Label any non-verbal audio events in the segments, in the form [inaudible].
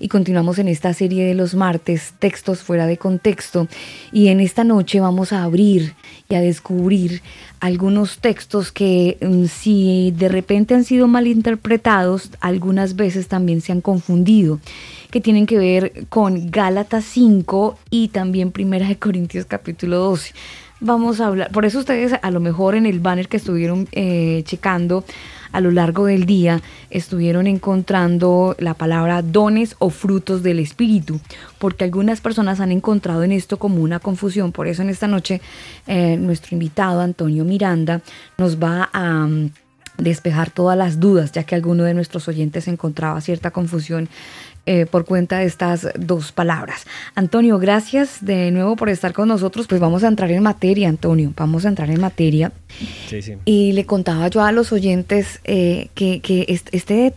y continuamos en esta serie de los martes, textos fuera de contexto. Y en esta noche vamos a abrir y a descubrir algunos textos que mm, si de repente han sido malinterpretados, algunas veces también se han confundido, que tienen que ver con Gálatas 5 y también Primera de Corintios capítulo 12 vamos a hablar, por eso ustedes a lo mejor en el banner que estuvieron eh, checando a lo largo del día, estuvieron encontrando la palabra dones o frutos del Espíritu, porque algunas personas han encontrado en esto como una confusión. Por eso en esta noche eh, nuestro invitado Antonio Miranda nos va a... Mm, despejar todas las dudas, ya que alguno de nuestros oyentes encontraba cierta confusión eh, por cuenta de estas dos palabras. Antonio, gracias de nuevo por estar con nosotros. Pues vamos a entrar en materia, Antonio, vamos a entrar en materia. Sí, sí. Y le contaba yo a los oyentes eh, que, este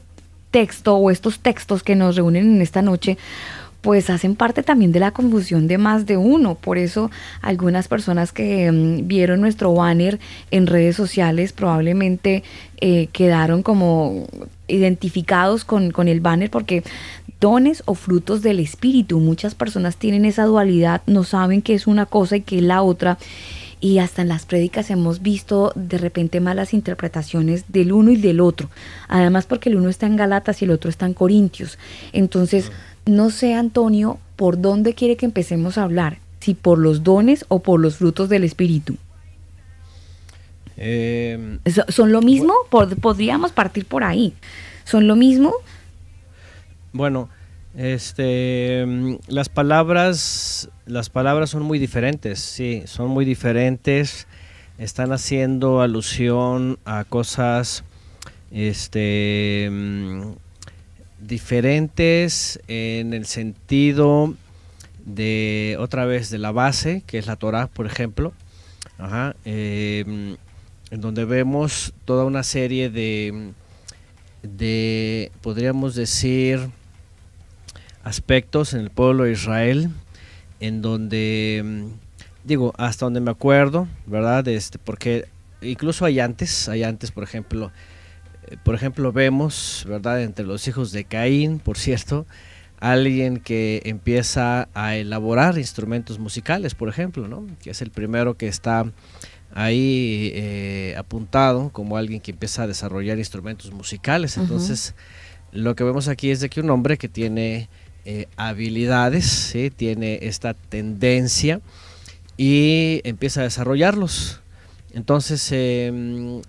texto o estos textos que nos reúnen en esta noche pues hacen parte también de la confusión de más de uno. Por eso algunas personas que mm, vieron nuestro banner en redes sociales probablemente eh, quedaron como identificados con, con, el banner porque dones o frutos del Espíritu. Muchas personas tienen esa dualidad, no saben que es una cosa y que es la otra. Y hasta en las prédicas hemos visto de repente malas interpretaciones del uno y del otro. Además porque el uno está en Galatas y el otro está en Corintios. Entonces, no sé, Antonio, por dónde quiere que empecemos a hablar, si por los dones o por los frutos del Espíritu. Eh, ¿Son lo mismo? Podríamos partir por ahí. ¿Son lo mismo? Bueno, este, las palabras, las palabras son muy diferentes, sí, son muy diferentes. Están haciendo alusión a cosas, este, diferentes en el sentido de otra vez de la base, que es la Torah, por ejemplo, em, en donde vemos toda una serie de, de podríamos decir, aspectos en el pueblo de Israel, en donde, mm, digo, hasta donde me acuerdo, ¿verdad? Este, porque incluso hay antes, hay antes, por ejemplo, eh, por ejemplo, vemos, ¿verdad? Entre los hijos de Caín, por cierto, alguien que empieza a elaborar instrumentos musicales, por ejemplo, ¿no? Que es el primero que está ahí eh, apuntado como alguien que empieza a desarrollar instrumentos musicales. Entonces, lo que vemos aquí es de que un hombre que tiene eh, habilidades, tiene esta tendencia y empieza a desarrollarlos. Entonces, em,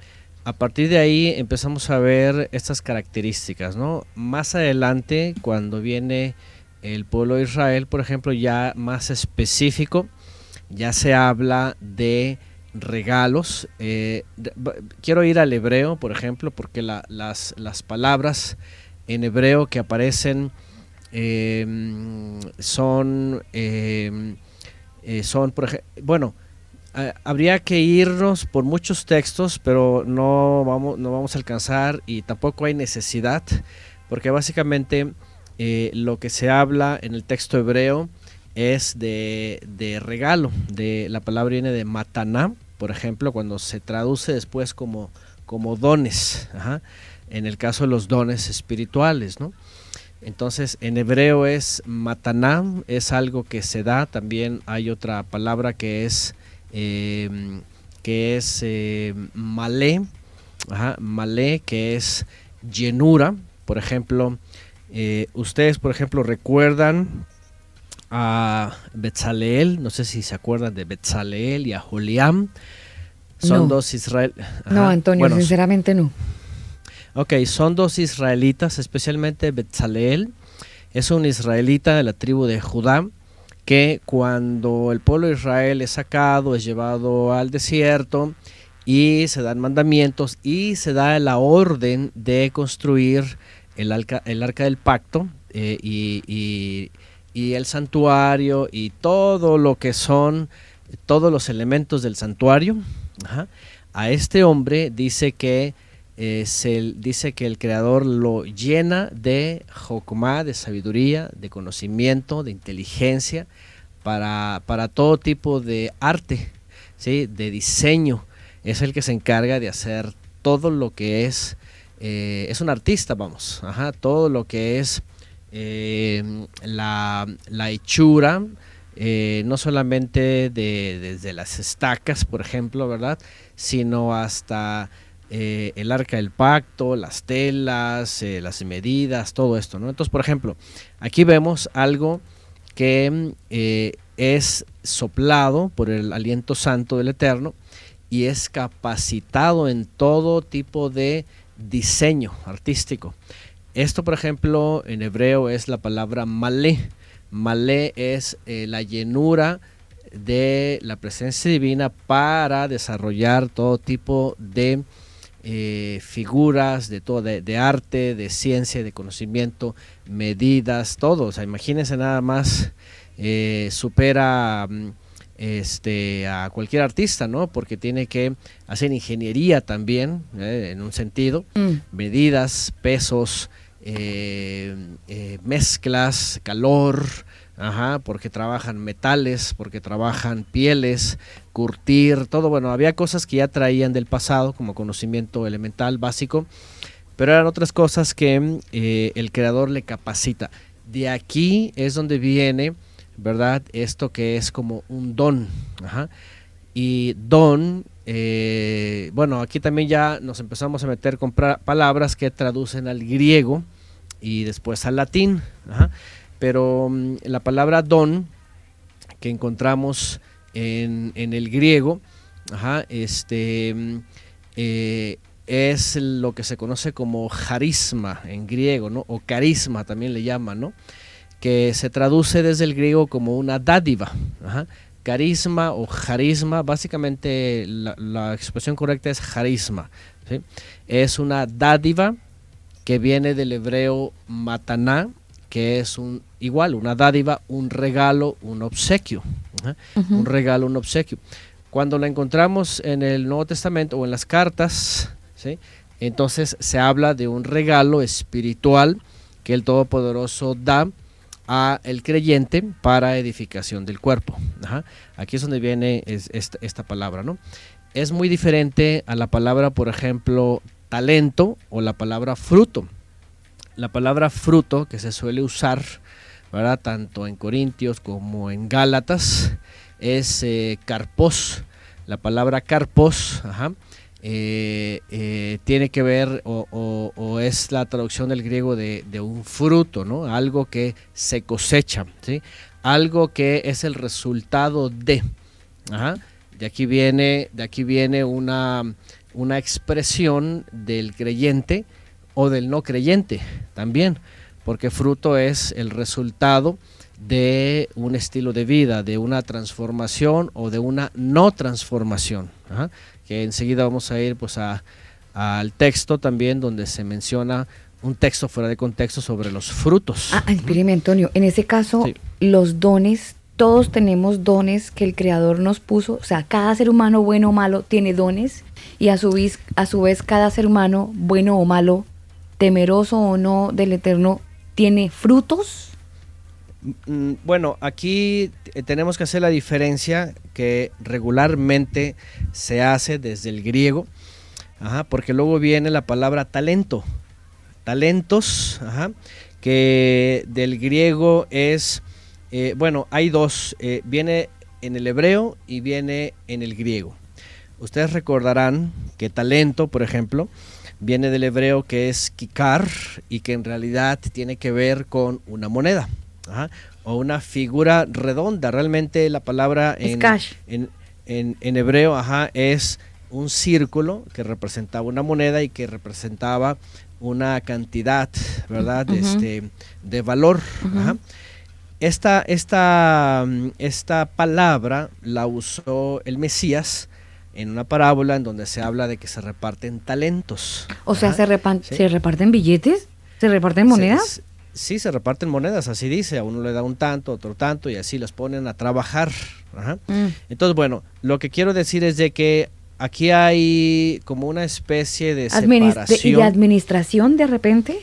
a partir de ahí empezamos a ver estas características, ¿no? Más adelante, cuando viene el pueblo de Israel, por ejemplo, ya más específico, ya se habla de regalos. Eh, quiero ir al hebreo, por ejemplo, porque las, las, palabras en hebreo que aparecen Em, son, em, eh, son, por ejemplo, bueno, habría que irnos por muchos textos, pero no vamos, no vamos a alcanzar y tampoco hay necesidad, porque básicamente eh, lo que se habla en el texto hebreo es de, regalo, de la palabra viene de mataná, por ejemplo, cuando se traduce después como, como dones, en el caso de los dones espirituales, ¿no? Entonces, en hebreo es mataná, es algo que se da. También hay otra palabra que es, em, que es em, malé, malé, que es llenura. Por ejemplo, eh, ustedes, por ejemplo, recuerdan a Betzaleel, no sé si se acuerdan de Betzaleel y a Julián. Son dos Israel. No, Antonio, sinceramente no. Ok, son dos israelitas, especialmente Betzalel, Es un israelita de la tribu de Judá que cuando el pueblo de Israel es sacado, es llevado al desierto y se dan mandamientos y se da la orden de construir el arca, el arca del pacto eh, y, el santuario y todo lo que son todos los elementos del santuario. A este hombre dice que eh, dice que el creador lo llena de jokmah, de sabiduría, de conocimiento, de inteligencia, para, todo tipo de arte, ¿sí? de diseño. Es el que se encarga de hacer todo lo que es, eh, es un artista, vamos, todo lo que es em, la, hechura, eh, no solamente desde las estacas, por ejemplo, ¿verdad? Sino hasta eh, el arca del pacto, las telas, eh, las medidas, todo esto, ¿no? Entonces, por ejemplo, aquí vemos algo que mm, eh, es soplado por el aliento santo del Eterno y es capacitado en todo tipo de diseño artístico. Esto, por ejemplo, en hebreo es la palabra malé. Malé es la llenura de la presencia divina para desarrollar todo tipo de eh, figuras de todo, de, arte, de ciencia, de conocimiento, medidas, todo. imagínense nada más, eh, supera mm, este, a cualquier artista, ¿no? Porque tiene que hacer ingeniería también, eh, en un sentido, mm. medidas, pesos, mezclas, calor, Ajá, porque trabajan metales, porque trabajan pieles, curtir, todo. Bueno, había cosas que ya traían del pasado como conocimiento elemental básico, pero eran otras cosas que eh, el creador le capacita. De aquí es donde viene, ¿verdad? Esto que es como un don. Ajá. Y don, eh, bueno, aquí también ya nos empezamos a meter con palabras que traducen al griego y después al latín pero mm, la palabra don que encontramos en, el griego este, mm, eh, es lo que se conoce como charisma en griego, O carisma también le llaman, ¿no? Que se traduce desde el griego como una dádiva. Carisma o charisma, básicamente la, expresión correcta es charisma, Es una dádiva que viene del hebreo mataná, que es un igual, una dádiva, un regalo, un obsequio. ¿eh? Un regalo, un obsequio. Cuando la encontramos en el Nuevo Testamento o en las cartas, ¿sí? entonces se habla de un regalo espiritual que el Todopoderoso da a el creyente para edificación del cuerpo. Aquí es donde viene esta, esta, palabra, ¿no? Es muy diferente a la palabra, por ejemplo, talento o la palabra fruto la palabra fruto que se suele usar, ¿verdad? tanto en Corintios como en Gálatas, es eh, carpos. La palabra carpos eh, eh, tiene que ver o, es la traducción del griego de, un fruto, ¿no? algo que se cosecha, algo que es el resultado de. De aquí viene, de aquí viene una, una expresión del creyente o del no creyente también, porque fruto es el resultado de un estilo de vida, de una transformación o de una no transformación, que enseguida vamos a ir pues a, al texto también donde se menciona un texto fuera de contexto sobre los frutos. Ah, Antonio, en ese caso los dones, todos tenemos dones que el Creador nos puso, o sea, cada ser humano bueno o malo tiene dones y a su vez, a su vez cada ser humano bueno o malo temeroso o no del Eterno, tiene frutos? Mm, bueno, aquí eh, tenemos que hacer la diferencia que regularmente se hace desde el griego, porque luego viene la palabra talento, talentos, que del griego es, eh, bueno, hay dos, eh, viene en el hebreo y viene en el griego. Ustedes recordarán que talento, por ejemplo, viene del hebreo que es kikar y que en realidad tiene que ver con una moneda o una figura redonda. Realmente la palabra en, en, hebreo es un círculo que representaba una moneda y que representaba una cantidad, ¿verdad? Este, de valor. Esta, mm, esta palabra la usó el Mesías en una parábola en donde se habla de que se reparten talentos. O sea, se, repan se, reparten billetes, se reparten monedas. sí, se reparten monedas, así dice. A uno le da un tanto, otro tanto, y así los ponen a trabajar. Mm. Entonces, bueno, lo que quiero decir es de que aquí hay como una especie de ¿Y de administración de repente?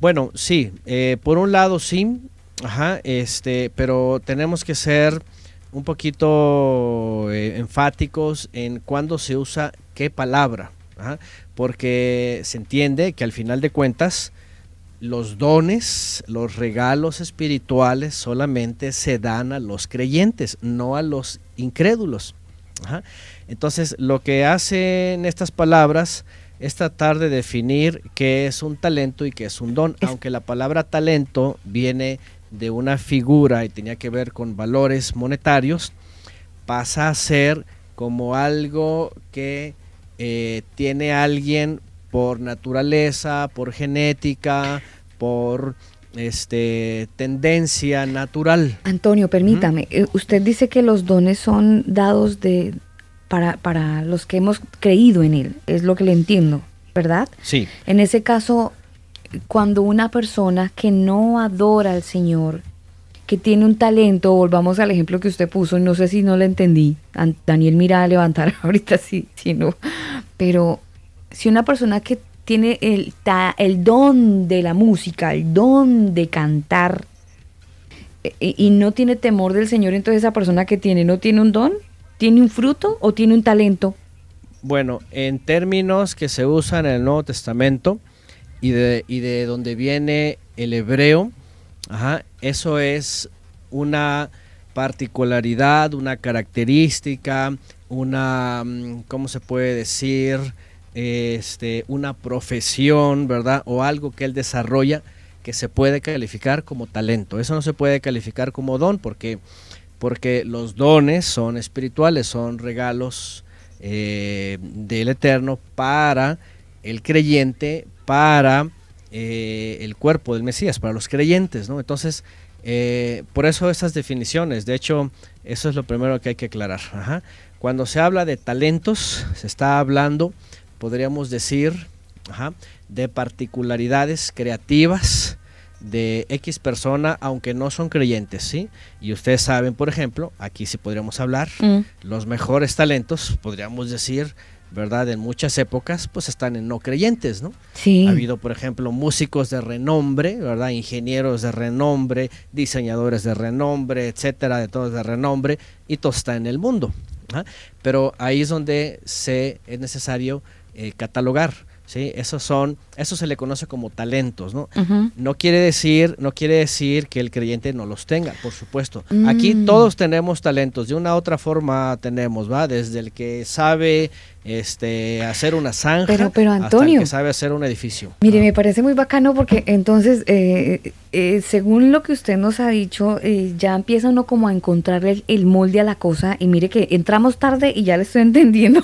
Bueno, sí. Eh, por un lado, sí. Ajá, este, pero tenemos que ser un poquito eh, enfáticos en cuándo se usa qué palabra, porque se entiende que al final de cuentas los dones, los regalos espirituales solamente se dan a los creyentes, no a los incrédulos. Entonces, lo que hacen estas palabras es tratar de definir qué es un talento y qué es un don, aunque la palabra talento viene de una figura y tenía que ver con valores monetarios, pasa a ser como algo que eh, tiene alguien por naturaleza, por genética, por este tendencia natural. Antonio, permítame, eh, usted dice que los dones son dados de para, para los que hemos creído en él, es lo que le entiendo, ¿verdad? Sí. En ese caso, cuando una persona que no adora al Señor, que tiene un talento, volvamos al ejemplo que usted puso, no sé si no lo entendí, Daniel mira a [laughs] levantar ahorita si, si no, pero si una persona que tiene el, don de la música, el don de cantar, e, e, y no tiene temor del Señor, entonces esa persona que tiene, ¿no tiene un don? ¿Tiene un fruto o tiene un talento? Bueno, en términos que se usan en el Nuevo Testamento, y de, y donde viene el hebreo, eso es una particularidad, una característica, una, mm, ¿cómo se puede decir? Este, una profesión, ¿verdad? O algo que él desarrolla que se puede calificar como talento. Eso no se puede calificar como don porque, porque los dones son espirituales, son regalos eh, del Eterno para el creyente para eh, el cuerpo del Mesías, para los creyentes, ¿no? Entonces, eh, por eso esas definiciones, de hecho, eso es lo primero que hay que aclarar. Cuando se habla de talentos, se está hablando, podríamos decir, de particularidades creativas de X persona, aunque no son creyentes, ¿sí? Y ustedes saben, por ejemplo, aquí sí podríamos hablar, mm. los mejores talentos, podríamos decir, ¿verdad? En muchas épocas, pues están en no creyentes, ¿no? Sí. Ha habido, por ejemplo, músicos de renombre, ¿verdad? Ingenieros de renombre, diseñadores de renombre, etcétera, de todos de renombre, y todo está en el mundo. ¿ah? Pero ahí es donde se, es necesario eh, catalogar ¿sí? Esos son, eso se le conoce como talentos, ¿no? No quiere decir, no quiere decir que el creyente no los tenga, por supuesto. Aquí mm. todos tenemos talentos, de una u otra forma tenemos, ¿va? Desde el que sabe este hacer una zanja pero, hasta el que sabe hacer un edificio. Mire, me parece muy bacano porque entonces, eh, eh, eh, según lo que usted nos ha dicho, ya empieza uno como a encontrar el molde a la cosa y mire que entramos tarde y ya le estoy [laughs] entendiendo.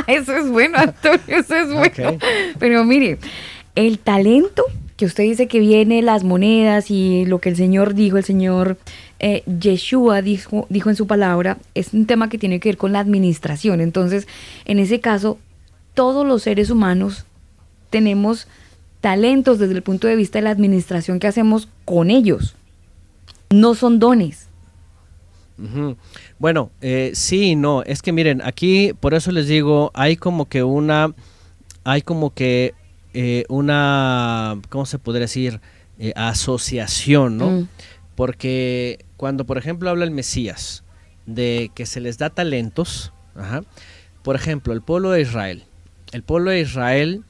[laughs] eso es bueno, Antonio, eso es bueno. Pero mire, el talento que usted dice que viene las monedas y lo que el Señor dijo, el Señor eh, Yeshua dijo, dijo en su palabra, es un tema que tiene que ver con la administración. Entonces, en ese caso, todos los seres humanos tenemos talentos desde el punto de vista de la administración que hacemos con ellos. No son dones. Bueno, eh, sí, no, es que miren, aquí por eso les digo, hay como que una, hay como que eh, una, ¿cómo se podría decir? Eh, asociación, ¿no? Mm. Porque cuando, por ejemplo, habla el Mesías de que se les da talentos, por ejemplo, el pueblo de Israel, el pueblo de Israel,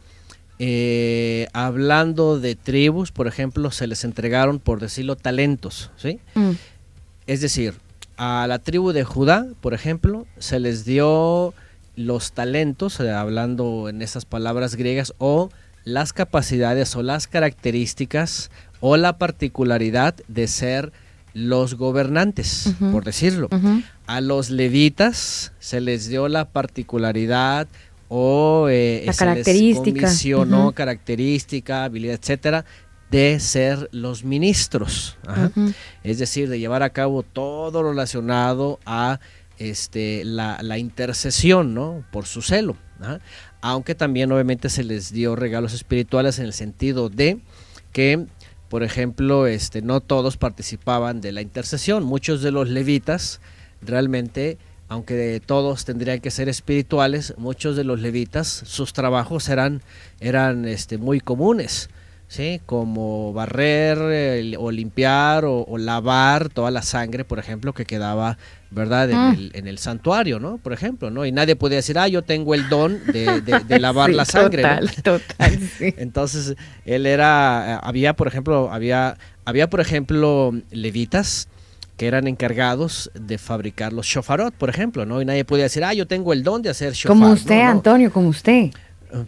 eh, hablando de tribus, por ejemplo, se les entregaron, por decirlo, talentos, ¿sí? Mm. Es decir, a la tribu de Judá, por ejemplo, se les dio los talentos, eh, hablando en esas palabras griegas, o las capacidades o las características o la particularidad de ser los gobernantes, por decirlo. A los levitas se les dio la particularidad o eh, la se característica. característica, habilidad, etcétera, de ser los ministros, es decir, de llevar a cabo todo lo relacionado a este, la, intercesión por su celo, aunque también obviamente se les dio regalos espirituales en el sentido de que, por ejemplo, este, no todos participaban de la intercesión, muchos de los levitas realmente aunque todos tendrían que ser espirituales, muchos de los levitas, sus trabajos eran, eran este, muy comunes. ¿sí? como barrer o limpiar o, lavar toda la sangre, por ejemplo, que quedaba ¿verdad? Ah. En, el, santuario, ¿no? Por ejemplo, ¿no? Y nadie podía decir, ah, yo tengo el don de, [laughs] lavar la sangre. Total, total. [laughs] Sí. Entonces, él era, eh, había, por ejemplo, había, había, por ejemplo, levitas que eran encargados de fabricar los shofarot, por ejemplo, ¿no? Y nadie podía decir, ah, yo tengo el don de hacer shofarot. Como usted, Antonio, como usted.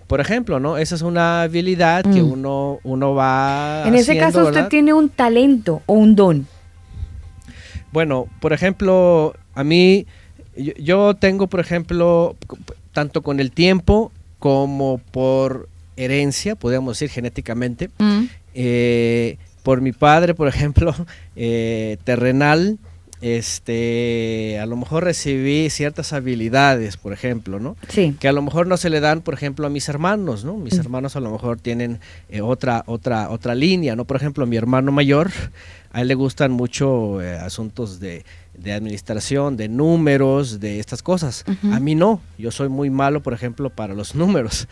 Por ejemplo, ¿no? Esa es una habilidad que mm. uno, uno va... En ese caso usted tiene un talento o un don. Bueno, por ejemplo, a mí, yo, tengo, por ejemplo, tanto con el tiempo como por herencia, podríamos decir genéticamente, mm. eh, por mi padre, por ejemplo, [laughs] eh, terrenal, este, a lo mejor recibí ciertas habilidades, por ejemplo, ¿no? Que a lo mejor no se le dan, por ejemplo, a mis hermanos, ¿no? Mis mm. hermanos a lo mejor tienen eh, otra, otra, otra línea, ¿no? Por ejemplo, mi hermano mayor, a él le gustan mucho eh, asuntos de, administración, de números, de estas cosas. A mí no, yo soy muy malo, por ejemplo, para los [laughs] números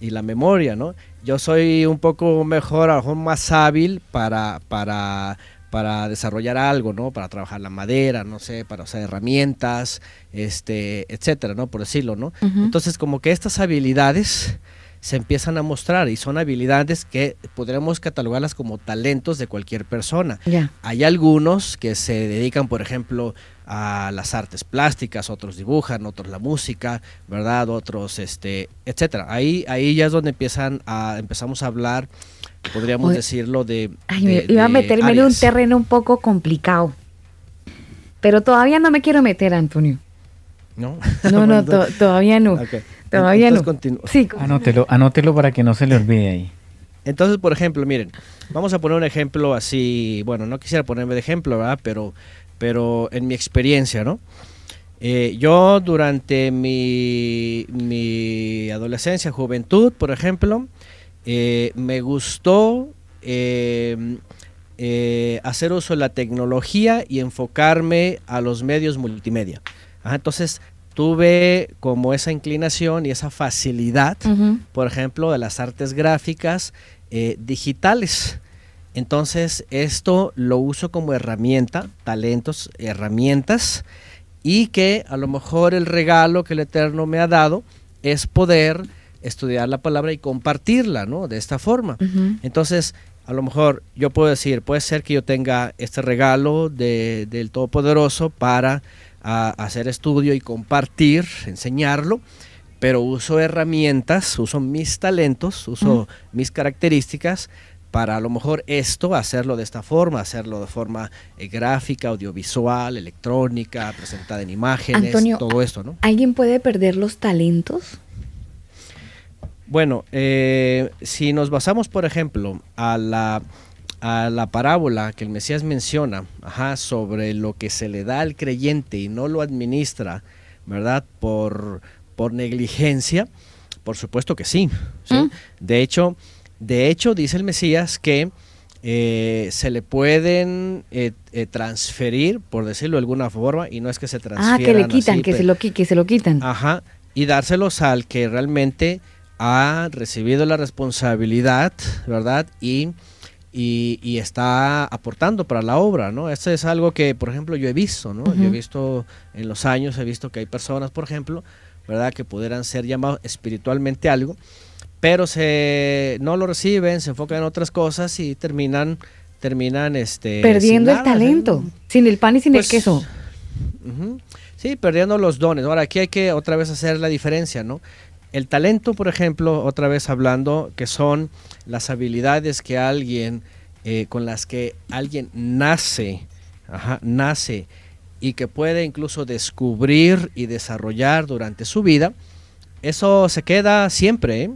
y la memoria, ¿no? Yo soy un poco mejor, a lo mejor más hábil para... para para desarrollar algo, ¿no? Para trabajar la madera, no sé, para usar herramientas, este, etcétera, ¿no? Por decirlo, ¿no? Entonces, como que estas habilidades se empiezan a mostrar y son habilidades que podremos catalogarlas como talentos de cualquier persona. Hay algunos que se dedican, por ejemplo, a las artes plásticas, otros dibujan, otros la música, ¿verdad? Otros este, etcétera. Ahí ahí ya es donde empiezan a empezamos a hablar podríamos decirlo, de... iba a meterme en un terreno un poco complicado, pero todavía no me quiero meter, Antonio. No, no, no [laughs] todavía no. Todavía no. Anótelo, anótelo para que no se le olvide ahí. Entonces, por ejemplo, miren, vamos a poner un ejemplo así, bueno, no quisiera ponerme de ejemplo, ¿verdad? Pero, pero en mi experiencia, ¿no? Eh, yo durante mi, mi adolescencia, juventud, por ejemplo, eh, me gustó eh, eh, hacer uso de la tecnología y enfocarme a los medios multimedia. entonces tuve como esa inclinación y esa facilidad, por ejemplo, de las artes gráficas digitales. Entonces esto lo uso como herramienta, talentos, herramientas, y que a lo mejor el regalo que el Eterno me ha dado es poder estudiar la palabra y compartirla, ¿no? De esta forma. Entonces, a lo mejor yo puedo decir, puede ser que yo tenga este regalo del Todopoderoso para hacer estudio y compartir, enseñarlo, pero uso herramientas, uso mis talentos, uso mis características para a lo mejor esto, hacerlo de esta forma, hacerlo de forma eh, gráfica, audiovisual, electrónica, presentada en imágenes, todo esto, ¿no? ¿Alguien puede perder los talentos? Bueno, eh, si nos basamos, por ejemplo, a la, a la parábola que el Mesías menciona ajá, sobre lo que se le da al creyente y no lo administra, ¿verdad? Por, por negligencia, por supuesto que sí. De, hecho, de hecho, dice el Mesías que eh, se le pueden eh, transferir, por decirlo de alguna forma, y no es que se transfieran. Ah, que le quitan, que, se lo, que se lo quitan. Ajá, y dárselos al que realmente ha recibido la responsabilidad, ¿verdad? Y, y, está aportando para la obra, ¿no? Esto es algo que, por ejemplo, yo he visto, ¿no? Yo he visto en los años, he visto que hay personas, por ejemplo, ¿verdad? Que pudieran ser llamados espiritualmente algo, pero se, no lo reciben, se enfocan en otras cosas y terminan, terminan este, perdiendo el talento, sin, el pan y sin el pues, queso. Sí, perdiendo los dones. Ahora, aquí hay que otra vez hacer la diferencia, ¿no? El talento, por ejemplo, otra vez hablando, que son las habilidades que alguien, eh, con las que alguien nace, nace y que puede incluso descubrir y desarrollar durante su vida, eso se queda siempre, a ¿eh?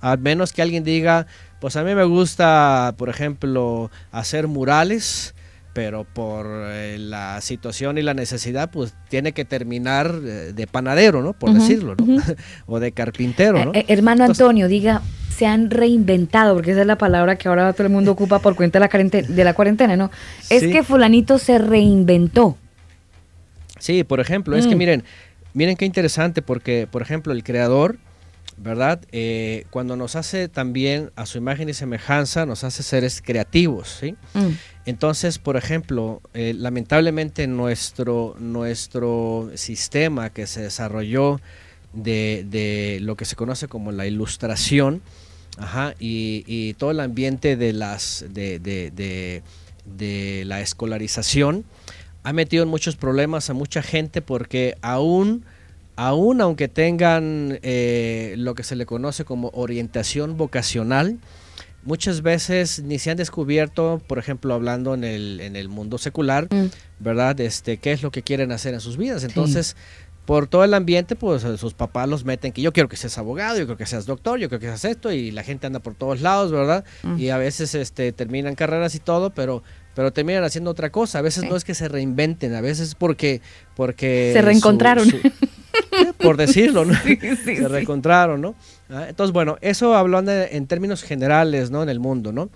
al menos que alguien diga, pues a mí me gusta, por ejemplo, hacer murales pero por eh, la situación y la necesidad, pues tiene que terminar eh, de panadero, ¿no? Por decirlo, ¿no? [laughs] o de carpintero, ¿no? Eh, hermano Antonio, diga, se han reinventado, porque esa es la palabra que ahora todo el mundo ocupa por cuenta de la cuarentena, ¿no? Es que fulanito se reinventó. Sí, por ejemplo, es que mm. miren, miren qué interesante, porque, por ejemplo, el creador ¿verdad? Eh, cuando nos hace también a su imagen y semejanza, nos hace seres creativos, ¿sí? Mm. Entonces, por ejemplo, eh, lamentablemente nuestro, nuestro sistema que se desarrolló de, lo que se conoce como la ilustración, y, todo el ambiente de, las, de, de, de la escolarización, ha metido en muchos problemas a mucha gente porque aún aún aunque tengan eh, lo que se le conoce como orientación vocacional, muchas veces ni se han descubierto, por ejemplo, hablando en el, en el mundo secular, mm. ¿verdad? Este, qué es lo que quieren hacer en sus vidas. Entonces, por todo el ambiente, pues sus papás los meten que yo quiero que seas abogado, yo quiero que seas doctor, yo quiero que seas esto, y la gente anda por todos lados, ¿verdad? Mm. Y a veces este, terminan carreras y todo, pero pero terminan haciendo otra cosa. A veces no es que se reinventen, a veces porque... porque se reencontraron por decirlo, ¿no? se reencontraron, ¿no? Ah, entonces, bueno, eso hablando en términos generales, ¿no? En el mundo, ¿no?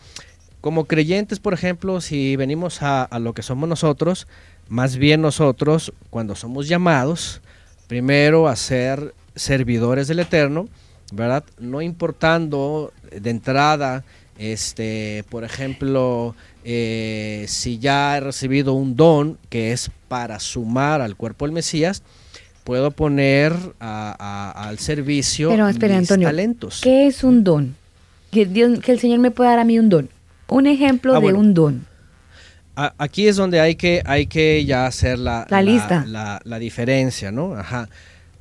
Como creyentes, por ejemplo, si venimos a, lo que somos nosotros, más bien nosotros, cuando somos llamados, primero a ser servidores del Eterno, ¿verdad? No importando de entrada, este, por ejemplo, eh, si ya he recibido un don que es para sumar al cuerpo del Mesías, puedo poner al servicio Pero, talentos. ¿Qué es un don? Que, que el Señor me pueda dar a mí un don. Un ejemplo ah, de un don. aquí es donde hay que, hay que ya hacer la, la, La, diferencia, ¿no? Ajá.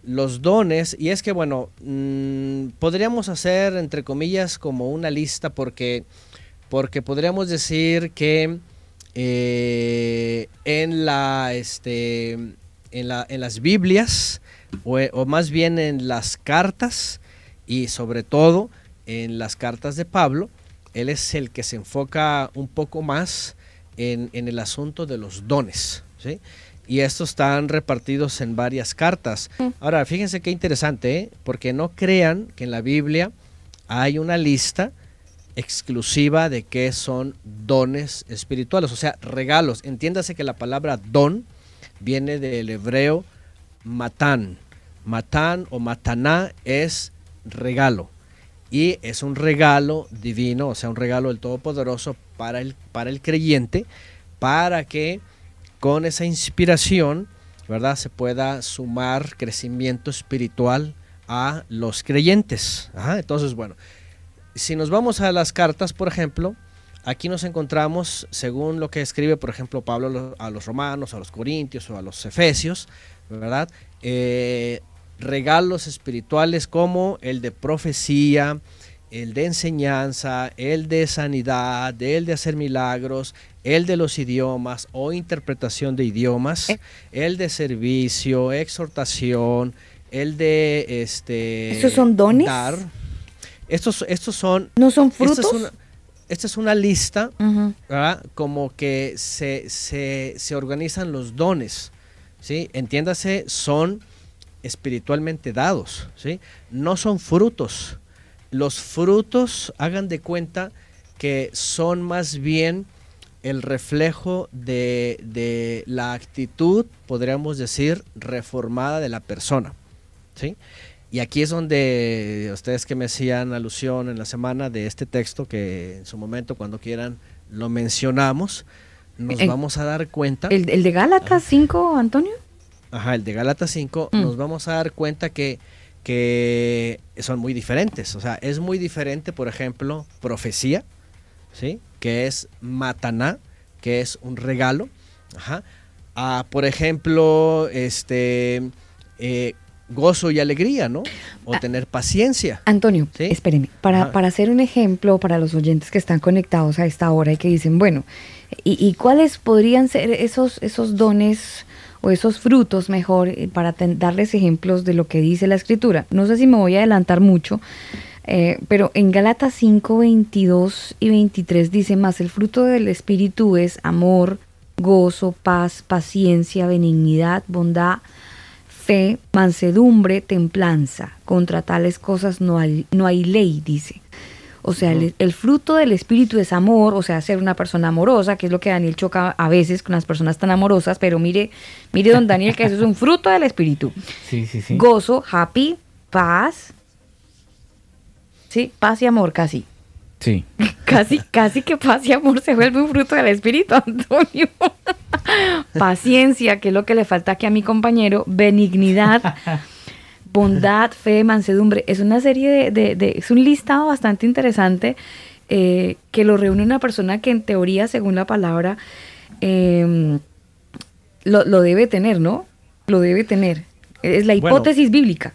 Los dones, y es que, bueno, mm, podríamos hacer, entre comillas, como una lista porque, porque podríamos decir que eh, en la, este, en, las Biblias, eh, o, más bien en las cartas, y sobre todo en las cartas de Pablo, él es el que se enfoca un poco más en, el asunto de los dones. y estos están repartidos en varias cartas. Ahora, fíjense qué interesante, ¿eh? porque no crean que en la Biblia hay una lista exclusiva de qué son dones espirituales, o sea, regalos. Entiéndase que la palabra don viene del hebreo matán. Matán o mataná es regalo. Y es un regalo divino, o sea, un regalo del Todopoderoso para el, para el creyente, para que con esa inspiración, ¿verdad? Se pueda sumar crecimiento espiritual a los creyentes. entonces, bueno, si nos vamos a las cartas, por ejemplo, Aquí nos encontramos, según lo que escribe, por ejemplo, Pablo a los romanos, a los corintios o a los efesios, ¿verdad? Eh, regalos espirituales como el de profecía, el de enseñanza, el de sanidad, el de hacer milagros, el de los idiomas o interpretación de idiomas, eh. el de servicio, exhortación, el de este. son dones? Estos, son. ¿No son frutos? esta es una lista, Como que se, se, organizan los dones, ¿sí? Entiéndase, son espiritualmente dados, ¿sí? No son frutos. Los frutos, hagan de cuenta que son más bien el reflejo de, de la actitud, podríamos decir, reformada de la persona, ¿sí? Y aquí es donde ustedes que me hacían alusión en la semana de este texto, que en su momento, cuando quieran, lo mencionamos, nos vamos a dar cuenta. ¿El, de Gálatas 5, ah. Antonio? Ajá, el de Gálatas 5, mm. nos vamos a dar cuenta que, que son muy diferentes. O sea, es muy diferente, por ejemplo, profecía, ¿sí? Que es mataná, que es un regalo. Ajá. por ejemplo, este, eh, gozo y alegría, ¿no? O ah. tener paciencia. Antonio, espérenme, para, para, hacer un ejemplo para los oyentes que están conectados a esta hora y que dicen, bueno, ¿y, cuáles podrían ser esos, esos dones? o esos frutos mejor eh, para darles ejemplos de lo que dice la escritura. No sé si me voy a adelantar mucho, eh, pero en Gálatas 5, 22 y 23 dice más, el fruto del Espíritu es amor, gozo, paz, paciencia, benignidad, bondad, fe, mansedumbre, templanza. Contra tales cosas no hay, ley, dice. O sea, el, fruto del espíritu es amor, o sea, ser una persona amorosa, que es lo que Daniel choca a veces con las personas tan amorosas, pero mire, mire don Daniel que eso es un [laughs] fruto del espíritu. Sí, sí, sí. Gozo, happy, paz. Sí, paz y amor casi. Sí. Casi, casi que paz y amor se vuelve un fruto del espíritu, [laughs] Antonio. Paciencia, que es lo que le falta aquí a mi compañero. Benignidad, bondad, fe, mansedumbre. Es una serie de, es un listado bastante interesante eh, que lo reúne una persona que en teoría, según la palabra, em, lo, debe tener, ¿no? Lo debe tener. Es la hipótesis bíblica.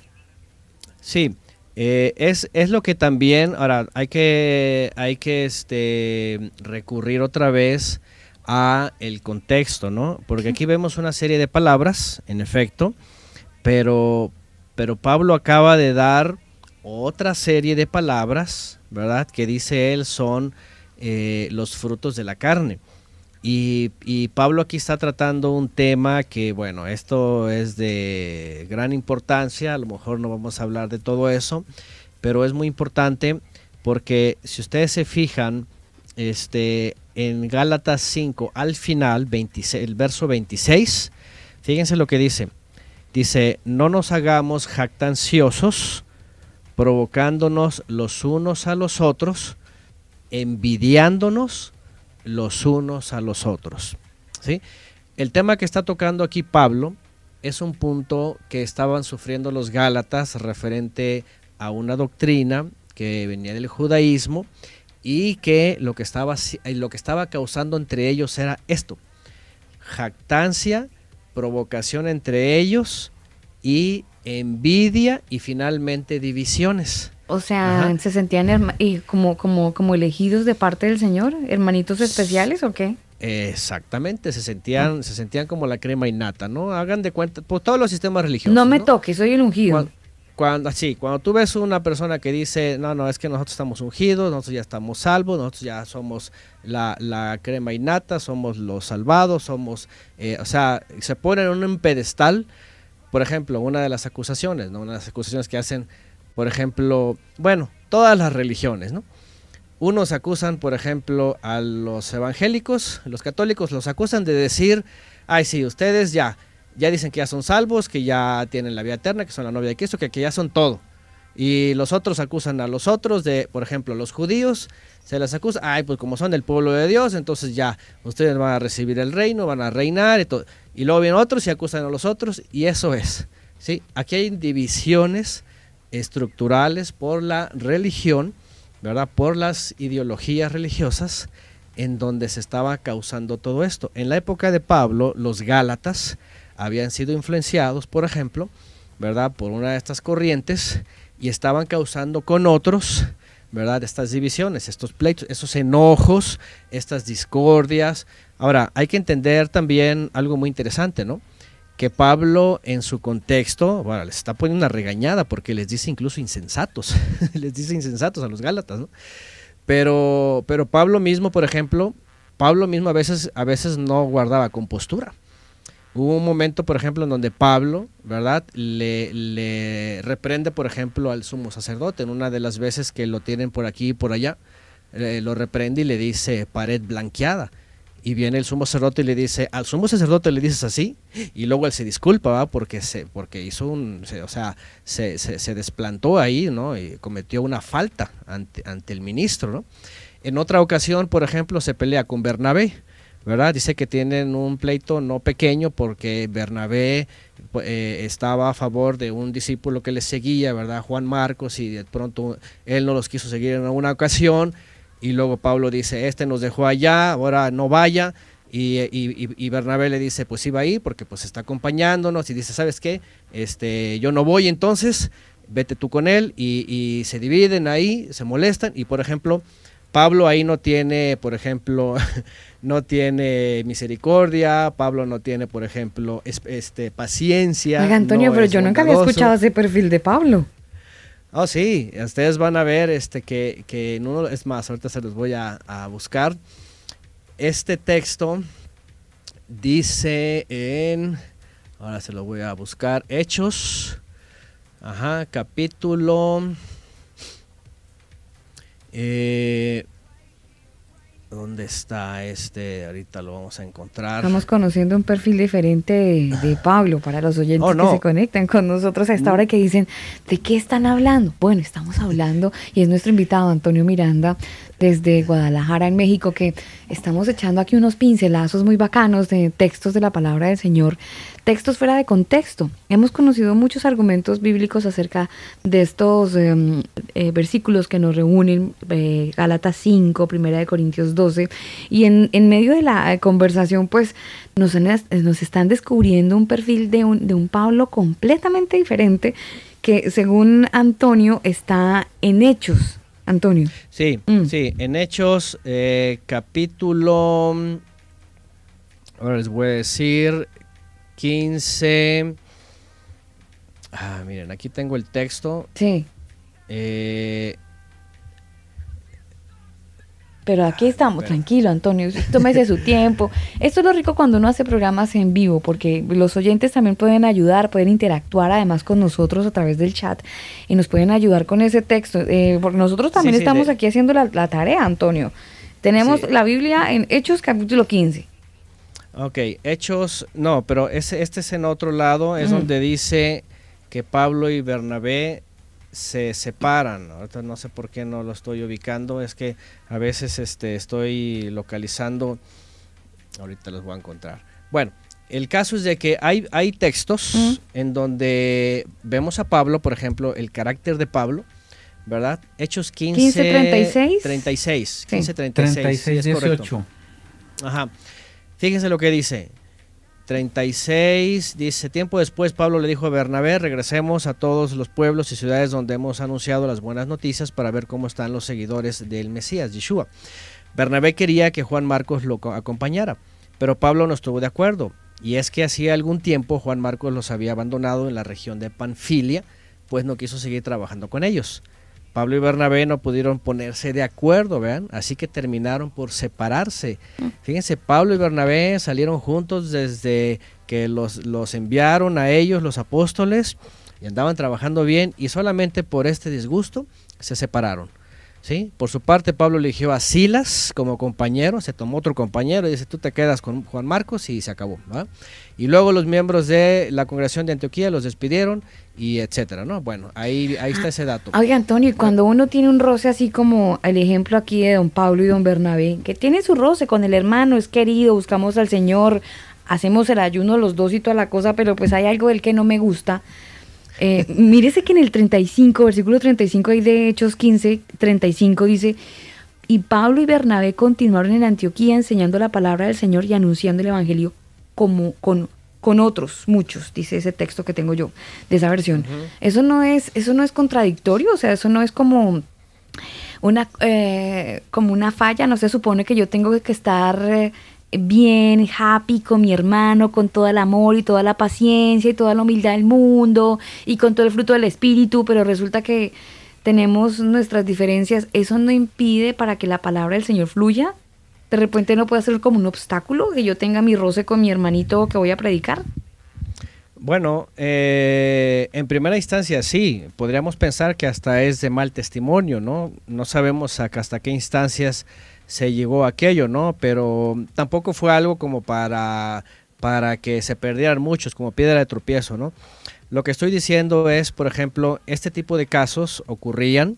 Sí, eh, es, es, lo que también, ahora, hay que, hay que este, recurrir otra vez a el contexto, ¿no? Porque aquí vemos una serie de palabras, en efecto, pero, pero Pablo acaba de dar otra serie de palabras, ¿verdad? Que dice él son eh, los frutos de la carne. Y, Pablo aquí está tratando un tema que, bueno, esto es de gran importancia, a lo mejor no vamos a hablar de todo eso, pero es muy importante porque si ustedes se fijan, este, en Gálatas 5, al final, el verso 26, fíjense lo que dice. Dice, no nos hagamos jactanciosos, provocándonos los unos a los otros, envidiándonos los unos a los otros. ¿sí? El tema que está tocando aquí Pablo es un punto que estaban sufriendo los Gálatas referente a una doctrina que venía del judaísmo y que lo que estaba, lo que estaba causando entre ellos era esto, jactancia, provocación entre ellos y envidia y finalmente divisiones. O sea, ¿se sentían como, como, como elegidos de parte del Señor? ¿Hermanitos especiales o qué? Exactamente, se sentían, ah. se sentían como la crema innata, ¿no? Hagan de cuenta, pues todos los sistemas religiosos. No me toque, toques, soy el ungido. Cuando, sí, cuando tú ves una persona que dice, no, no, es que nosotros estamos ungidos, nosotros ya estamos salvos, nosotros ya somos la, la crema innata, somos los salvados, somos, eh, o sea, se ponen en un pedestal. Por ejemplo, una de las acusaciones, ¿no? Una de las acusaciones que hacen por ejemplo, bueno, todas las religiones, ¿no? Unos acusan, por ejemplo, a los evangélicos, los católicos los acusan de decir, ay, sí, ustedes ya, ya dicen que ya son salvos, que ya tienen la vida eterna, que son la novia de Cristo, que, que ya son todo. Y los otros acusan a los otros de, por ejemplo, los judíos, se les acusa, ay, pues como son del pueblo de Dios, entonces ya ustedes van a recibir el reino, van a reinar y todo. Y luego vienen otros y acusan a los otros, y eso es. ¿sí? Aquí hay divisiones estructurales por la religión, ¿verdad? Por las ideologías religiosas en donde se estaba causando todo esto. En la época de Pablo, los Gálatas habían sido influenciados, por ejemplo, ¿verdad? Por una de estas corrientes y estaban causando con otros, ¿verdad? Estas divisiones, estos pleitos, esos enojos, estas discordias. Ahora, hay que entender también algo muy interesante, ¿no? que Pablo en su contexto, bueno, les está poniendo una regañada porque les dice incluso insensatos, [laughs] les dice insensatos a los Gálatas, ¿no? Pero, pero Pablo mismo, por ejemplo, Pablo mismo a veces, a veces no guardaba compostura. Hubo un momento, por ejemplo, en donde Pablo, ¿verdad? Le, reprende, por ejemplo, al sumo sacerdote. En una de las veces que lo tienen por aquí y por allá, eh, lo reprende y le dice pared blanqueada y viene el sumo sacerdote y le dice, al sumo sacerdote le dices así, y luego él se disculpa, Porque, se, porque hizo un, o sea, se, se, desplantó ahí, ¿no? Y cometió una falta ante, ante el ministro, ¿no? En otra ocasión, por ejemplo, se pelea con Bernabé, ¿verdad? Dice que tienen un pleito no pequeño porque Bernabé pues, eh, estaba a favor de un discípulo que le seguía, ¿verdad? Juan Marcos, y de pronto él no los quiso seguir en alguna ocasión, y luego Pablo dice, este nos dejó allá, ahora no vaya. Y, Bernabé le dice, pues iba ahí porque pues está acompañándonos y dice, ¿sabes qué? Este, yo no voy entonces, vete tú con él y, se dividen ahí, se molestan y por ejemplo, Pablo ahí no tiene, por ejemplo, [laughs] no tiene misericordia, Pablo no tiene, por ejemplo, este, paciencia. Oiga, Antonio, pero yo nunca había escuchado ese perfil de Pablo. Oh, sí, ustedes van a ver este que, que es más, ahorita se los voy a, buscar. Este texto dice en, ahora se lo voy a buscar, Hechos, ajá, capítulo eh, dónde está este, ahorita lo vamos a encontrar. Estamos conociendo un perfil diferente de, Pablo para los oh, oyentes que se conectan con nosotros a esta hora que dicen, ¿de qué están hablando? Bueno, estamos hablando y es nuestro invitado Antonio Miranda desde Guadalajara, en México, que estamos echando aquí unos pincelazos muy bacanos de textos de la palabra del Señor, textos fuera de contexto. Hemos conocido muchos argumentos bíblicos acerca de estos em, eh, versículos que nos reúnen, eh, Gálatas Primera de Corintios 12, y en, medio de la eh, conversación, pues nos, están descubriendo un perfil de un, de un Pablo completamente diferente que según Antonio está en hechos Antonio. Sí, mm. sí, en Hechos eh, capítulo, ahora les voy a decir 15, ah, miren, aquí tengo el texto. Sí. Eh, pero aquí ah, estamos, tranquilo, Antonio. Tómese su tiempo. Esto es lo rico cuando uno hace programas en vivo, porque los oyentes también pueden ayudar, pueden interactuar además con nosotros a través del chat y nos pueden ayudar con ese texto. Eh, nosotros también estamos aquí haciendo la, tarea, Antonio. Tenemos la Biblia en Hechos capítulo 15. Ok, Hechos, no, pero ese, este es en otro lado, es mm. donde dice que Pablo y Bernabé se separan. Ahorita no sé por qué no lo estoy ubicando. Es que a veces este, estoy localizando. Ahorita los voy a encontrar. Bueno, el caso es de que hay, hay textos en donde vemos a Pablo, por ejemplo, el carácter de Pablo, ¿verdad? Hechos 15. 1536. 36. 15, Ajá. Fíjense lo que dice. 36 dice, tiempo después Pablo le dijo a Bernabé, regresemos a todos los pueblos y ciudades donde hemos anunciado las buenas noticias para ver cómo están los seguidores del Mesías, Yeshua. Bernabé quería que Juan Marcos lo acompañara, pero Pablo no estuvo de acuerdo, y es que hacía algún tiempo Juan Marcos los había abandonado en la región de Panfilia, pues no quiso seguir trabajando con ellos. Pablo y Bernabé no pudieron ponerse de acuerdo, vean, así que terminaron por separarse. Mm. Fíjense, Pablo y Bernabé salieron juntos desde que los, los enviaron a ellos los apóstoles y andaban trabajando bien y solamente por este disgusto se separaron. ¿sí? Por su parte, Pablo eligió a Silas como compañero, se tomó otro compañero y dice, tú te quedas con Juan Marcos y se acabó. Y luego los miembros de la congregación de Antioquía los despidieron y etcétera, ¿no? Bueno, ahí, ahí está ah, ese dato. Oye Antonio, cuando uno tiene un roce así como el ejemplo aquí de don Pablo y don Bernabé, que tiene su roce con el hermano, es querido, buscamos al Señor, hacemos el ayuno los dos y toda la cosa, pero pues hay algo del que no me gusta. Eh, mírese que en el 35, versículo 35 ahí de Hechos 15, 35 dice, y Pablo y Bernabé continuaron en Antioquía enseñando la palabra del Señor y anunciando el Evangelio como con con otros, muchos, dice ese texto que tengo yo de esa versión. Eso no es, eso no es contradictorio, o sea, eso no es como una eh, como una falla, no se supone que yo tengo que estar eh, bien happy con mi hermano, con todo el amor y toda la paciencia y toda la humildad del mundo y con todo el fruto del espíritu, pero resulta que tenemos nuestras diferencias, eso no impide para que la palabra del Señor fluya. De repente no puede ser como un obstáculo que yo tenga mi roce con mi hermanito que voy a predicar. Bueno, eh, en primera instancia sí, podríamos pensar que hasta es de mal testimonio, ¿no? No sabemos hasta qué instancias se llegó a aquello, ¿no? Pero tampoco fue algo como para, para que se perdieran muchos, como piedra de tropiezo, ¿no? Lo que estoy diciendo es, por ejemplo, este tipo de casos ocurrían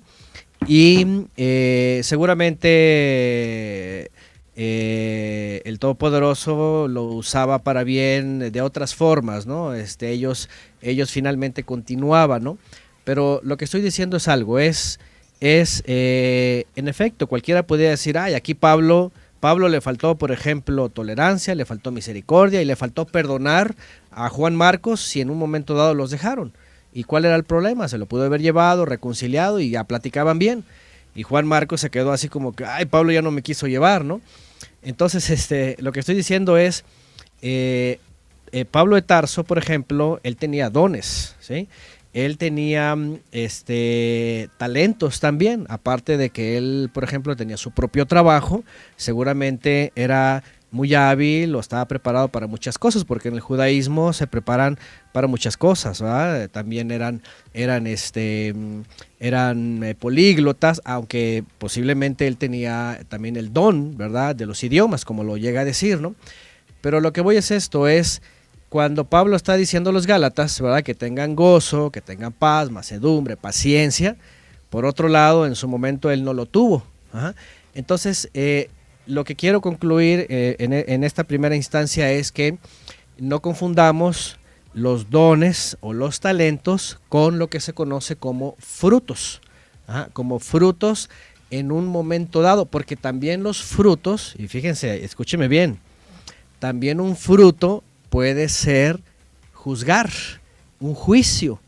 y eh, seguramente eh, el Todopoderoso lo usaba para bien de otras formas, ¿no? Este, ellos, ellos finalmente continuaban, ¿no? Pero lo que estoy diciendo es algo, es es, eh, en efecto, cualquiera podía decir, ay, aquí Pablo, Pablo le faltó, por ejemplo, tolerancia, le faltó misericordia y le faltó perdonar a Juan Marcos si en un momento dado los dejaron. ¿Y cuál era el problema? Se lo pudo haber llevado, reconciliado y ya platicaban bien. Y Juan Marcos se quedó así como que, ay, Pablo ya no me quiso llevar, ¿no? Entonces, este, lo que estoy diciendo es, eh, eh, Pablo de Tarso, por ejemplo, él tenía dones, ¿sí? él tenía mm, este, talentos también, aparte de que él, por ejemplo, tenía su propio trabajo, seguramente era muy hábil o estaba preparado para muchas cosas, porque en el judaísmo se preparan para muchas cosas, ¿verdad? También eran, eran, este, mm, eran eh, políglotas, aunque posiblemente él tenía también el don, ¿verdad?, de los idiomas, como lo llega a decir, ¿no? Pero lo que voy es esto, es cuando Pablo está diciendo a los Gálatas, ¿verdad? Que tengan gozo, que tengan paz, macedumbre, paciencia. Por otro lado, en su momento él no lo tuvo. Entonces, eh, lo que quiero concluir eh, e, en, esta primera instancia es que no confundamos los dones o los talentos con lo que se conoce como frutos, como frutos en un momento dado, porque también los frutos, y fíjense, escúcheme bien, también un fruto puede ser juzgar, un juicio.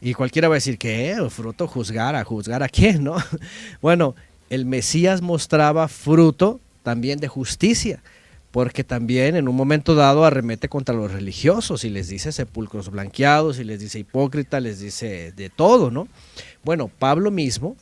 Y cualquiera va a decir, que Fruto juzgar, ¿a juzgar a quién? ¿no? [laughs] Bueno, el Mesías mostraba fruto también de justicia, porque también en un momento dado arremete contra los religiosos y les dice sepulcros blanqueados y les dice hipócrita, les dice de todo, ¿no? Bueno, Pablo mismo,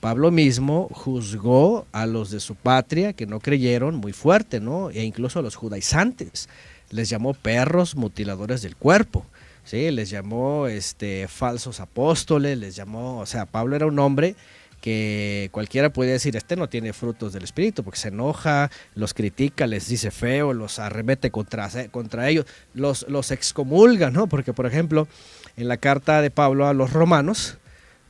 Pablo mismo juzgó a los de su patria que no creyeron muy fuerte, ¿no? E incluso a los judaizantes les llamó perros mutiladores del cuerpo. Sí, les llamó este, falsos apóstoles, les llamó, o sea, Pablo era un hombre que cualquiera puede decir, este no tiene frutos del Espíritu, porque se enoja, los critica, les dice feo, los arremete contra, contra ellos, los, los excomulga, ¿no? Porque, por ejemplo, en la carta de Pablo a los romanos,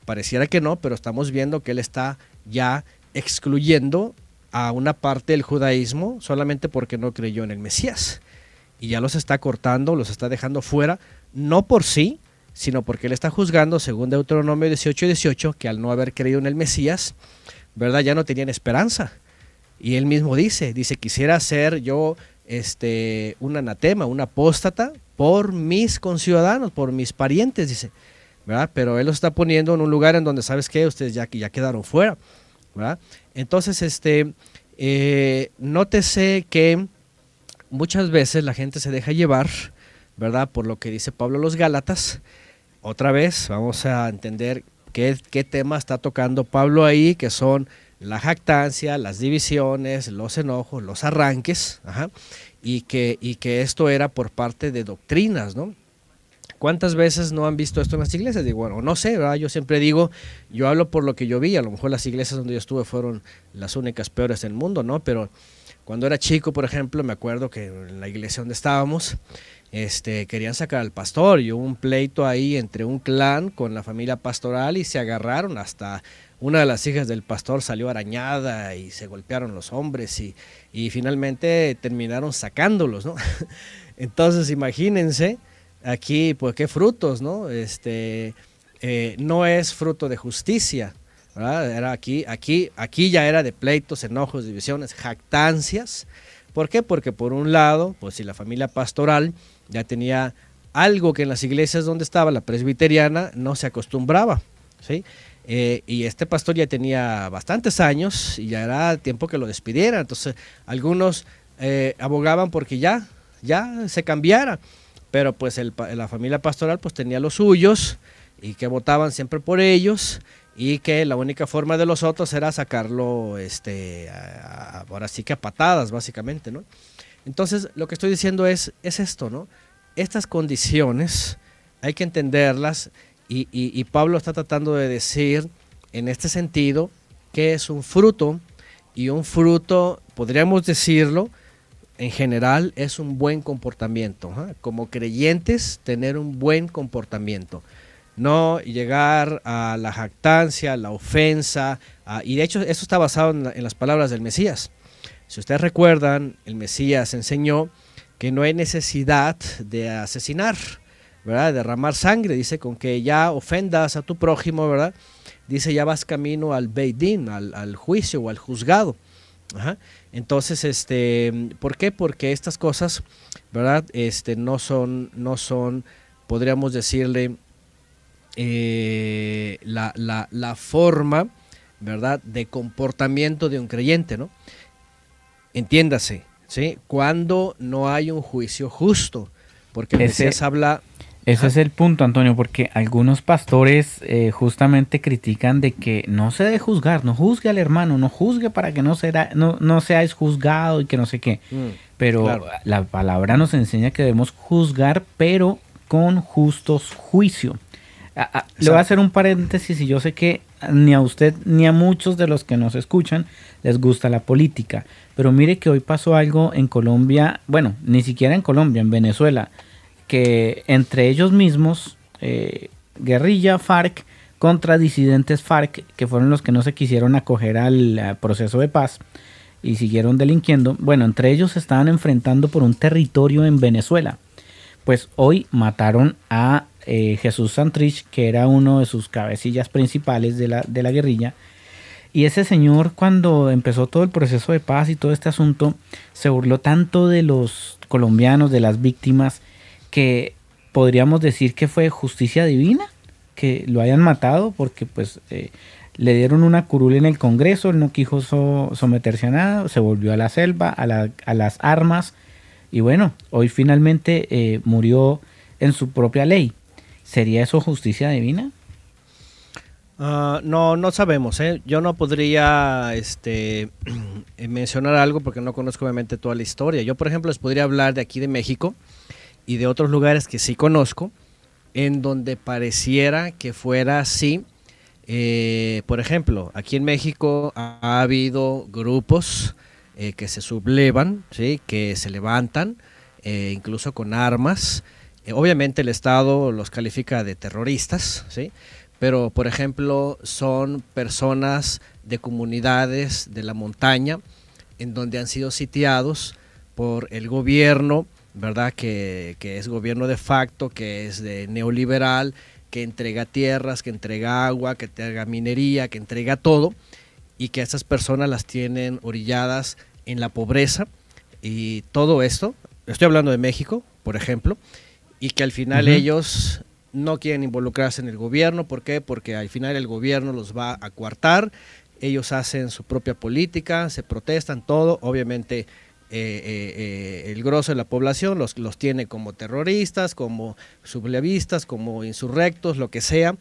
pareciera que no, pero estamos viendo que él está ya excluyendo a una parte del judaísmo solamente porque no creyó en el Mesías y ya los está cortando, los está dejando fuera, no por sí, sino porque él está juzgando, según Deuteronomio 18 y 18, que al no haber creído en el Mesías, ¿verdad? Ya no tenían esperanza. Y él mismo dice, dice, quisiera ser yo este, un anatema, un apóstata, por mis conciudadanos, por mis parientes, dice, ¿verdad? Pero él los está poniendo en un lugar en donde, ¿sabes qué? Ustedes ya, ya quedaron fuera, ¿verdad? Entonces, este, eh, nótese que muchas veces la gente se deja llevar, ¿verdad? Por lo que dice Pablo los Gálatas. Otra vez vamos a entender qué, tema está tocando Pablo ahí, que son la jactancia, las divisiones, los enojos, los arranques, y, que, y que esto era por parte de doctrinas, ¿no? ¿Cuántas veces no han visto esto en las iglesias? Digo, bueno, no sé, Yo siempre digo, yo hablo por lo que yo vi, a lo mejor las iglesias donde yo estuve fueron las únicas peores del mundo, ¿no? Pero cuando era chico, por ejemplo, me acuerdo que en la iglesia donde estábamos, este, querían sacar al pastor y hubo un pleito ahí entre un clan con la familia pastoral y se agarraron hasta una de las hijas del pastor salió arañada y se golpearon los hombres y, finalmente terminaron sacándolos, ¿no? [laughs] Entonces imagínense aquí, pues qué frutos, ¿no? Este, eh, no es fruto de justicia, era aquí, aquí, aquí ya era de pleitos, enojos, divisiones, jactancias. ¿Por qué? Porque por un lado, pues si la familia pastoral ya tenía algo que en las iglesias donde estaba la presbiteriana no se acostumbraba, ¿sí? Eh, y este pastor ya tenía bastantes años y ya era tiempo que lo despidieran, Entonces, algunos eh, abogaban porque ya, ya se cambiara. Pero pues la familia pastoral pues tenía los suyos y que votaban siempre por ellos y que la única forma de los otros era sacarlo, este, ahora sí que a patadas, básicamente, Entonces, lo que estoy diciendo es, es esto, ¿no? Estas condiciones hay que entenderlas y, Pablo está tratando de decir en este sentido que es un fruto y un fruto, podríamos decirlo, en general es un buen comportamiento. ¿ah? Como creyentes, tener un buen comportamiento. ¿no? Llegar a la jactancia, la ofensa, y de hecho eso está basado en, las palabras del Mesías. Si ustedes recuerdan, el Mesías enseñó que no hay necesidad de asesinar, ¿verdad? Derramar sangre, dice, con que ya ofendas a tu prójimo, ¿verdad? Dice, ya vas camino al Beidín, al, juicio o al juzgado. Entonces, este, ¿por qué? Porque estas cosas, ¿verdad? Este, no son, no son, podríamos decirle, eh, la, la, forma, ¿verdad?, de comportamiento de un creyente, ¿no? Entiéndase, ¿sí? Cuando no hay un juicio justo, porque Ese, habla... Ese es el punto, Antonio, porque algunos pastores eh, justamente critican de que no se debe juzgar, no juzgue al hermano, no juzgue para que no, será, no, no seáis juzgado y que no sé qué. Mm, pero la palabra nos enseña que debemos juzgar, pero con justos juicios. Ah, ah, le voy a hacer un paréntesis y yo sé que ni a usted ni a muchos de los que nos escuchan les gusta la política. Pero mire que hoy pasó algo en Colombia, bueno, ni siquiera en Colombia, en Venezuela, que entre ellos mismos, eh, guerrilla, FARC, contra disidentes FARC, que fueron los que no se quisieron acoger al, proceso de paz y siguieron delinquiendo, bueno, entre ellos se estaban enfrentando por un territorio en Venezuela. Pues hoy mataron a eh, Jesús Santrich, que era uno de sus cabecillas principales de la, de la guerrilla. Y ese señor, cuando empezó todo el proceso de paz y todo este asunto, se burló tanto de los colombianos, de las víctimas, que podríamos decir que fue justicia divina que lo hayan matado, porque pues eh, le dieron una curul en el Congreso, él no quiso someterse a nada, se volvió a la selva, a, las armas, y bueno, hoy finalmente eh, murió en su propia ley. ¿Sería eso justicia divina? Ah, no, no sabemos. ¿eh? Yo no podría este, [clears throat] eh, mencionar algo porque no conozco obviamente toda la historia. Yo, por ejemplo, les podría hablar de aquí de México y de otros lugares que sí conozco, en donde pareciera que fuera así. Eh, por ejemplo, aquí en México ha, habido grupos que se sublevan, ¿sí? que se levantan, incluso con armas. Eh, obviamente el Estado los califica de terroristas, ¿sí? pero por ejemplo son personas de comunidades de la montaña en donde han sido sitiados por el gobierno, ¿verdad? Que, es gobierno de facto, que es de neoliberal, que entrega tierras, que entrega agua, que entrega minería, que entrega todo, y que a estas personas las tienen orilladas en la pobreza. Y todo esto, estoy hablando de México, por ejemplo, y que al final ellos no quieren involucrarse en el gobierno. ¿Por qué? Porque al final el gobierno los va a coartar, ellos hacen su propia política, se protestan, todo, obviamente. Eh, eh, eh, el grosso de la población los, los tiene como terroristas, como sublevistas, como insurrectos, lo que sea,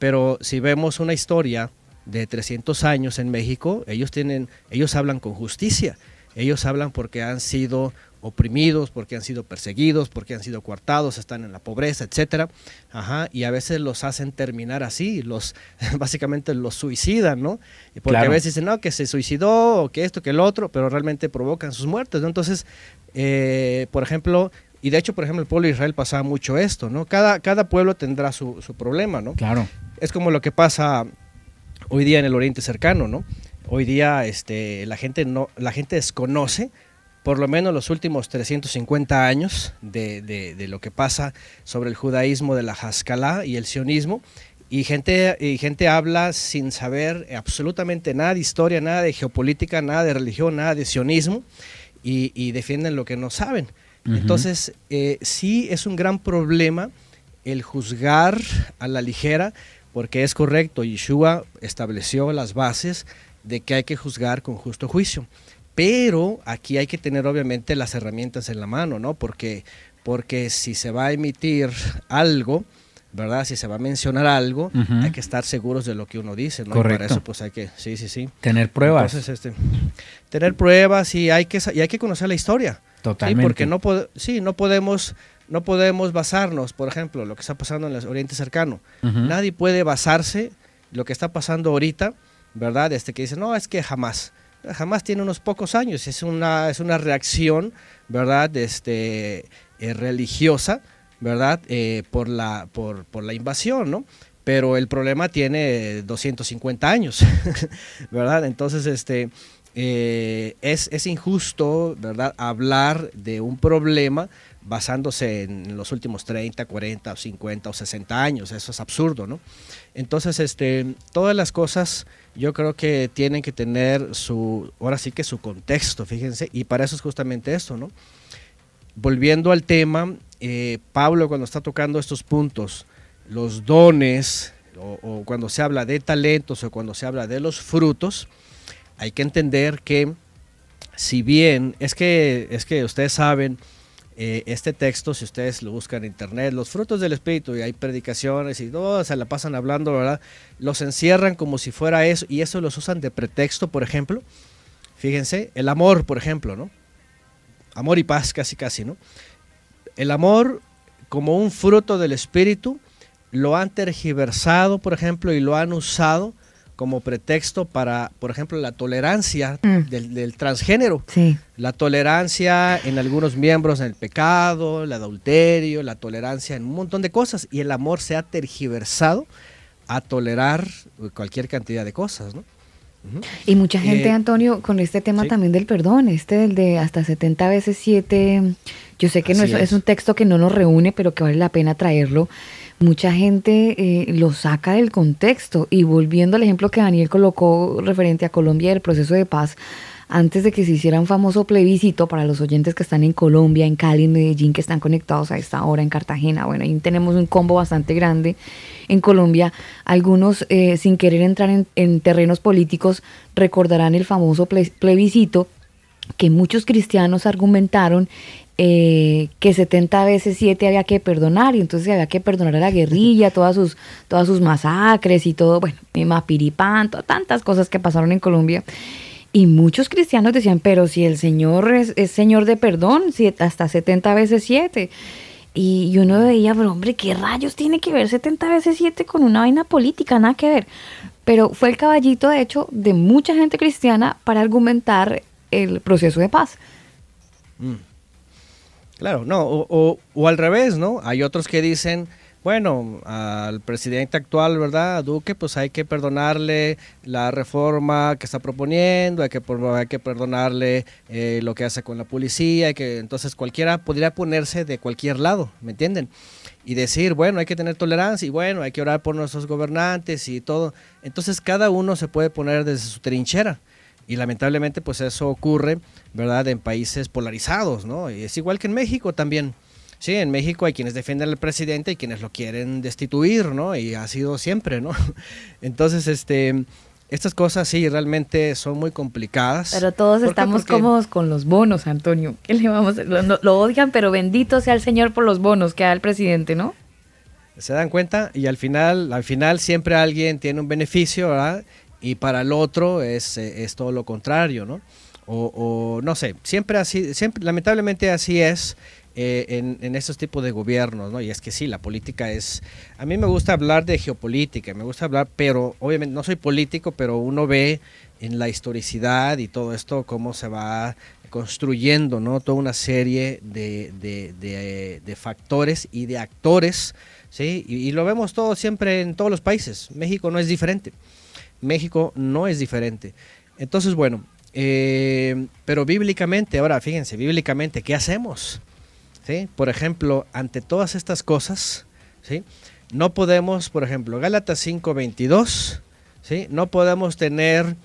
pero si vemos una historia de 300 años en México, ellos tienen ellos hablan con justicia. Ellos hablan porque han sido oprimidos, porque han sido perseguidos, porque han sido coartados, están en la pobreza, etcétera, Ajá, y a veces los hacen terminar así, los [laughs] básicamente los suicidan, ¿no? Porque a veces dicen, no, que se suicidó, o que esto, que el otro, pero realmente provocan sus muertes, ¿no? Entonces, eh, por ejemplo, y de hecho, por ejemplo, el pueblo de Israel pasaba mucho esto, ¿no? Cada, cada pueblo tendrá su, problema, ¿no? Claro. Es como lo que pasa hoy día en el Oriente Cercano, ¿no? Hoy día este, la, gente no, la gente desconoce por lo menos los últimos 350 años de, lo que pasa sobre el judaísmo de la Haskalah y el sionismo. Y gente, y gente habla sin saber absolutamente nada de historia, nada de geopolítica, nada de religión, nada de sionismo, y, defienden lo que no saben. Entonces, eh, sí es un gran problema el juzgar a la ligera, porque es correcto, Yeshua estableció las bases de que hay que juzgar con justo juicio. Pero aquí hay que tener obviamente las herramientas en la mano, ¿no? Porque, porque si se va a emitir algo, ¿verdad? Si se va a mencionar algo, hay que estar seguros de lo que uno dice, ¿no? Correcto. para eso pues hay que, sí, sí, sí. Tener pruebas. Entonces, este, tener pruebas y hay que, hay que conocer la historia. Totalmente. Porque no, sí, no podemos no podemos basarnos, por ejemplo, lo que está pasando en el Oriente Cercano. Nadie puede basarse lo que está pasando ahorita, ¿verdad? Este que dice, no, es que jamás jamás tiene unos pocos años, es una, es una reacción, ¿verdad? Este, eh, religiosa, ¿verdad? Eh, por, la, por, por, la invasión, ¿no? Pero el problema tiene 250 años, [laughs] ¿verdad? Entonces, este, eh, es, injusto, ¿verdad?, hablar de un problema basándose en los últimos 30, 40, 50 o 60 años. Eso es absurdo, ¿no? Entonces, este, todas las cosas yo creo que tienen que tener su, ahora sí que su contexto, fíjense, y para eso es justamente esto, ¿no? Volviendo al tema, eh, Pablo cuando está tocando estos puntos, los dones, o cuando se habla de talentos, o cuando se habla de los frutos, hay que entender que si bien es que, es que ustedes saben, eh, este texto, si ustedes lo buscan en internet, los frutos del espíritu, y hay predicaciones y todo, se la pasan hablando, ¿verdad? Los encierran como si fuera eso, y eso los usan de pretexto, por ejemplo. Fíjense, el amor, por ejemplo, ¿no? Amor y paz, casi, casi, ¿no? El amor como un fruto del espíritu, lo han tergiversado, por ejemplo, y lo han usado como pretexto para, por ejemplo, la tolerancia mm. del, transgénero. Sí. La tolerancia en algunos miembros en el pecado, el adulterio, la tolerancia en un montón de cosas. Y el amor se ha tergiversado a tolerar cualquier cantidad de cosas, ¿no? Y mucha gente, eh, Antonio, con este tema también del perdón, este del de hasta 70 veces 7, yo sé que no es, un texto que no nos reúne, pero que vale la pena traerlo, mucha gente eh, lo saca del contexto. Y volviendo al ejemplo que Daniel colocó referente a Colombia y el proceso de paz, antes de que se hiciera un famoso plebiscito para los oyentes que están en Colombia, en Cali, en Medellín, que están conectados a esta hora, en Cartagena, bueno, ahí tenemos un combo bastante grande en Colombia. Algunos, eh, sin querer entrar en terrenos políticos, recordarán el famoso plebiscito que muchos cristianos argumentaron eh, que 70 veces 7 había que perdonar y entonces había que perdonar a la guerrilla, [laughs] todas sus, todas sus masacres y todo, bueno, y Mapiripán, tantas cosas que pasaron en Colombia. Y muchos cristianos decían, pero si el Señor es, Señor de perdón, si hasta 70 veces 7. Y, y uno veía, pero hombre, ¿qué rayos tiene que ver 70 veces 7 con una vaina política? Nada que ver pero fue el caballito de hecho de mucha gente cristiana para argumentar el proceso de paz. Mm. Claro, no, o, al revés, ¿no? Hay otros que dicen, bueno, al presidente actual, ¿verdad? Duque, pues hay que perdonarle la reforma que está proponiendo, hay que, hay que perdonarle eh, lo que hace con la policía, hay que entonces cualquiera podría ponerse de cualquier lado, ¿me entienden? Y decir, bueno, hay que tener tolerancia y bueno, hay que orar por nuestros gobernantes y todo. Entonces cada uno se puede poner desde su trinchera. Y lamentablemente pues eso ocurre, ¿verdad? En países polarizados, ¿no? Y es igual que en México también. Sí, en México hay quienes defienden al presidente y quienes lo quieren destituir, ¿no? Y ha sido siempre, ¿no? [laughs] Entonces, este, estas cosas sí realmente son muy complicadas. Pero todos estamos cómodos con los bonos, Antonio. ¿Qué le vamos lo, lo odian, pero bendito sea el Señor por los bonos que da el presidente, ¿no? Se dan cuenta y al final, al final siempre alguien tiene un beneficio, ¿verdad? y para el otro es, eh, es todo lo contrario, ¿no? O, no sé, siempre así, siempre, lamentablemente así es eh, en, en, estos tipos de gobiernos, ¿no? Y es que sí, la política es, a mí me gusta hablar de geopolítica, me gusta hablar, pero obviamente no soy político, pero uno ve en la historicidad y todo esto cómo se va construyendo, ¿no? Toda una serie de, de factores y de actores y, lo vemos todo siempre en todos los países. México no es diferente. México no es diferente. Entonces, bueno, eh, pero bíblicamente, ahora fíjense, bíblicamente, ¿qué hacemos? ¿Sí? Por ejemplo, ante todas estas cosas, ¿sí? no podemos, por ejemplo, Gálatas 5:22, ¿sí? no podemos tener,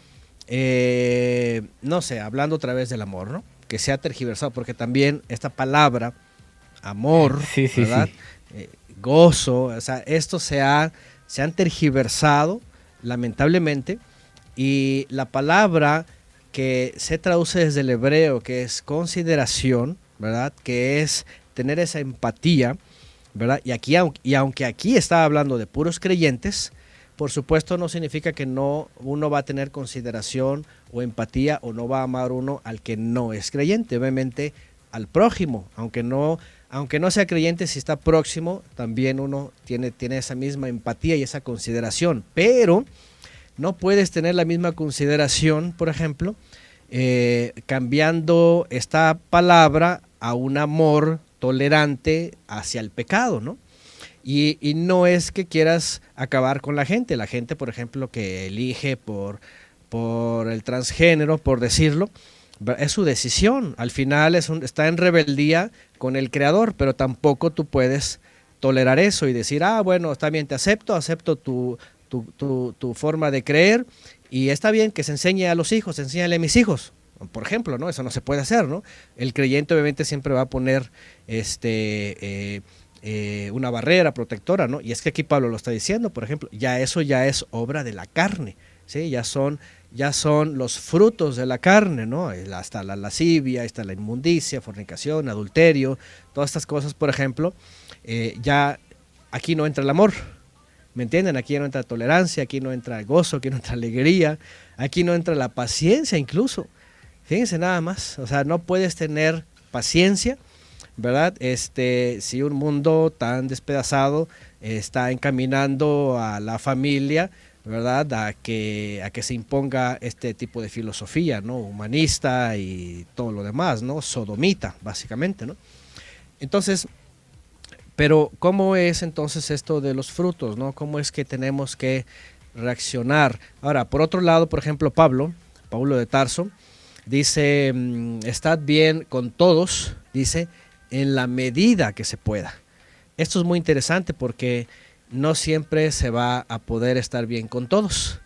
eh, no sé, hablando otra vez del amor, ¿no? que sea tergiversado, porque también esta palabra, amor, ¿verdad? Eh, gozo, o sea, esto se, ha, se han tergiversado, lamentablemente, y la palabra que se traduce desde el hebreo, que es consideración, ¿verdad? Que es tener esa empatía, ¿verdad? Y, aquí, y aunque aquí está hablando de puros creyentes, por supuesto no significa que no uno va a tener consideración o empatía o no va a amar uno al que no es creyente, obviamente al prójimo, aunque no aunque no sea creyente, si está próximo, también uno tiene, esa misma empatía y esa consideración. Pero no puedes tener la misma consideración, por ejemplo, eh, cambiando esta palabra a un amor tolerante hacia el pecado, ¿no? Y, y, no es que quieras acabar con la gente, la gente, por ejemplo, que elige por, por el transgénero, por decirlo, es su decisión. Al final es está en rebeldía con el creador, pero tampoco tú puedes tolerar eso y decir, ah, bueno, está bien, te acepto, acepto tu, tu, forma de creer y está bien que se enseñe a los hijos, enséñale a mis hijos. Por ejemplo, ¿no? Eso no se puede hacer, ¿no? El creyente obviamente siempre va a poner este, eh, eh, una barrera protectora, ¿no? Y es que aquí Pablo lo está diciendo, por ejemplo, ya eso ya es obra de la carne, ¿sí? Ya son ya son los frutos de la carne, ¿no? Eh, hasta la lascivia, está la inmundicia, fornicación, adulterio, todas estas cosas, por ejemplo, eh, ya aquí no entra el amor, ¿me entienden? Aquí no entra tolerancia, aquí no entra el gozo, aquí no entra alegría, aquí no entra la paciencia incluso. Fíjense nada más, o sea, no puedes tener paciencia, ¿verdad? Este, si un mundo tan despedazado está encaminando a la familia, ¿verdad? A que, a que se imponga este tipo de filosofía, ¿no? Humanista y todo lo demás, ¿no? Sodomita, básicamente, ¿no? Entonces, pero ¿cómo es entonces esto de los frutos, ¿no? ¿Cómo es que tenemos que reaccionar? Ahora, por otro lado, por ejemplo, Pablo, Pablo de Tarso, dice, mm, estad bien con todos, dice, en la medida que se pueda. Esto es muy interesante porque no siempre se va a poder estar bien con todos.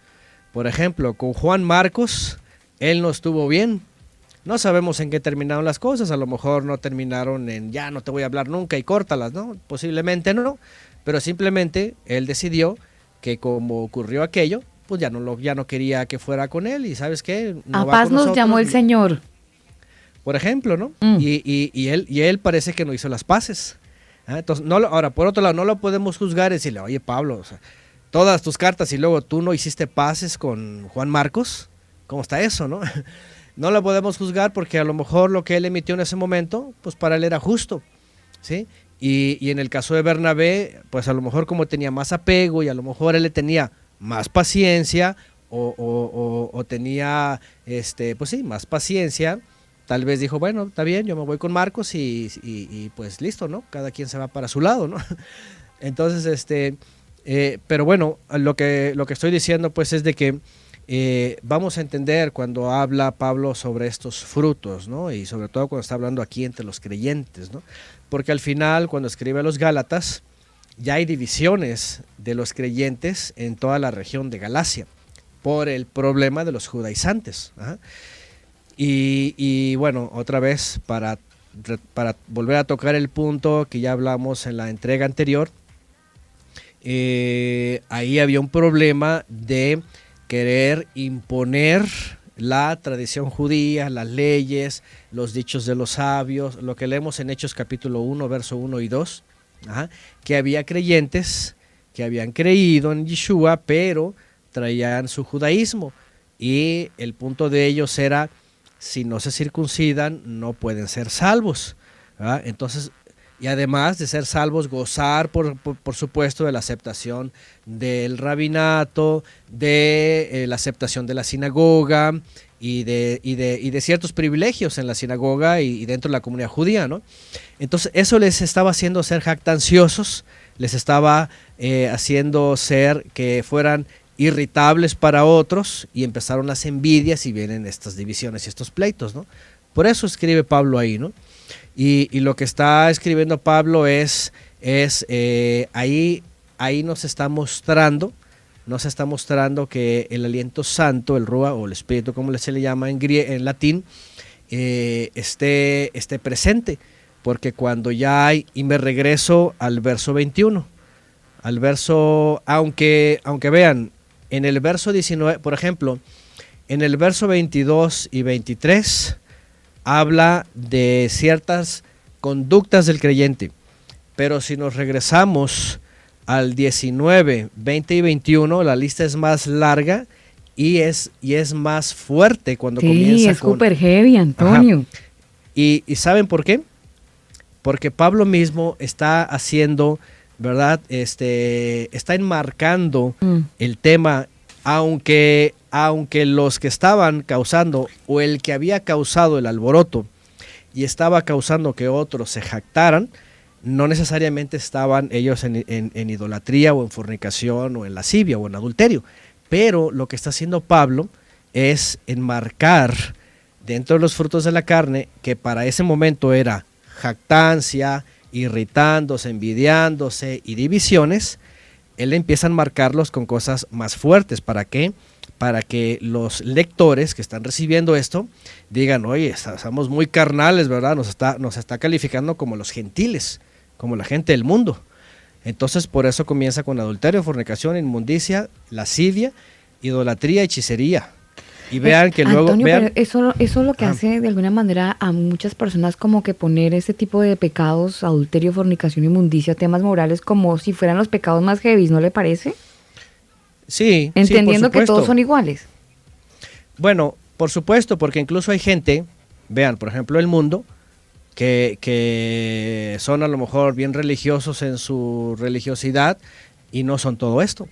Por ejemplo, con Juan Marcos, él no estuvo bien. No sabemos en qué terminaron las cosas, a lo mejor no terminaron en ya no te voy a hablar nunca y córtalas, ¿no? Posiblemente no, pero simplemente él decidió que como ocurrió aquello, pues ya no lo ya no quería que fuera con él y sabes qué, a paz nos llamó el Señor. Por ejemplo, ¿no? Mm. Y, y, y, él, y él parece que no hizo las paces. Ah, no ahora, por otro lado, no lo podemos juzgar y decirle, oye Pablo, todas tus cartas y luego tú no hiciste pases con Juan Marcos, ¿cómo está eso, no? [laughs] No lo podemos juzgar porque a lo mejor lo que él emitió en ese momento, pues para él era justo, ¿sí? Y, en el caso de Bernabé, pues a lo mejor como tenía más apego y a lo mejor él le tenía más paciencia o, tenía, este, pues sí, más paciencia, tal vez dijo, bueno, está bien, yo me voy con Marcos y, pues listo, ¿no? Cada quien se va para su lado, ¿no? [laughs] Entonces, este, eh, pero bueno, lo que, lo que estoy diciendo pues es de que eh, vamos a entender cuando habla Pablo sobre estos frutos, ¿no? Y sobre todo cuando está hablando aquí entre los creyentes, ¿no? Porque al final, cuando escribe a los Gálatas, ya hay divisiones de los creyentes en toda la región de Galacia por el problema de los judaizantes. ¿ah? Y, bueno, otra vez, para, para volver a tocar el punto que ya hablamos en la entrega anterior, eh, ahí había un problema de querer imponer la tradición judía, las leyes, los dichos de los sabios, lo que leemos en Hechos capítulo 1, verso 1 y 2, que había creyentes que habían creído en Yeshua, pero traían su judaísmo. Y el punto de ellos era si no se circuncidan, no pueden ser salvos. Entonces, y además de ser salvos, gozar, por, supuesto, de la aceptación del rabinato, de eh, la aceptación de la sinagoga y de, de, ciertos privilegios en la sinagoga y, dentro de la comunidad judía. ¿no? Entonces, eso les estaba haciendo ser jactanciosos, les estaba eh, haciendo ser que fueran irritables para otros y empezaron las envidias y vienen estas divisiones y estos pleitos, ¿no? Por eso escribe Pablo ahí, ¿no? Y, lo que está escribiendo Pablo es, es eh, ahí, ahí nos está mostrando, nos está mostrando que el aliento santo, el Rúa o el Espíritu, como se le llama en, en latín, eh, esté, esté presente, porque cuando ya hay, y me regreso al verso 21, al verso, aunque, aunque vean, en el verso 19, por ejemplo, en el verso 22 y 23 habla de ciertas conductas del creyente. Pero si nos regresamos al 19, 20 y 21, la lista es más larga y es, y es más fuerte cuando sí, es súper heavy, Antonio. Y, y, saben por qué? Porque Pablo mismo está haciendo ¿verdad? Este, está enmarcando mm. el tema, aunque, aunque los que estaban causando o el que había causado el alboroto y estaba causando que otros se jactaran, no necesariamente estaban ellos en idolatría o en fornicación o en lascivia o en adulterio. Pero lo que está haciendo Pablo es enmarcar dentro de los frutos de la carne, que para ese momento era jactancia, irritándose, envidiándose y divisiones, él empieza a marcarlos con cosas más fuertes. ¿Para qué? Para que los lectores que están recibiendo esto digan, oye, estamos muy carnales, ¿verdad? Nos está, nos está calificando como los gentiles, como la gente del mundo. Entonces, por eso comienza con adulterio, fornicación, inmundicia, lascivia, idolatría, hechicería. Y vean que luego... eso, eso es lo que ah. hace de alguna manera a muchas personas como que poner ese tipo de pecados, adulterio, fornicación, inmundicia, temas morales, como si fueran los pecados más heavy, ¿no le parece? Sí. Entendiendo que todos son iguales. Bueno, por supuesto, porque incluso hay gente, vean, por ejemplo, el mundo, que son a lo mejor bien religiosos en su religiosidad y no son todo esto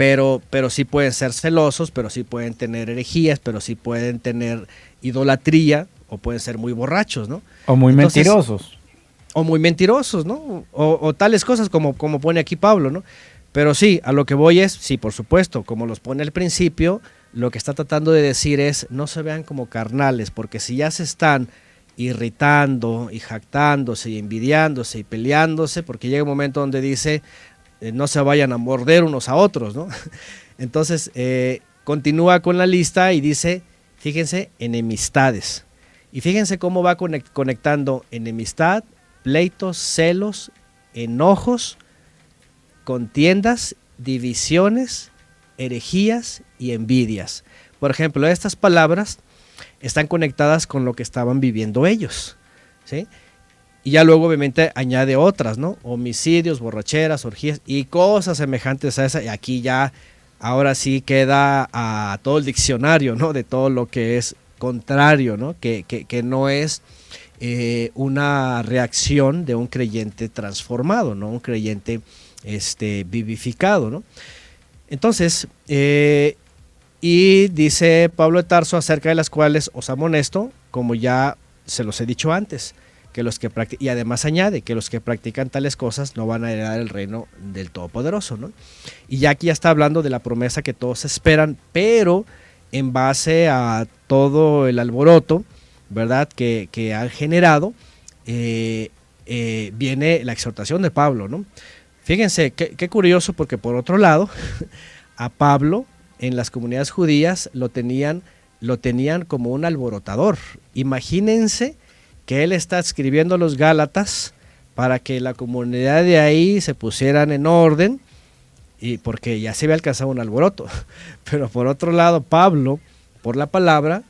pero, pero sí pueden ser celosos, pero sí pueden tener herejías, pero sí pueden tener idolatría o pueden ser muy borrachos, ¿no? O muy mentirosos. O muy mentirosos, ¿no? O, tales cosas como, como pone aquí Pablo, ¿no? Pero sí, a lo que voy es, sí, por supuesto, como los pone al principio, lo que está tratando de decir es, no se vean como carnales, porque si ya se están irritando y jactándose y envidiándose y peleándose, porque llega un momento donde dice, eh, no se vayan a morder unos a otros, ¿no? [laughs] Entonces, eh, continúa con la lista y dice, fíjense, enemistades. Y fíjense cómo va conectando enemistad, pleitos, celos, enojos, contiendas, divisiones, herejías y envidias. Por ejemplo, estas palabras están conectadas con lo que estaban viviendo ellos. ¿sí? Y ya luego, obviamente, añade otras, ¿no? Homicidios, borracheras, orgías y cosas semejantes a esa. Y aquí ya, ahora sí queda a todo el diccionario, ¿no? De todo lo que es contrario, ¿no? Que, que, no es eh, una reacción de un creyente transformado, ¿no? Un creyente este, vivificado, ¿no? Entonces, eh, y dice Pablo de Tarso acerca de las cuales os amonesto, como ya se los he dicho antes, los que y además añade que los que practican tales cosas no van a heredar el reino del Todopoderoso, Y ya aquí ya está hablando de la promesa que todos esperan, pero en base a todo el alboroto, ¿verdad? Que, que han generado, eh, eh, viene la exhortación de Pablo, ¿no? Fíjense, qué, curioso, porque por otro lado, [laughs] a Pablo en las comunidades judías lo tenían, lo tenían como un alborotador. Imagínense que él está escribiendo los Gálatas para que la comunidad de ahí se pusieran en orden y porque ya se había alcanzado un alboroto. [laughs] Pero por otro lado, Pablo, por la palabra,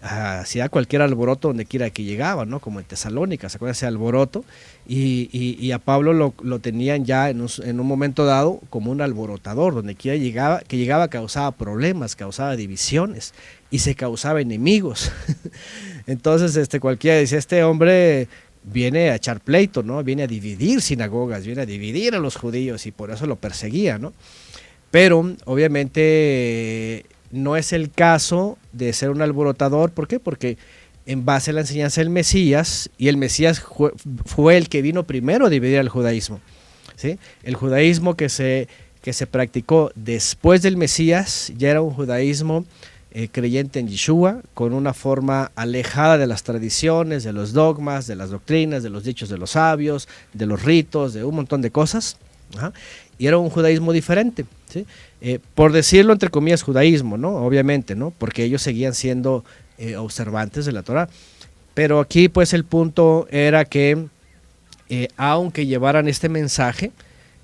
hacía cualquier alboroto donde quiera que llegaba, ¿no? Como en Tesalónica, ¿se acuerdan ese alboroto? Y, a Pablo lo, tenían ya en un, en un, momento dado como un alborotador, donde quiera llegaba, que llegaba causaba problemas, causaba divisiones y se causaba enemigos. [laughs] Entonces, este, cualquiera dice, este hombre viene a echar pleito, ¿no? Viene a dividir sinagogas, viene a dividir a los judíos y por eso lo perseguía, ¿no? Pero obviamente no es el caso de ser un alborotador, ¿por qué? Porque en base a la enseñanza del Mesías, y el Mesías fue el que vino primero a dividir al judaísmo, El judaísmo que se, que se practicó después del Mesías ya era un judaísmo eh, creyente en Yeshua, con una forma alejada de las tradiciones, de los dogmas, de las doctrinas, de los dichos de los sabios, de los ritos, de un montón de cosas. Y era un judaísmo diferente, eh, por decirlo entre comillas judaísmo, ¿no? Obviamente, ¿no? Porque ellos seguían siendo eh, observantes de la Torah. Pero aquí pues el punto era que aunque llevaran este mensaje,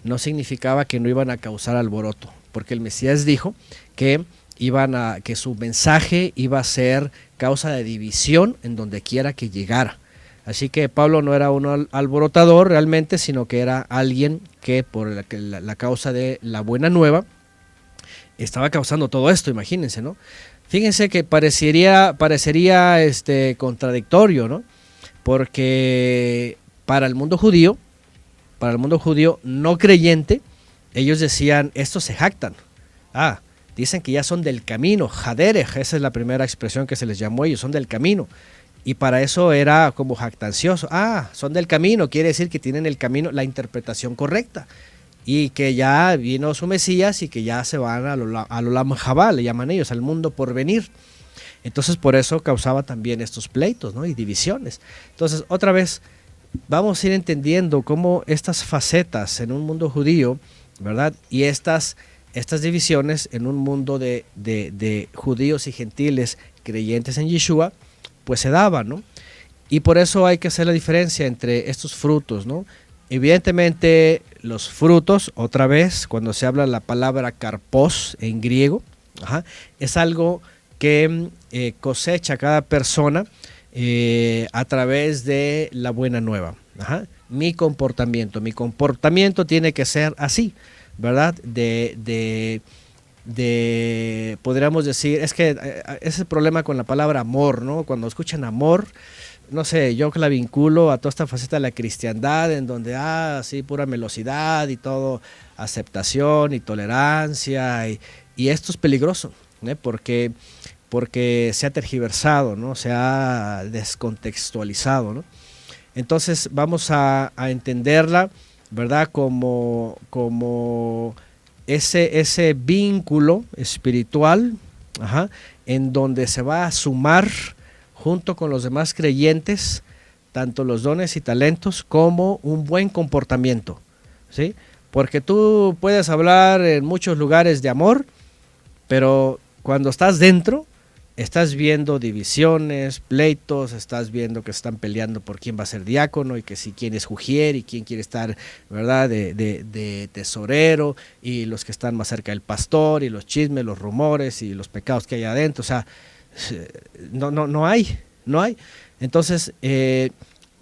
no significaba que no iban a causar alboroto, porque el Mesías dijo que iban a, que su mensaje iba a ser causa de división en donde quiera que llegara. Así que Pablo no era un alborotador realmente, sino que era alguien que por la, causa de la buena nueva estaba causando todo esto, imagínense, ¿no? Fíjense que parecería, parecería este, contradictorio, ¿no? Porque para el mundo judío, para el mundo judío no creyente, ellos decían, estos se jactan. Ah, dicen que ya son del camino, jaderej, esa es la primera expresión que se les llamó ellos, son del camino. Y para eso era como jactancioso, ah, son del camino, quiere decir que tienen el camino, la interpretación correcta, y que ya vino su Mesías y que ya se van a lo, a le llaman ellos, al mundo por venir. Entonces por eso causaba también estos pleitos ¿no? y divisiones. Entonces otra vez vamos a ir entendiendo cómo estas facetas en un mundo judío, ¿verdad? Y estas estas divisiones en un mundo de, judíos y gentiles creyentes en Yeshua, pues se daban. ¿no? Y por eso hay que hacer la diferencia entre estos frutos, ¿no? Evidentemente, los frutos, otra vez, cuando se habla la palabra carpos en griego, es algo que eh, cosecha cada persona eh, a través de la buena nueva. Mi comportamiento, mi comportamiento tiene que ser así. ¿verdad? De, de, de, podríamos decir, es que eh, eh, ese problema con la palabra amor, ¿no? Cuando escuchan amor, no sé, yo la vinculo a toda esta faceta de la cristiandad, en donde, ah, sí, pura melosidad y todo, aceptación y tolerancia, y, esto es peligroso, ¿eh? porque, porque se ha tergiversado, ¿no? Se ha descontextualizado, ¿no? Entonces vamos a entenderla ¿verdad? Como, como ese, ese vínculo espiritual en donde se va a sumar junto con los demás creyentes tanto los dones y talentos como un buen comportamiento, ¿sí? Porque tú puedes hablar en muchos lugares de amor, pero cuando estás dentro, estás viendo divisiones, pleitos, estás viendo que están peleando por quién va a ser diácono y que si quién es jugier y quién quiere estar, ¿verdad?, de, tesorero y los que están más cerca del pastor y los chismes, los rumores y los pecados que hay adentro. O sea, no, no, no hay, no hay. Entonces, eh,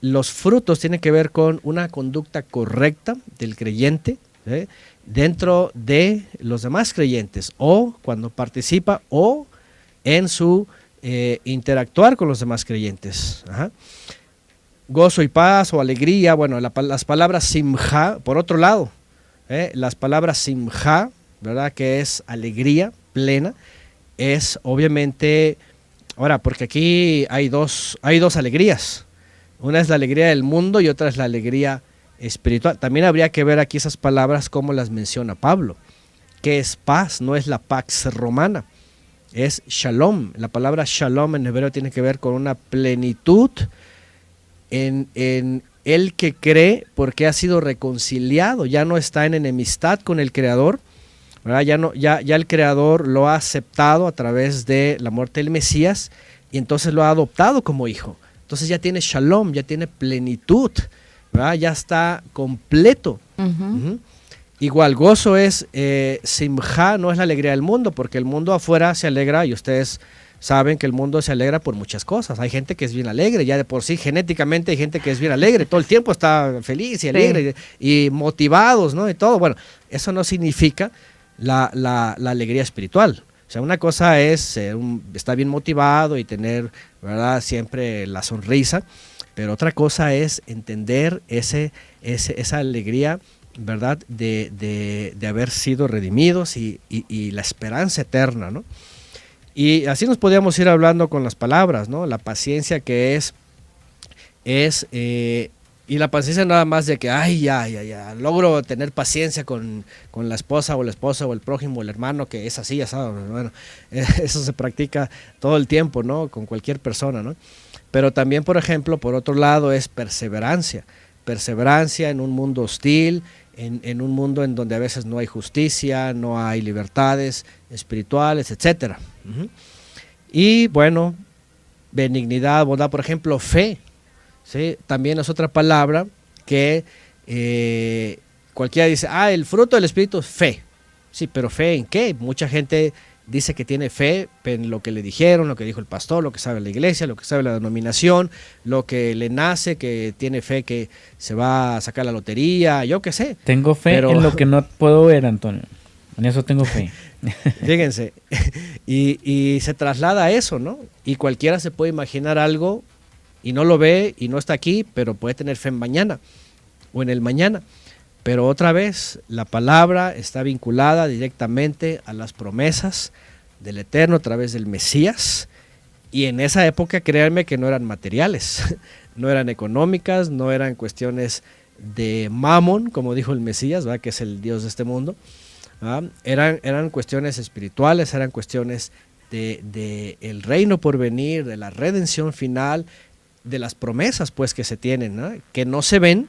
los frutos tienen que ver con una conducta correcta del creyente. ¿eh? dentro de los demás creyentes o cuando participa o en su eh, interactuar con los demás creyentes. Gozo y paz o alegría, bueno, las palabras simja, por otro lado, eh, las palabras simja, ¿verdad? Que es alegría plena, es obviamente, ahora, porque aquí hay dos, hay dos alegrías. Una es la alegría del mundo y otra es la alegría espiritual. También habría que ver aquí esas palabras como las menciona Pablo, que es paz, no es la pax romana es shalom. La palabra shalom en hebreo tiene que ver con una plenitud en, el que cree porque ha sido reconciliado, ya no está en enemistad con el Creador. Ya, no, ya, ya el Creador lo ha aceptado a través de la muerte del Mesías y entonces lo ha adoptado como hijo. Entonces ya tiene shalom, ya tiene plenitud, ya está completo. Igual, gozo es eh, simja, no es la alegría del mundo, porque el mundo afuera se alegra y ustedes saben que el mundo se alegra por muchas cosas. Hay gente que es bien alegre, ya de por sí genéticamente hay gente que es bien alegre, todo el tiempo está feliz y alegre y, motivados, ¿no? Y todo. Bueno, eso no significa la, alegría espiritual. O sea, una cosa es estar bien motivado y tener, ¿verdad?, siempre la sonrisa, pero otra cosa es entender ese, esa alegría ¿verdad? De, de, de haber sido redimidos y, y, la esperanza eterna, ¿no? Y así nos podíamos ir hablando con las palabras, ¿no? La paciencia que es, es, eh, y la paciencia nada más de que, ay, ya, ya, ya, logro tener paciencia con, con la esposa o la esposa o el prójimo o el hermano, que es así, ya sabes, bueno, [laughs] eso se practica todo el tiempo, ¿no? Con cualquier persona, ¿no? Pero también, por ejemplo, por otro lado, es perseverancia, perseverancia en un mundo hostil, en, un mundo en donde a veces no hay justicia, no hay libertades espirituales, etc. Y bueno, benignidad, bondad, por ejemplo, fe, ¿sí? también es otra palabra que eh, cualquiera dice, ah, el fruto del Espíritu es fe. Sí, pero fe en qué? Mucha gente dice que tiene fe en lo que le dijeron, lo que dijo el pastor, lo que sabe la iglesia, lo que sabe la denominación, lo que le nace, que tiene fe que se va a sacar la lotería, yo qué sé. Tengo fe en lo que no puedo ver, Antonio. En eso tengo fe. [laughs] Fíjense, y, y, se traslada a eso, ¿no? Y cualquiera se puede imaginar algo y no lo ve y no está aquí, pero puede tener fe en mañana o en el mañana. Pero otra vez, la palabra está vinculada directamente a las promesas del Eterno a través del Mesías. Y en esa época, créanme que no eran materiales, [laughs] no eran económicas, no eran cuestiones de mamón, como dijo el Mesías, que es el Dios de este mundo. ¿ah? Eran, eran, cuestiones espirituales, eran cuestiones de, reino por venir, de la redención final, de las promesas pues que se tienen, que no se ven,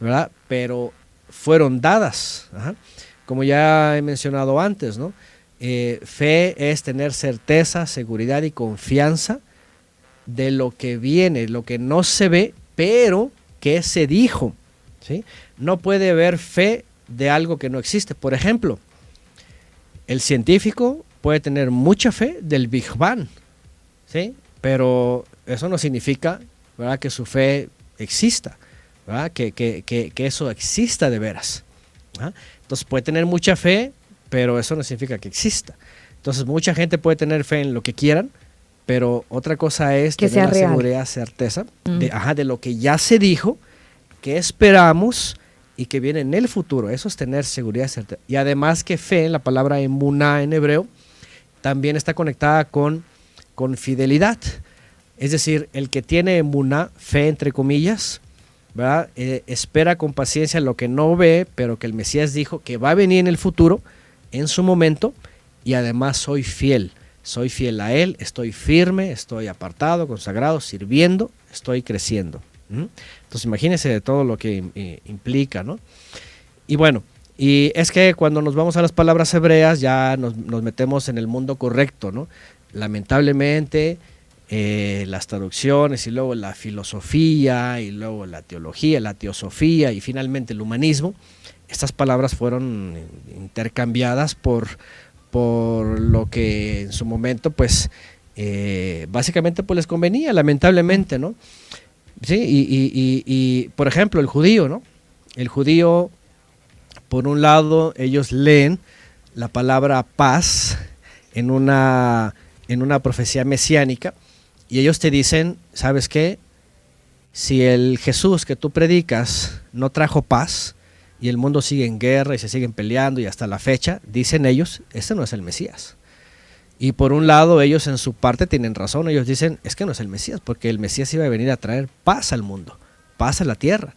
¿verdad? pero fueron dadas. Como ya he mencionado antes, eh, fe es tener certeza, seguridad y confianza de lo que viene, lo que no se ve, pero que se dijo. No puede haber fe de algo que no existe. Por ejemplo, el científico puede tener mucha fe del Big Bang, ¿sí? pero eso no significa que su fe exista que, que, que, eso exista de veras. Entonces puede tener mucha fe, pero eso no significa que exista. Entonces mucha gente puede tener fe en lo que quieran, pero otra cosa es que tener sea seguridad, certeza de, mm. de lo que ya se dijo, que esperamos y que viene en el futuro. Eso es tener seguridad, certeza. Y además que fe, la palabra emuná en hebreo, también está conectada con, con fidelidad. Es decir, el que tiene emuná fe entre comillas, eh, espera con paciencia lo que no ve, pero que el Mesías dijo que va a venir en el futuro, en su momento, y además soy fiel. Soy fiel a Él, estoy firme, estoy apartado, consagrado, sirviendo, estoy creciendo. ¿Mm? Entonces imagínense de todo lo que eh, implica, ¿no? Y bueno, y es que cuando nos vamos a las palabras hebreas ya nos, nos metemos en el mundo correcto, ¿no? Lamentablemente eh, las traducciones y luego la filosofía y luego la teología, la teosofía y finalmente el humanismo, estas palabras fueron intercambiadas por, por lo que en su momento pues eh, básicamente pues les convenía, lamentablemente, ¿no? Sí, y, por ejemplo el judío, ¿no? El judío, por un lado, ellos leen la palabra paz en una, en una profecía mesiánica, y ellos te dicen, ¿sabes qué? Si el Jesús que tú predicas no trajo paz y el mundo sigue en guerra y se siguen peleando y hasta la fecha, dicen ellos, este no es el Mesías. Y por un lado, ellos en su parte tienen razón, ellos dicen, es que no es el Mesías, porque el Mesías iba a venir a traer paz al mundo, paz a la tierra.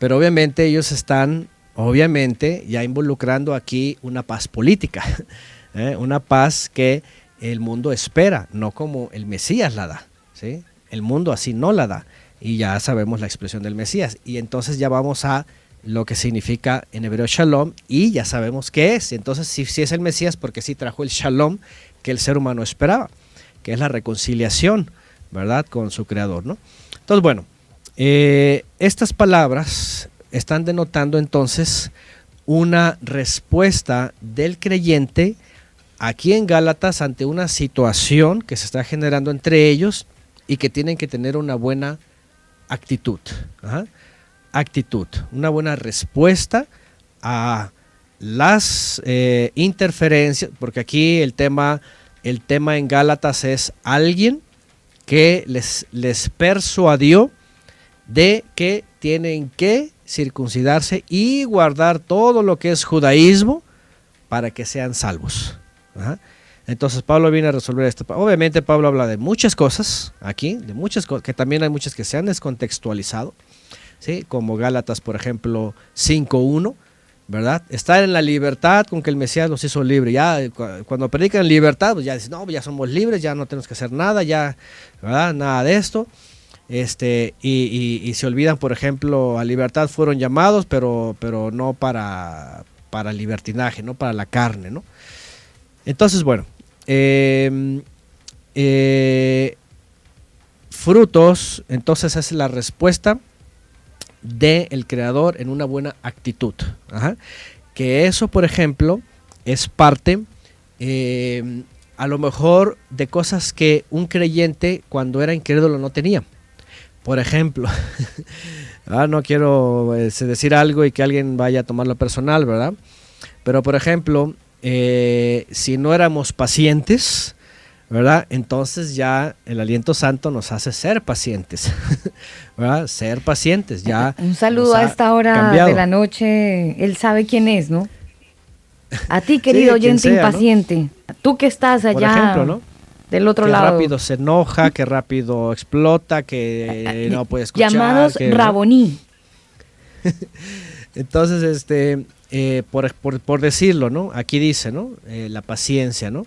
Pero obviamente ellos están, obviamente, ya involucrando aquí una paz política, [laughs] ¿eh? una paz que el mundo espera, no como el Mesías la da. ¿sí? El mundo así no la da. Y ya sabemos la expresión del Mesías. Y entonces ya vamos a lo que significa en hebreo shalom y ya sabemos qué es. Entonces si es el Mesías porque sí trajo el shalom que el ser humano esperaba, que es la reconciliación, ¿verdad? Con su creador, ¿no? Entonces, bueno, eh, estas palabras están denotando entonces una respuesta del creyente aquí en Gálatas ante una situación que se está generando entre ellos y que tienen que tener una buena actitud. Actitud, una buena respuesta a las eh, interferencias, porque aquí el tema, el tema en Gálatas es alguien que les, les persuadió de que tienen que circuncidarse y guardar todo lo que es judaísmo para que sean salvos. Entonces Pablo viene a resolver esto. Obviamente Pablo habla de muchas cosas aquí, de muchas cosas, que también hay muchas que se han descontextualizado, ¿sí? como Gálatas, por ejemplo, 5.1, ¿verdad? Estar en la libertad con que el Mesías Nos hizo libre. Ya cuando predican libertad, pues ya dicen, no, pues ya somos libres, ya no tenemos que hacer nada, ya, ¿verdad? Nada de esto. Este, y, se olvidan, por ejemplo, a libertad fueron llamados, pero, pero no para, para libertinaje, no para la carne, ¿no? Entonces, bueno, eh, eh, frutos, entonces es la respuesta del creador en una buena actitud. Que eso, por ejemplo, es parte eh, a lo mejor de cosas que un creyente cuando era incrédulo no tenía. Por ejemplo, [laughs] ah, no quiero este, decir algo y que alguien vaya a tomarlo personal, ¿verdad? Pero por ejemplo, eh, si no éramos pacientes, ¿verdad? Entonces ya el aliento santo nos hace ser pacientes, [laughs] ¿verdad? Ser pacientes, ya. [laughs] Un saludo a esta hora de la noche, él sabe quién es, ¿no? A ti, [laughs] querido oyente impaciente, tú que estás allá. Por ejemplo, ¿no? Del otro lado. Que rápido se enoja, que rápido explota, que no puedes escuchar. Llamados Raboní. Entonces, este, eh, por, decirlo, ¿no? Aquí dice, ¿no? Eh, la paciencia, ¿no?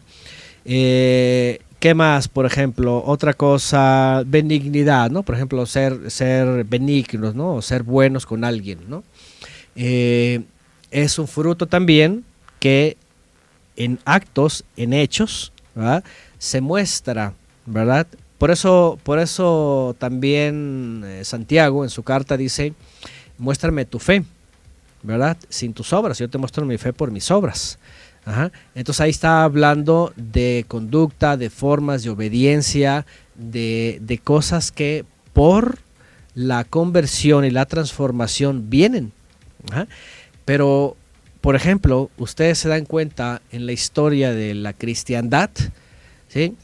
Eh, ¿Qué más? Por ejemplo, otra cosa, benignidad, ¿no? Por ejemplo, ser, ser benignos, O ser buenos con alguien, es un fruto también que en actos, en hechos, Se muestra, ¿verdad? Por eso, por eso también Santiago en su carta dice, muéstrame tu fe, ¿verdad? Sin tus obras, yo te muestro mi fe por mis obras. Entonces ahí está hablando de conducta, de formas, de obediencia, de, cosas que por la conversión y la transformación vienen. Pero, por ejemplo, ustedes se dan cuenta en la historia de la cristiandad, ¿sí?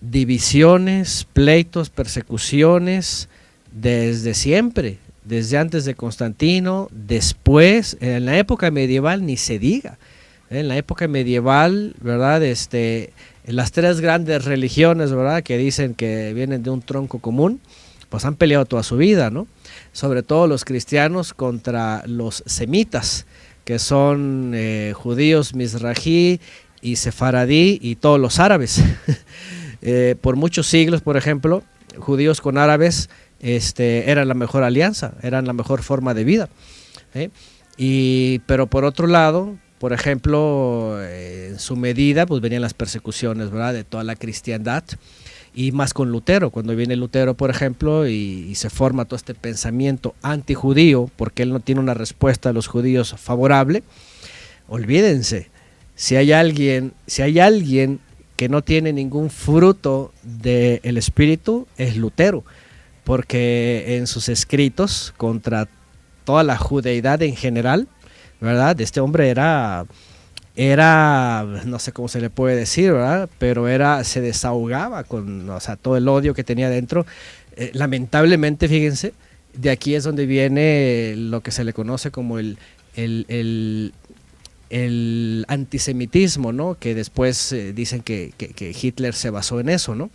divisiones, pleitos, persecuciones, desde siempre, desde antes de Constantino, después, en la época medieval ni se diga. ¿Eh? En la época medieval, ¿verdad? Este, las tres grandes religiones, ¿verdad? Que dicen que vienen de un tronco común, pues han peleado toda su vida, ¿no? Sobre todo los cristianos contra los semitas, que son eh, judíos, misrají y sefaradí y todos los árabes. [laughs] Eh, por muchos siglos, por ejemplo, judíos con árabes este, era la mejor alianza, era la mejor forma de vida. ¿eh? Y, pero por otro lado, por ejemplo, eh, en su medida, pues venían las persecuciones ¿verdad? de toda la cristiandad y más con Lutero, cuando viene Lutero, por ejemplo, y, se forma todo este pensamiento antijudío, porque él no tiene una respuesta a los judíos favorable, olvídense, si hay alguien, si hay alguien que no tiene ningún fruto del espíritu, es Lutero porque en sus escritos contra toda la judeidad en general, ¿verdad? de Este hombre era, era, no sé cómo se le puede decir, ¿verdad? Pero era, se desahogaba con, o todo el odio que tenía dentro. Eh, lamentablemente, fíjense, de aquí es donde viene lo que se le conoce como el, el, antisemitismo, ¿no? Que después eh, dicen que Hitler se basó en eso, ¿no?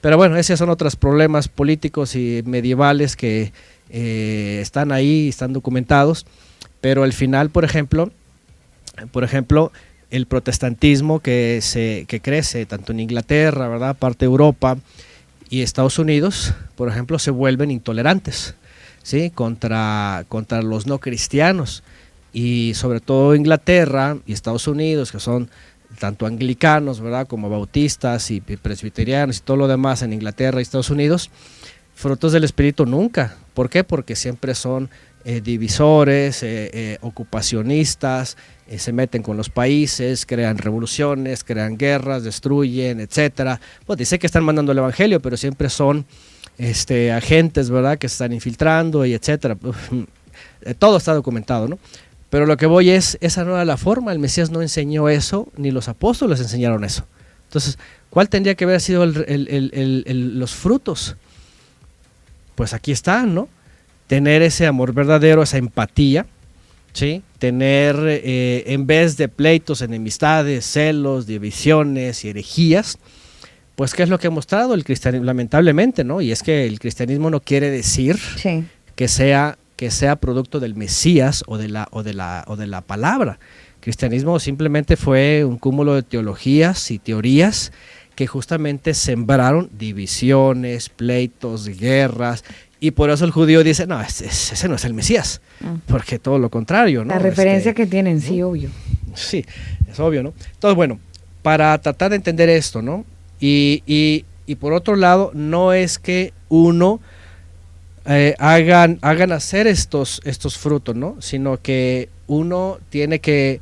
Pero bueno, esos son otros problemas políticos y medievales que eh, están ahí, están documentados. Pero al final, por ejemplo, por ejemplo, el protestantismo que, se, crece tanto en Inglaterra, ¿verdad? parte de Europa y Estados Unidos, por ejemplo, se vuelven intolerantes ¿sí? contra, contra los no cristianos. Y sobre todo Inglaterra y Estados Unidos, que son tanto anglicanos, ¿verdad? Como bautistas y presbiterianos y todo lo demás en Inglaterra y Estados Unidos, frutos del Espíritu nunca. ¿Por qué? Porque siempre son eh, divisores, eh, eh, ocupacionistas, se meten con los países, crean revoluciones, crean guerras, destruyen, etcétera. Pues dice que están mandando el evangelio, pero siempre son este, agentes, ¿verdad? Que se están infiltrando y etcétera. Mm, todo está documentado, ¿no? Pero lo que voy es, esa no era la forma, el Mesías no enseñó eso, ni los apóstoles enseñaron eso. Entonces, ¿cuál tendría que haber sido los frutos? Pues aquí está, ¿no? Tener ese amor verdadero, esa empatía, ¿sí? Tener, eh, en vez de pleitos, enemistades, celos, divisiones y herejías, pues qué es lo que ha mostrado el cristianismo, lamentablemente, ¿no? Y es que el cristianismo no quiere decir que sea que sea producto del Mesías o de la, o de la, o de la palabra. cristianismo simplemente fue un cúmulo de teologías y teorías que justamente sembraron divisiones, pleitos, guerras, y por eso el judío dice, no, ese, no es el Mesías, ah. porque todo lo contrario, ¿no? La referencia este, que tienen, sí, obvio. Sí, es obvio, ¿no? Entonces, bueno, para tratar de entender esto, ¿no? Y, y por otro lado, no es que uno eh, hagan, hagan hacer estos, estos frutos, ¿no? Sino que uno tiene que,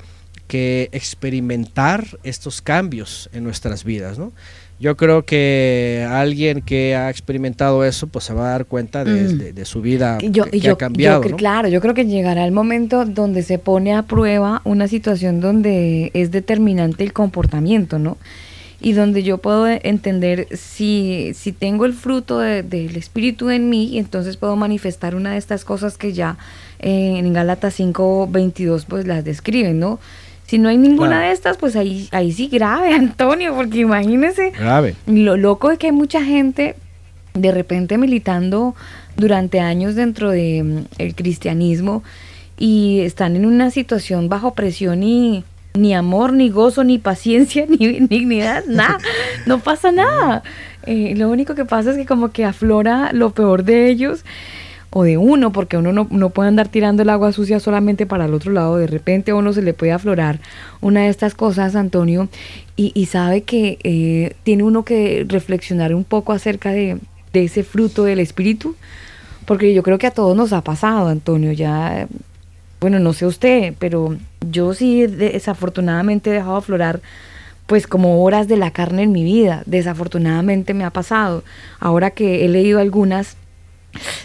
experimentar estos cambios en nuestras vidas, ¿no? Yo creo que alguien que ha experimentado eso, pues se va a dar cuenta de, su vida que, yo, ha cambiado. Claro, yo creo que llegará el momento donde se pone a prueba una situación donde es determinante el comportamiento, ¿no? y donde yo puedo entender si, si tengo el fruto del Espíritu en mí, y entonces puedo manifestar una de estas cosas que ya eh, en Gálatas 5.22 pues las describen, ¿no? Si no hay ninguna de estas, pues ahí, ahí sí grave, [laughs] Antonio, porque imagínese grave. lo loco es que hay mucha gente de repente militando durante años dentro del de, mm, cristianismo y están en una situación bajo presión y ni amor, ni gozo, ni paciencia, [laughs] ni dignidad, nada, no pasa nada. Eh, lo único que pasa es que como que aflora lo peor de ellos o de uno, porque uno no, puede andar tirando el agua sucia solamente para el otro lado. De repente a uno se le puede aflorar una de estas cosas, Antonio, y, sabe que eh, tiene uno que reflexionar un poco acerca de, de ese fruto del espíritu, porque yo creo que a todos nos ha pasado, Antonio, ya bueno, no sé usted, pero yo sí desafortunadamente he dejado aflorar pues como horas de la carne en mi vida. Desafortunadamente me ha pasado. Ahora que he leído algunas,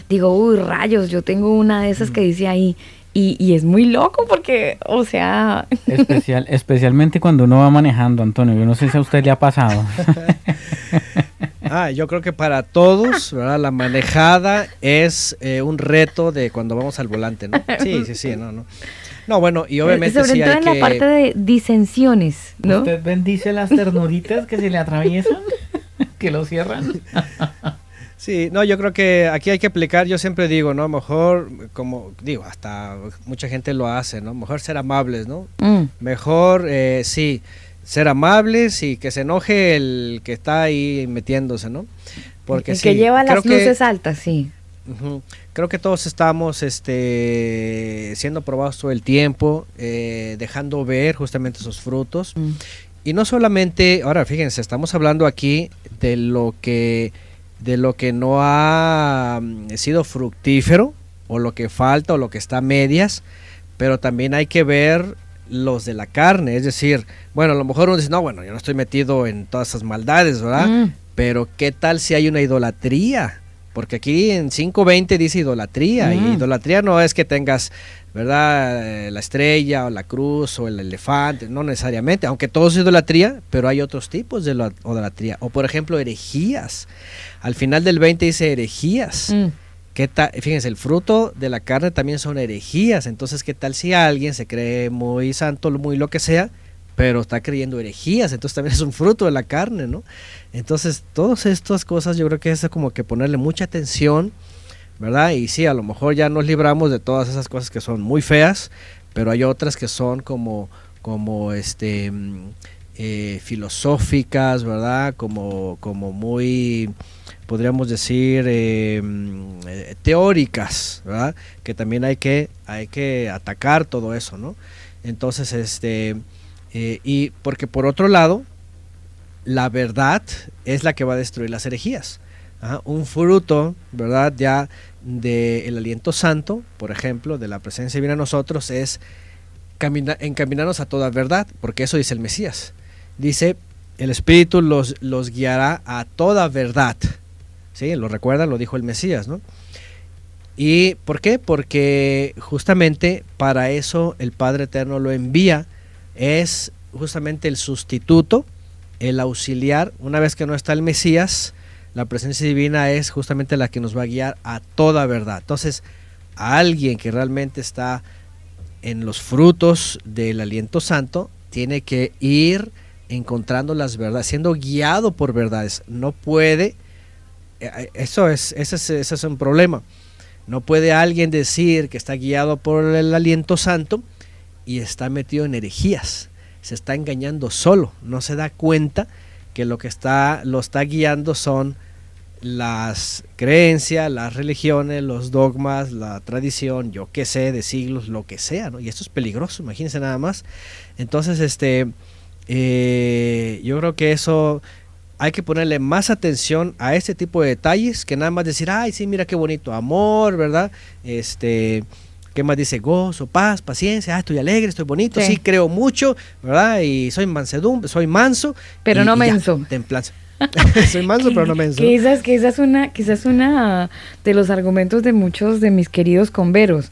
digo, uy, rayos, yo tengo una de esas que dice ahí, y, es muy loco porque, o sea... [laughs] especialmente cuando uno va manejando, Antonio. Yo no sé si a usted le ha pasado. [laughs] ah, yo creo que para todos, ¿verdad? La manejada es eh, un reto de cuando vamos al volante, ¿no? Sí, sí, sí, no, no. No, bueno, y eh, obviamente Sobre todo en la parte de disensiones, ¿no? ¿Usted bendice las ternuritas que se le atraviesan? [laughs] ¿Que lo cierran? Sí, no, yo creo que aquí hay que aplicar, yo siempre digo, ¿no? Mejor, como digo, hasta mucha gente lo hace, ¿no? Mejor ser amables, ¿no? Mm. Mejor, eh, sí, ser amables y que se enoje el que está ahí metiéndose, ¿no? Porque el que lleva las luces altas, sí. creo que todos estamos este, siendo probados todo el tiempo, eh, dejando ver justamente sus frutos. Mm. Y no solamente, ahora fíjense, estamos hablando aquí de lo que de lo que no ha mm, sido fructífero o lo que falta o lo que está a medias, pero también hay que ver los de la carne, es decir, bueno, a lo mejor uno dice, no, bueno, yo no estoy metido en todas esas maldades, ¿verdad? Mm. Pero ¿qué tal si hay una idolatría? Porque aquí en 5.20 dice idolatría, y idolatría no es que tengas, ¿verdad? Eh, la estrella o la cruz o el elefante, no necesariamente, aunque todo es idolatría, pero hay otros tipos de idolatría. O por ejemplo, herejías. Al final del 20 dice herejías. Mm. ¿Qué tal? Fíjense, el fruto de la carne también son herejías. Entonces, ¿qué tal si alguien se cree muy santo, muy lo que sea, pero está creyendo herejías? Entonces también es un fruto de la carne, ¿no? Entonces, todas estas cosas yo creo que es como que ponerle mucha atención, ¿verdad? Y sí, a lo mejor ya nos libramos de todas esas cosas que son muy feas, pero hay otras que son como, como este, mm, eh, filosóficas, ¿verdad? Como, como muy, podríamos decir, eh, mm, eh, teóricas, ¿verdad? Que también hay que, hay que atacar todo eso, ¿no? Entonces, este, y porque por otro lado, la verdad es la que va a destruir las herejías. un fruto, ¿verdad? Ya del aliento santo, por ejemplo, de la presencia divina a nosotros, es encaminarnos a toda verdad, porque eso dice el Mesías. Dice, el Espíritu los, los guiará a toda verdad. ¿Sí? Lo recuerda, lo dijo el Mesías, ¿no? ¿Y por qué? Porque justamente para eso el Padre Eterno lo envía. Es justamente el sustituto el auxiliar, una vez que no está el Mesías, la presencia divina es justamente la que nos va a guiar a toda verdad. Entonces, a alguien que realmente está en los frutos del aliento santo, tiene que ir encontrando las verdades, siendo guiado por verdades. No puede, eh, eh, eso es, ese es, ese es un problema. No puede alguien decir que está guiado por el aliento santo y está metido en herejías se está engañando solo, no se da cuenta que lo que está, lo está guiando son las creencias, las religiones, los dogmas, la tradición, yo qué sé, de siglos, lo que sea, ¿no? Y esto es peligroso, imagínense nada más. Entonces, este, eh, yo creo que eso hay que ponerle más atención a este tipo de detalles que nada más decir, ay, sí, mira qué bonito amor, ¿verdad? Este, ¿Qué más dice? Gozo, paz, paciencia, ah, estoy alegre, estoy bonito, sí, creo mucho, ¿verdad? Y soy mansedumbre, soy manso. Pero no menso. [laughs] [laughs] soy manso, pero no menso. Quizás, es una, quizás una de los argumentos de muchos de mis queridos converos,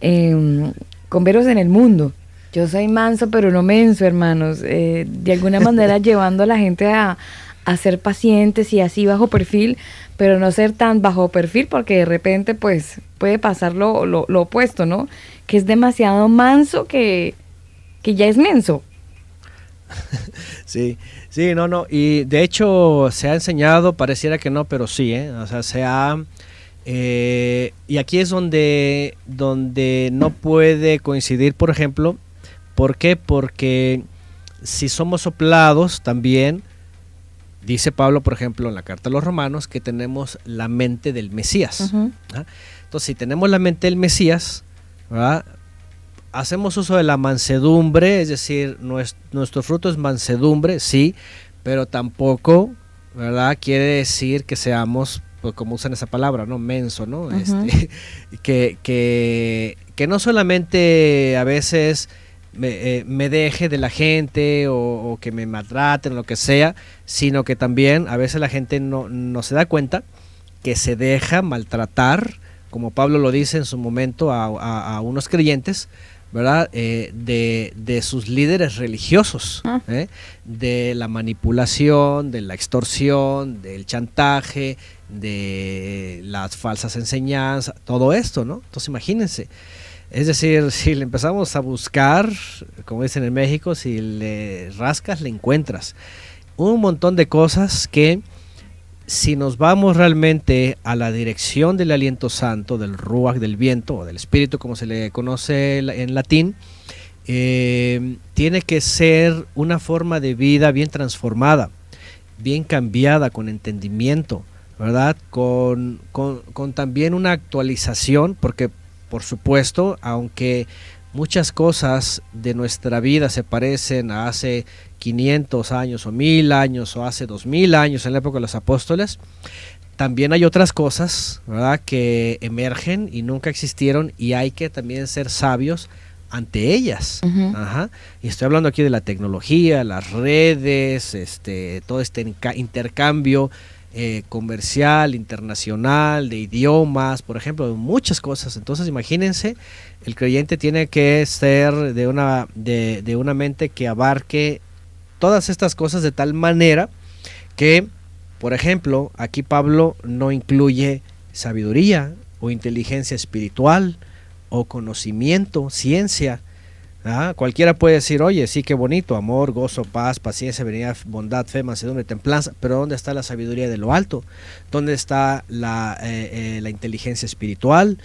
em, converos en el mundo. Yo soy manso, pero no menso, hermanos. Eh, de alguna manera [laughs] llevando a la gente a, a ser pacientes y así bajo perfil, pero no ser tan bajo perfil porque de repente pues puede pasar lo, lo, opuesto, ¿no? Que es demasiado manso que, que ya es menso. [laughs] Sí, sí, no, no. Y de hecho se ha enseñado, pareciera que no, pero sí, ¿eh? O sea, se ha... Eh, y aquí es donde, donde no puede coincidir, por ejemplo. ¿Por qué? Porque si somos soplados también, Dice Pablo, por ejemplo, en la carta a los romanos, que tenemos la mente del Mesías. ¿ah? Entonces, si tenemos la mente del Mesías, hacemos uso de la mansedumbre, es decir, nuestro, fruto es mansedumbre, sí, pero tampoco, ¿verdad? Quiere decir que seamos, pues, como usan esa palabra, ¿no? Menso, ¿no? Este, [laughs] que, que no solamente a veces eh, me, deje de la gente o, que me maltraten, lo que sea, sino que también a veces la gente no, se da cuenta que se deja maltratar, como Pablo lo dice en su momento a, unos creyentes, ¿verdad? Eh, de, sus líderes religiosos, ah. ¿eh? de la manipulación, de la extorsión, del chantaje, de las falsas enseñanzas, todo esto, ¿no? Entonces imagínense. Es decir, si le empezamos a buscar, como dicen en México, si le rascas, le encuentras. Un montón de cosas que si nos vamos realmente a la dirección del aliento santo, del ruach, del viento o del espíritu, como se le conoce en latín, eh, tiene que ser una forma de vida bien transformada, bien cambiada, con entendimiento, ¿verdad? Con, con, con también una actualización, porque por supuesto, aunque muchas cosas de nuestra vida se parecen a hace 500 años o 1000 años o hace 2000 años en la época de los apóstoles, también hay otras cosas que emergen y nunca existieron y hay que también ser sabios ante ellas. Y estoy hablando aquí de la tecnología, las redes, este, todo este intercambio eh, comercial, internacional, de idiomas, por ejemplo, muchas cosas. Entonces, imagínense, el creyente tiene que ser de una, de una mente que abarque todas estas cosas de tal manera que, por ejemplo, aquí Pablo no incluye sabiduría o inteligencia espiritual o conocimiento, ciencia, Cualquiera puede decir, oye, sí, qué bonito, amor, gozo, paz, paciencia, benignidad, bondad, fe, mansedumbre, templanza, pero ¿dónde está la sabiduría de lo alto? ¿Dónde está la, eh, eh, inteligencia espiritual?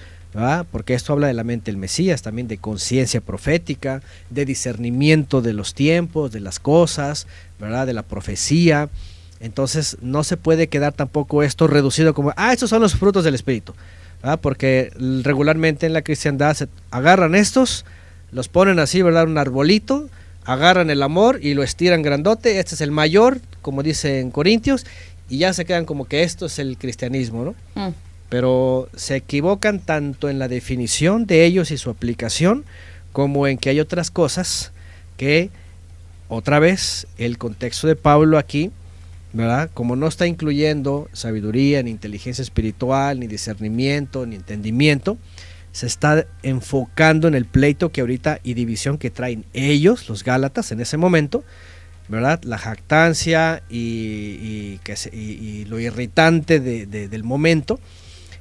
Porque esto habla de la mente del Mesías, también de conciencia profética, de discernimiento de los tiempos, de las cosas, ¿verdad? De la profecía. Entonces no se puede quedar tampoco esto reducido como, ah, estos son los frutos del Espíritu, Porque regularmente en la cristiandad se agarran estos, los ponen así, ¿verdad? Un arbolito, agarran el amor y lo estiran grandote. Este es el mayor, como dice en Corintios, y ya se quedan como que esto es el cristianismo, ¿no? Mm. Pero se equivocan tanto en la definición de ellos y su aplicación, como en que hay otras cosas que, otra vez, el contexto de Pablo aquí, ¿verdad? Como no está incluyendo sabiduría, ni inteligencia espiritual, ni discernimiento, ni entendimiento, se está enfocando en el pleito que ahorita y división que traen ellos, los Gálatas, en ese momento, ¿verdad? La jactancia y, lo irritante del momento,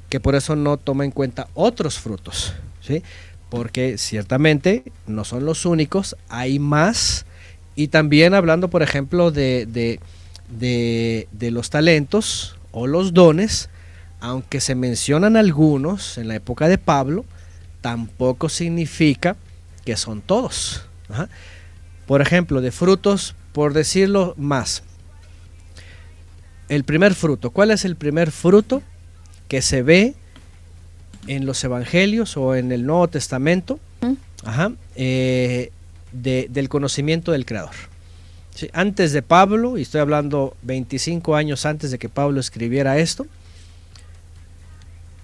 que por eso no toma en cuenta otros frutos, ¿sí? Porque ciertamente no son los únicos, hay más. Y también hablando, por ejemplo, de los talentos o los dones, aunque se mencionan algunos en la época de Pablo, tampoco significa que son todos. Por ejemplo, de frutos, por decirlo más, el primer fruto, ¿cuál es el primer fruto que se ve en los evangelios o en el Nuevo Testamento? Eh, del conocimiento del Creador. antes de Pablo, y estoy hablando 25 años antes de que Pablo escribiera esto,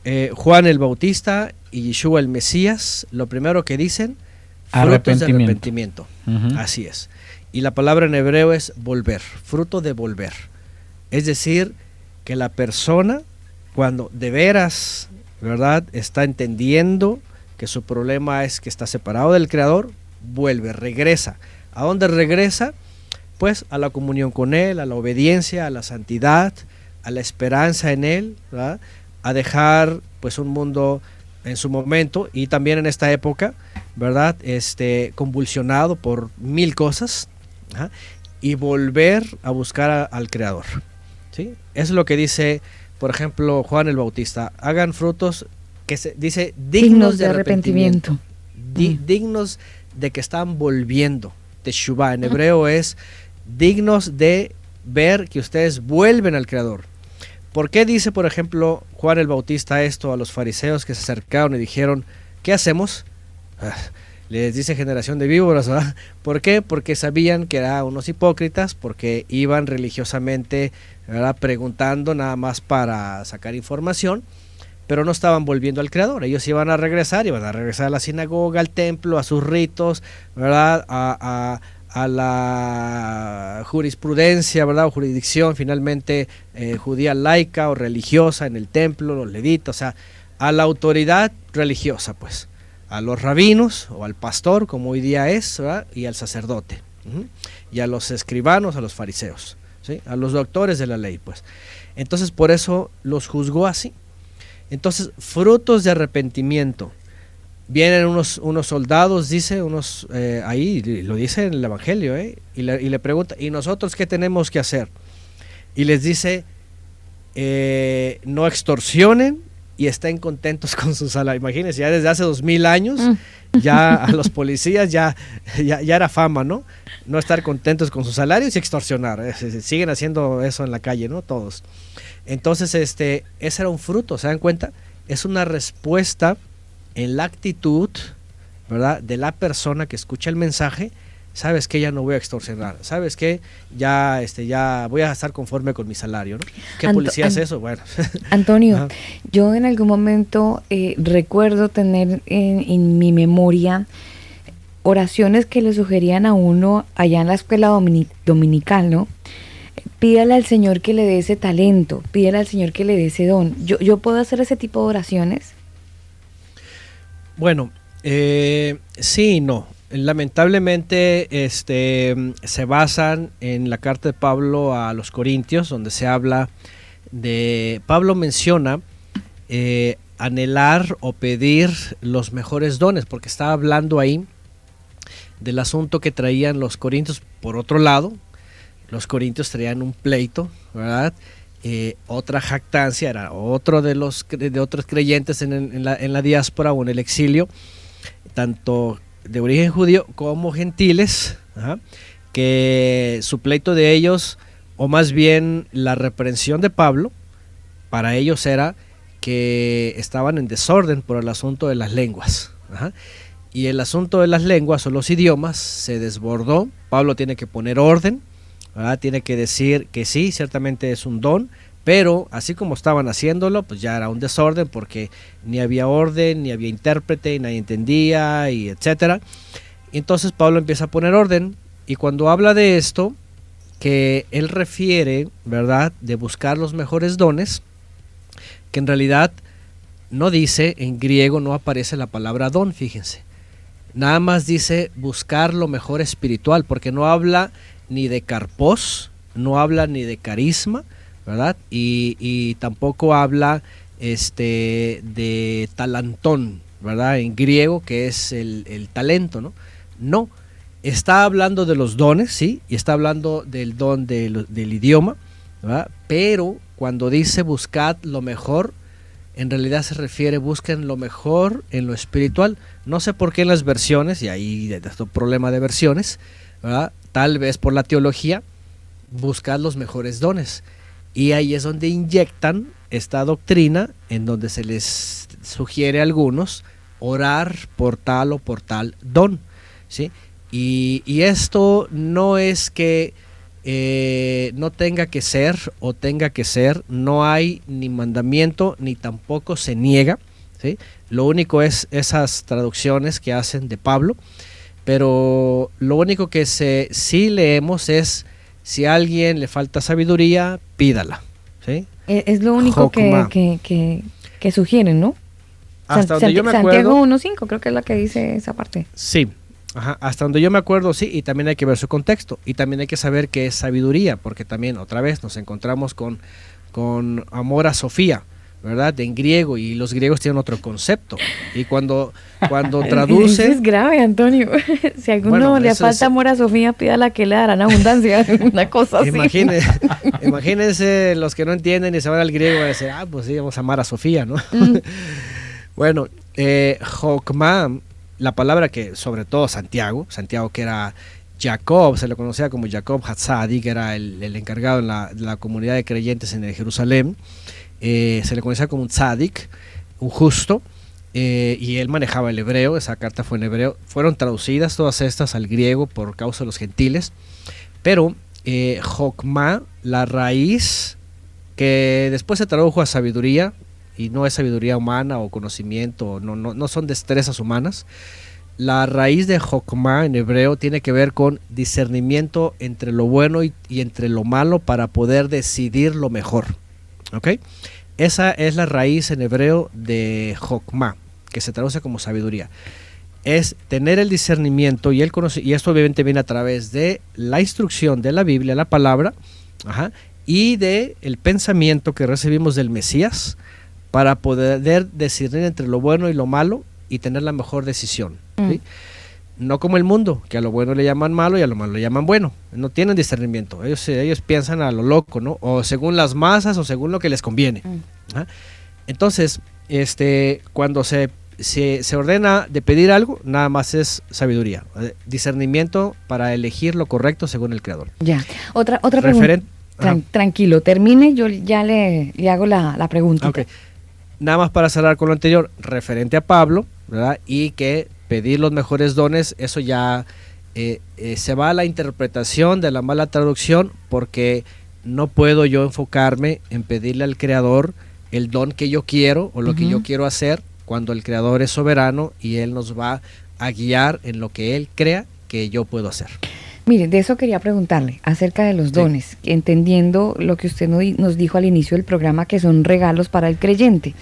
eh, Juan el Bautista y Yeshua el Mesías, lo primero que dicen, arrepentimiento. De arrepentimiento. Así es. Y la palabra en hebreo es volver, fruto de volver. Es decir, que la persona, cuando de veras, ¿verdad?, está entendiendo que su problema es que está separado del Creador, vuelve, regresa. ¿A dónde regresa? Pues a la comunión con Él, a la obediencia, a la santidad, a la esperanza en Él, ¿verdad? a dejar pues un mundo en su momento y también en esta época, ¿verdad? Este, convulsionado por mil cosas ¿ah? y volver a buscar al Creador. ¿sí? es lo que dice, por ejemplo, Juan el Bautista. Hagan frutos que se dice dignos, de arrepentimiento. Mm. Dignos de que están volviendo. Teshuvah en hebreo es dignos de ver que ustedes vuelven al Creador. ¿Por qué dice, por ejemplo, Juan el Bautista esto a los fariseos que se acercaron y dijeron, ¿qué hacemos? Ah, les dice generación de víboras, ¿verdad? ¿Por qué? Porque sabían que eran unos hipócritas, porque iban religiosamente, ¿verdad? Preguntando nada más para sacar información, pero no estaban volviendo al Creador. Ellos iban a regresar, iban a regresar a la sinagoga, al templo, a sus ritos, ¿verdad? a a la jurisprudencia, ¿verdad? O jurisdicción finalmente eh, judía laica o religiosa en el templo, los levitas, o sea, a la autoridad religiosa, pues, a los rabinos o al pastor, como hoy día es, ¿verdad? Y al sacerdote, y a los escribanos, a los fariseos, ¿sí? A los doctores de la ley, pues. Entonces, por eso los juzgó así. Entonces, frutos de arrepentimiento vienen unos, unos soldados, dice, unos eh, ahí, lo dice en el Evangelio, eh, y, le, pregunta, ¿y nosotros qué tenemos que hacer? Y les dice, eh, no extorsionen y estén contentos con su salario. Imagínense, ya desde hace dos mil años, mm. ya a los policías ya, ya, era fama, ¿no? No estar contentos con sus salarios y extorsionar. Siguen haciendo eso en la calle, ¿no? Todos. Entonces, este, ese era un fruto, ¿se dan cuenta? Es una respuesta en la actitud, ¿verdad? De la persona que escucha el mensaje, sabes que ya no voy a extorsionar, sabes que ya, este, ya voy a estar conforme con mi salario, ¿no? ¿Qué policía es eso? Bueno. [laughs] Antonio, yo en algún momento eh, recuerdo tener en, mi memoria oraciones que le sugerían a uno allá en la escuela dominical, ¿no? Pídale al Señor que le dé ese talento, pídale al Señor que le dé ese don. Yo, yo puedo hacer ese tipo de oraciones. Bueno, eh, sí y no. Lamentablemente este, se basan en la carta de Pablo a los Corintios, donde se habla de, Pablo menciona eh, anhelar o pedir los mejores dones, porque estaba hablando ahí del asunto que traían los Corintios. Por otro lado, los Corintios traían un pleito, ¿verdad? Eh, otra jactancia era otro de los de otros creyentes en, la, diáspora o en el exilio, tanto de origen judío como gentiles, que su pleito de ellos, o más bien la reprensión de Pablo, para ellos era que estaban en desorden por el asunto de las lenguas. Y el asunto de las lenguas o los idiomas se desbordó, Pablo tiene que poner orden, tiene que decir que sí, ciertamente es un don, pero así como estaban haciéndolo, pues ya era un desorden porque ni había orden, ni había intérprete, nadie entendía, y etcétera. Entonces Pablo empieza a poner orden y cuando habla de esto, que él refiere, ¿verdad?, de buscar los mejores dones, que en realidad no dice, en griego no aparece la palabra don, fíjense. Nada más dice buscar lo mejor espiritual, porque no habla ni de carpos, no habla ni de carisma, ¿verdad? Y, tampoco habla este, de talantón, ¿verdad? En griego, que es el, talento, ¿no? No, está hablando de los dones, sí, y está hablando del don del, idioma, ¿verdad? Pero cuando dice buscad lo mejor, en realidad se refiere busquen lo mejor en lo espiritual. No sé por qué en las versiones, y ahí es un problema de versiones, ¿verdad? tal vez por la teología, buscar los mejores dones. Y ahí es donde inyectan esta doctrina, en donde se les sugiere a algunos orar por tal o por tal don. ¿sí? Y, esto no es que eh, no tenga que ser o tenga que ser, no hay ni mandamiento ni tampoco se niega. Lo único es esas traducciones que hacen de Pablo. Pero lo único que se, sí leemos es, si a alguien le falta sabiduría, pídala. ¿sí? E-, es lo único que, que, sugieren, ¿no? Hasta donde yo me acuerdo. Santiago 1.5, creo que es la que dice esa parte. Sí, hasta donde yo me acuerdo, sí, y también hay que ver su contexto, y también hay que saber qué es sabiduría, porque también otra vez nos encontramos con, con amor a Sofía, ¿verdad? En griego, y los griegos tienen otro concepto. Y cuando, [laughs] cuando traduces es grave, Antonio. [laughs] si a alguno le falta amor a Sofía, pídala que le darán abundancia, [laughs] una cosa así. Imagínense, los que no entienden y se van al griego a decir, ah, pues sí, vamos a amar a Sofía, ¿no? Mm. bueno, eh, la palabra que sobre todo Santiago, Santiago que era Jacob, se le conocía como Jacob Hatzadi, que era el, encargado en la, de la comunidad de creyentes en el Jerusalén, eh, se le conocía como un tzadik, un justo, eh, y él manejaba el hebreo, esa carta fue en hebreo. Fueron traducidas todas estas al griego por causa de los gentiles, pero eh, Jokma, la raíz que después se tradujo a sabiduría, y no es sabiduría humana o conocimiento, no, no, no son destrezas humanas. La raíz de Jokma en hebreo tiene que ver con discernimiento entre lo bueno y entre lo malo para poder decidir lo mejor. ¿Ok? Esa es la raíz en hebreo de Jokma, que se traduce como sabiduría. Es tener el discernimiento y el conocimiento, y esto obviamente viene a través de la instrucción de la Biblia, la palabra, y de el pensamiento que recibimos del Mesías para poder discernir entre lo bueno y lo malo y tener la mejor decisión. Mm no como el mundo, que a lo bueno le llaman malo y a lo malo le llaman bueno. No tienen discernimiento. Ellos, ellos piensan a lo loco, ¿no? O según las masas o según lo que les conviene. Mm. ¿ah? Entonces, este, cuando se, se, ordena de pedir algo, nada más es sabiduría. Eh, discernimiento para elegir lo correcto según el creador. Ya. Otra, otra pregunta. tranquilo, termine, yo ya le, hago la, la pregunta. Nada más para cerrar con lo anterior, referente a Pablo, ¿verdad? Y que pedir los mejores dones, eso ya eh, eh, se va a la interpretación de la mala traducción porque no puedo yo enfocarme en pedirle al creador el don que yo quiero o lo que yo quiero hacer cuando el creador es soberano y él nos va a guiar en lo que él crea que yo puedo hacer. Mire, de eso quería preguntarle, acerca de los dones, entendiendo lo que usted nos dijo al inicio del programa, que son regalos para el creyente.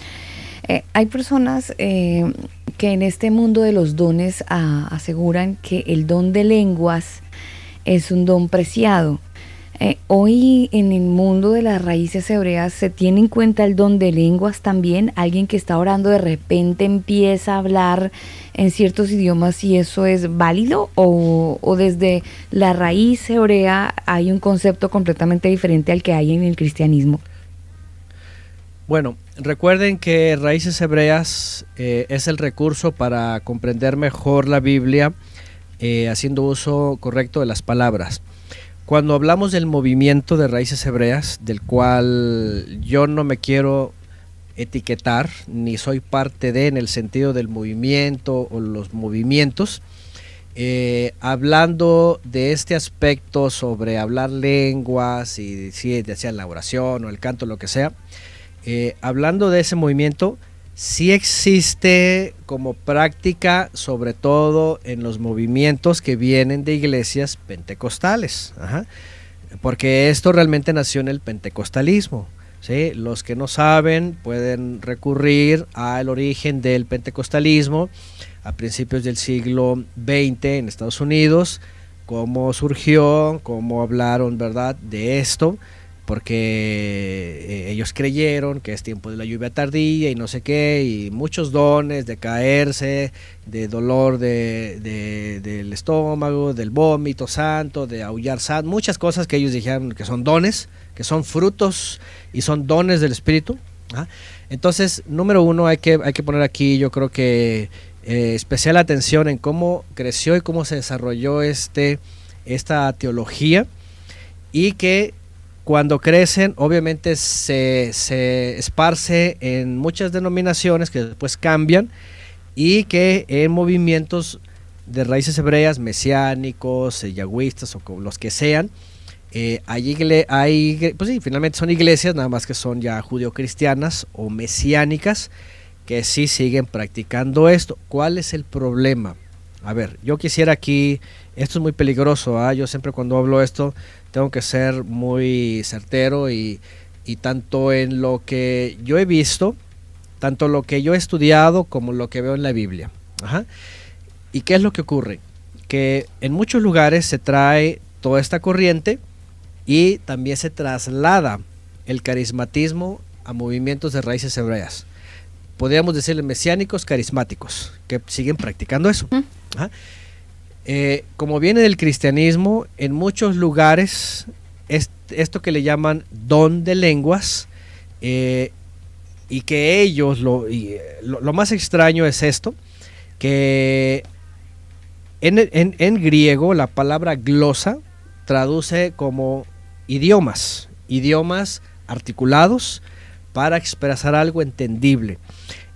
Eh, hay personas que en este mundo de los dones ah, aseguran que el don de lenguas es un don preciado. Eh, hoy en el mundo de las raíces hebreas se tiene en cuenta el don de lenguas también. Alguien que está orando de repente empieza a hablar en ciertos idiomas y eso es válido o, o desde la raíz hebrea hay un concepto completamente diferente al que hay en el cristianismo. Bueno, recuerden que Raíces Hebreas eh, es el recurso para comprender mejor la Biblia eh, haciendo uso correcto de las palabras. Cuando hablamos del movimiento de Raíces Hebreas, del cual yo no me quiero etiquetar, ni soy parte de en el sentido del movimiento o los movimientos, eh, hablando de este aspecto sobre hablar lenguas y si sea la oración o el canto, lo que sea, eh, hablando de ese movimiento, sí existe como práctica, sobre todo en los movimientos que vienen de iglesias pentecostales, porque esto realmente nació en el pentecostalismo. Los que no saben pueden recurrir al origen del pentecostalismo a principios del siglo XX en Estados Unidos, cómo surgió, cómo hablaron, ¿verdad?, de esto porque eh, ellos creyeron que es tiempo de la lluvia tardía y no sé qué, y muchos dones de caerse, de dolor de, del estómago, del vómito santo, de aullar santo, muchas cosas que ellos dijeron que son dones, que son frutos y son dones del Espíritu. ¿ah? Entonces, número uno, hay que, hay que poner aquí, yo creo que eh, especial atención en cómo creció y cómo se desarrolló este, esta teología y que cuando crecen, obviamente se, se, esparce en muchas denominaciones que después cambian y que en movimientos de raíces hebreas, mesiánicos, eh, yagüistas o los que sean, eh, hay, hay, pues sí, finalmente son iglesias, nada más que son ya judio-cristianas o mesiánicas, que sí siguen practicando esto. ¿Cuál es el problema? A ver, yo quisiera aquí, esto es muy peligroso, ¿ah? yo siempre cuando hablo esto, tengo que ser muy certero y, y tanto en lo que yo he visto, tanto lo que yo he estudiado como lo que veo en la Biblia. ¿Y qué es lo que ocurre? Que en muchos lugares se trae toda esta corriente y también se traslada el carismatismo a movimientos de raíces hebreas. Podríamos decirle mesiánicos carismáticos, que siguen practicando eso. Eh, como viene del cristianismo, en muchos lugares es esto que le llaman don de lenguas eh, y que ellos, lo, y, eh, lo, más extraño es esto, que en griego la palabra glosa traduce como idiomas, idiomas articulados para expresar algo entendible.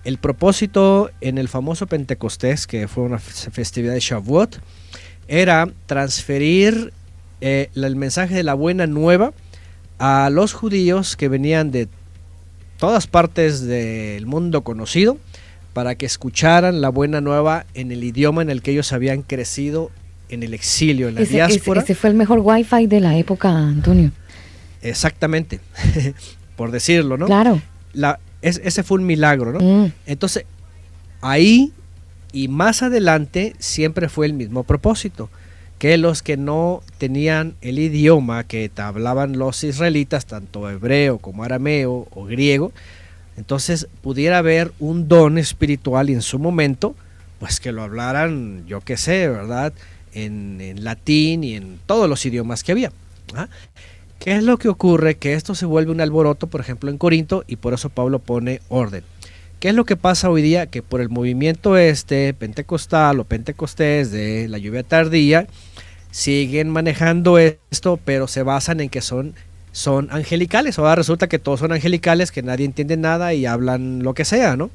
El propósito en el famoso Pentecostés, que fue una festividad de Shavuot, era transferir eh, el mensaje de la buena nueva a los judíos que venían de todas partes del mundo conocido para que escucharan la buena nueva en el idioma en el que ellos habían crecido en el exilio, en la diáspora. Ese, fue el mejor wifi de la época, Antonio. Exactamente, [laughs] por decirlo, ¿no? Claro ese fue un milagro, ¿no? Mm. Entonces, ahí y más adelante siempre fue el mismo propósito, que los que no tenían el idioma que hablaban los israelitas, tanto hebreo como arameo o griego, entonces pudiera haber un don espiritual y en su momento, pues que lo hablaran, yo qué sé, ¿verdad? En, en latín y en todos los idiomas que había. ¿ah? ¿Qué es lo que ocurre? Que esto se vuelve un alboroto, por ejemplo, en Corinto, y por eso Pablo pone orden. ¿Qué es lo que pasa hoy día? Que por el movimiento este, pentecostal o pentecostés de la lluvia tardía, siguen manejando esto, pero se basan en que son, son angelicales. Ahora resulta que todos son angelicales, que nadie entiende nada y hablan lo que sea, ¿no?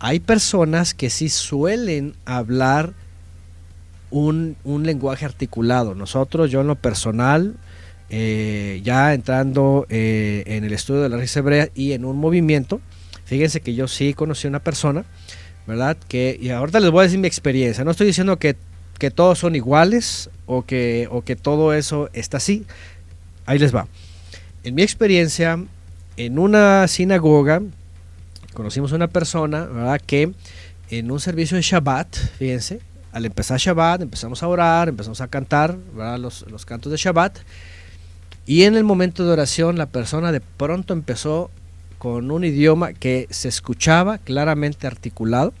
Hay personas que sí suelen hablar un, un lenguaje articulado. Nosotros, yo en lo personal, eh, ya entrando eh, en el estudio de la raíz hebrea y en un movimiento, fíjense que yo sí conocí a una persona, ¿verdad? Que, y ahorita les voy a decir mi experiencia, no estoy diciendo que, que todos son iguales o que, o que todo eso está así, ahí les va. En mi experiencia, en una sinagoga, conocimos a una persona, ¿verdad? Que en un servicio de Shabbat, fíjense, al empezar Shabbat, empezamos a orar, empezamos a cantar, ¿verdad? Los, los cantos de Shabbat. Y en el momento de oración la persona de pronto empezó con un idioma que se escuchaba claramente articulado.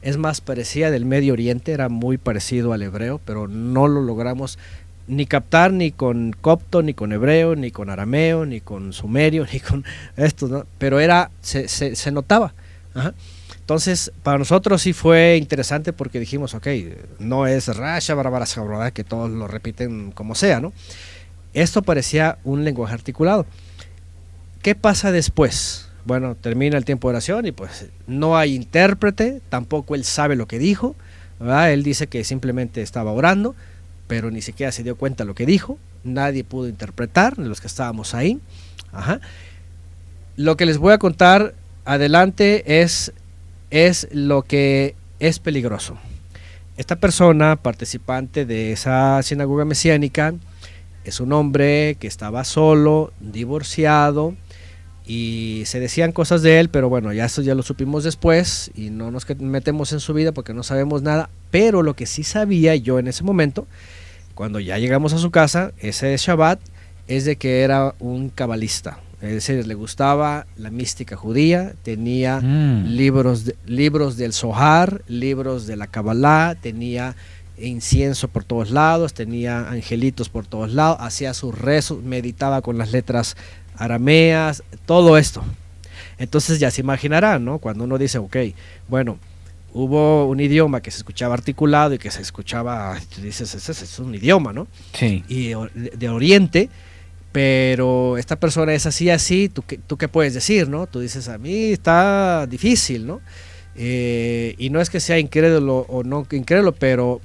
Es más, parecía del Medio Oriente, era muy parecido al hebreo, pero no lo logramos ni captar ni con copto, ni con hebreo, ni con arameo, ni con sumerio, [laughs] ni con esto, pero era, se, notaba. Entonces, para nosotros sí fue interesante porque dijimos, ok, no es Rasha Barbarasabrodá, que todos lo repiten como sea, ¿no? Esto parecía un lenguaje articulado. ¿Qué pasa después? Bueno, termina el tiempo de oración y pues no hay intérprete, tampoco él sabe lo que dijo, Él dice que simplemente estaba orando, pero ni siquiera se dio cuenta lo que dijo, nadie pudo interpretar, de los que estábamos ahí. Lo que les voy a contar adelante es, es lo que es peligroso. Esta persona, participante de esa sinagoga mesiánica, es un hombre que estaba solo, divorciado, y se decían cosas de él, pero bueno, ya eso ya lo supimos después y no nos metemos en su vida porque no sabemos nada, pero lo que sí sabía yo en ese momento, cuando ya llegamos a su casa, ese Shabbat, es de que era un cabalista. Es decir, le gustaba la mística judía, tenía mm. libros, libros del Sohar, libros de la Kabbalah, tenía incienso por todos lados, tenía angelitos por todos lados, hacía sus rezos, meditaba con las letras arameas, todo esto. Entonces ya se imaginarán, ¿no? Cuando uno dice, ok, bueno, hubo un idioma que se escuchaba articulado y que se escuchaba, tú dices, ese es un idioma, ¿no? Sí. Y de Oriente, pero esta persona es así, así, ¿tú qué, tú qué puedes decir, no? Tú dices, a mí está difícil, ¿no? Eh, y no es que sea incrédulo o no incrédulo, pero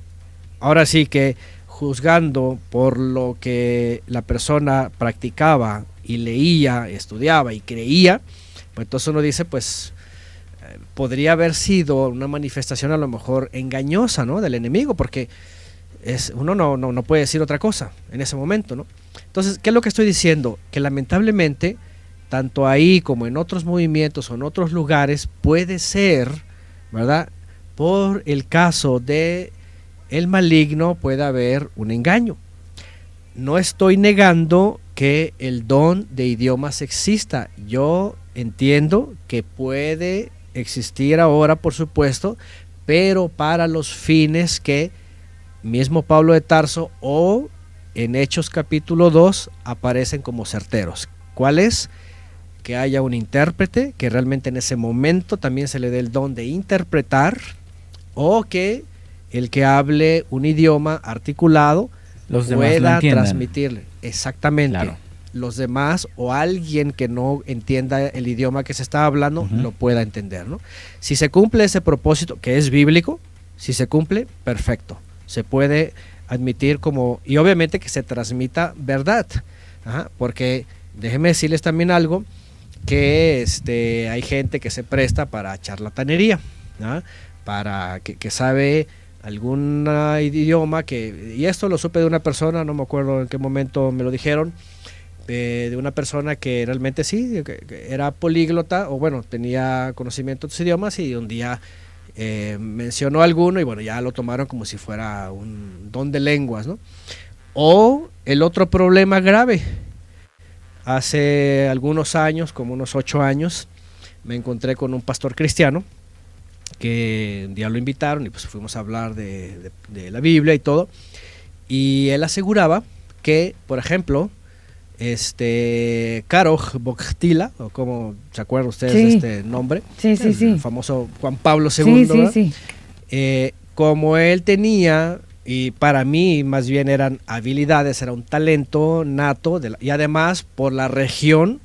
ahora sí que juzgando por lo que la persona practicaba y leía, estudiaba y creía, pues entonces uno dice, pues eh, podría haber sido una manifestación a lo mejor engañosa, ¿no? Del enemigo, porque es, uno no, no, no puede decir otra cosa en ese momento, ¿no? Entonces, ¿qué es lo que estoy diciendo? Que lamentablemente, tanto ahí como en otros movimientos o en otros lugares, puede ser, ¿verdad? Por el caso de el maligno puede haber un engaño. No estoy negando que el don de idiomas exista. Yo entiendo que puede existir ahora, por supuesto, pero para los fines que mismo Pablo de Tarso o en Hechos capítulo 2 aparecen como certeros. ¿Cuál es? Que haya un intérprete, que realmente en ese momento también se le dé el don de interpretar, o que el que hable un idioma articulado los pueda demás lo transmitirle. Exactamente. Los demás o alguien que no entienda el idioma que se está hablando lo pueda entender. Si se cumple ese propósito, que es bíblico, si se cumple, perfecto. Se puede admitir como, y obviamente que se transmita verdad, porque déjenme decirles también algo, que este, hay gente que se presta para charlatanería, para que sabe algún idioma que, y esto lo supe de una persona, no me acuerdo en qué momento me lo dijeron, eh, de una persona que realmente sí, era políglota, o bueno, tenía conocimiento de otros idiomas y un día eh, mencionó alguno y bueno, ya lo tomaron como si fuera un don de lenguas, ¿no? O el otro problema grave, hace algunos años, como unos ocho años, me encontré con un pastor cristiano, que un día lo invitaron y pues fuimos a hablar de, la Biblia y todo. Y él aseguraba que, por ejemplo, este Karoj o como se acuerdan ustedes de este nombre, sí, sí, el, famoso Juan Pablo II, eh, como él tenía, y para mí más bien eran habilidades, era un talento nato, y además por la región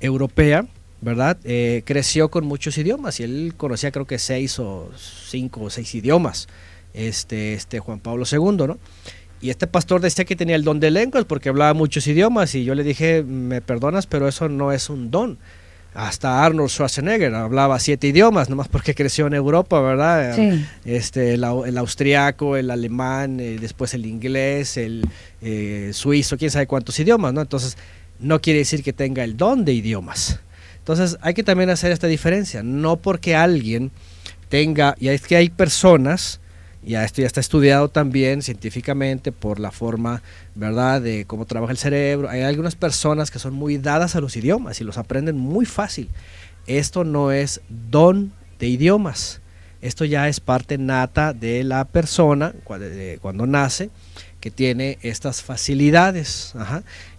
europea, ¿verdad? Eh, creció con muchos idiomas y él conocía creo que seis o cinco o seis idiomas, este, este Juan Pablo II, ¿no? Y este pastor decía que tenía el don de lenguas porque hablaba muchos idiomas y yo le dije, me perdonas, pero eso no es un don. Hasta Arnold Schwarzenegger hablaba siete idiomas, nomás porque creció en Europa, ¿verdad? Este, el, austriaco, el alemán, eh, después el inglés, el eh, suizo, quién sabe cuántos idiomas, ¿no? Entonces, no quiere decir que tenga el don de idiomas. Entonces hay que también hacer esta diferencia, no porque alguien tenga, y es que hay personas, y esto ya está estudiado también científicamente por la forma, ¿verdad?, de cómo trabaja el cerebro. Hay algunas personas que son muy dadas a los idiomas y los aprenden muy fácil. Esto no es don de idiomas. Esto ya es parte nata de la persona cuando nace tiene estas facilidades.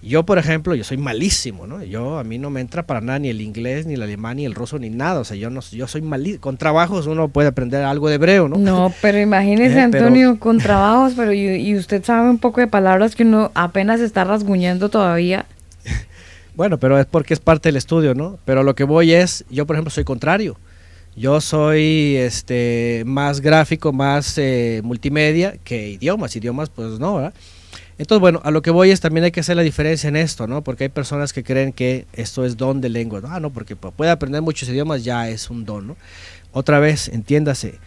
Yo, por ejemplo, yo soy malísimo, ¿no? Yo, a mí no me entra para nada ni el inglés, ni el alemán, ni el ruso, ni nada. O sea, yo no, yo soy malísimo. Con trabajos uno puede aprender algo de hebreo, ¿no? No, pero imagínese, eh, Antonio, con trabajos, pero y, usted sabe un poco de palabras que uno apenas está rasguñando todavía. [laughs] bueno, pero es porque es parte del estudio, ¿no? Pero lo que voy es, yo, por ejemplo, soy contrario yo soy este, más gráfico, más eh, multimedia que idiomas. Idiomas, pues no, ¿verdad? Entonces, bueno, a lo que voy es también hay que hacer la diferencia en esto, ¿no? Porque hay personas que creen que esto es don de lengua. Ah, no, porque puede aprender muchos idiomas, ya es un don, ¿no? Otra vez, entiéndase.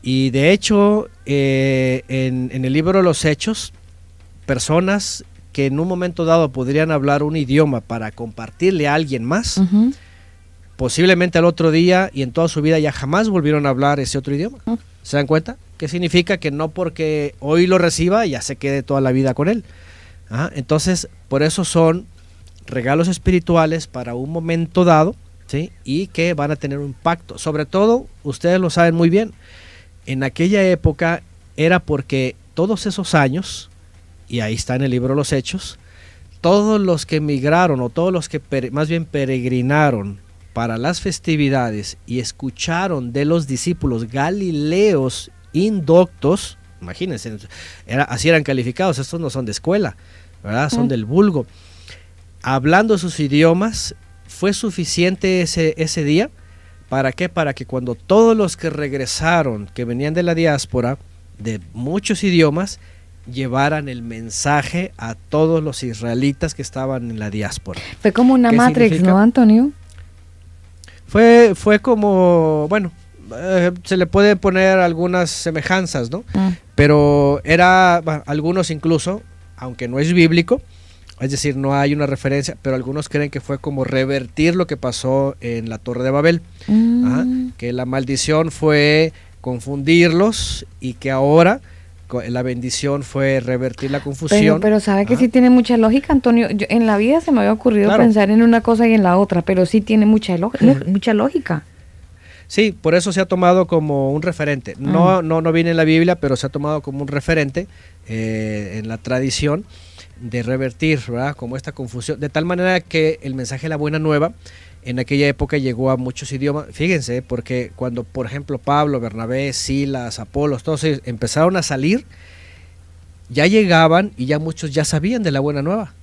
Y de hecho, eh, en, el libro Los Hechos, personas que en un momento dado podrían hablar un idioma para compartirle a alguien más, posiblemente al otro día y en toda su vida ya jamás volvieron a hablar ese otro idioma. ¿Se dan cuenta? ¿Qué significa que no porque hoy lo reciba ya se quede toda la vida con él? Ah, entonces, por eso son regalos espirituales para un momento dado, ¿sí? Y que van a tener un impacto. Sobre todo, ustedes lo saben muy bien, en aquella época era porque todos esos años, y ahí está en el libro Los Hechos, todos los que emigraron o todos los que más bien peregrinaron para las festividades y escucharon de los discípulos galileos indoctos, imagínense, así eran calificados, estos no son de escuela, ¿verdad? Son del vulgo. Hablando sus idiomas, fue suficiente ese, ese día. ¿Para qué? Para que cuando todos los que regresaron, que venían de la diáspora, de muchos idiomas, llevaran el mensaje a todos los israelitas que estaban en la diáspora. Fue como una matrix, ¿no, Antonio? Fue, fue como, bueno, eh, se le puede poner algunas semejanzas, ¿no? Mm. Pero era, algunos incluso, aunque no es bíblico, es decir, no hay una referencia, pero algunos creen que fue como revertir lo que pasó en la Torre de Babel, mm. que la maldición fue confundirlos y que ahora la bendición fue revertir la confusión. Pero, sabe que sí tiene mucha lógica, Antonio. en la vida se me había ocurrido pensar en una cosa y en la otra, pero sí tiene mucha, mucha lógica. Sí, por eso se ha tomado como un referente. Ah. No, no, no viene en la Biblia, pero se ha tomado como un referente eh, en la tradición de revertir, ¿verdad? Como esta confusión. De tal manera que el mensaje de la buena nueva en aquella época llegó a muchos idiomas. Fíjense, ¿eh? porque cuando, por ejemplo, Pablo, Bernabé, Silas, Apolos, todos empezaron a salir, ya llegaban y ya muchos ya sabían de la buena nueva.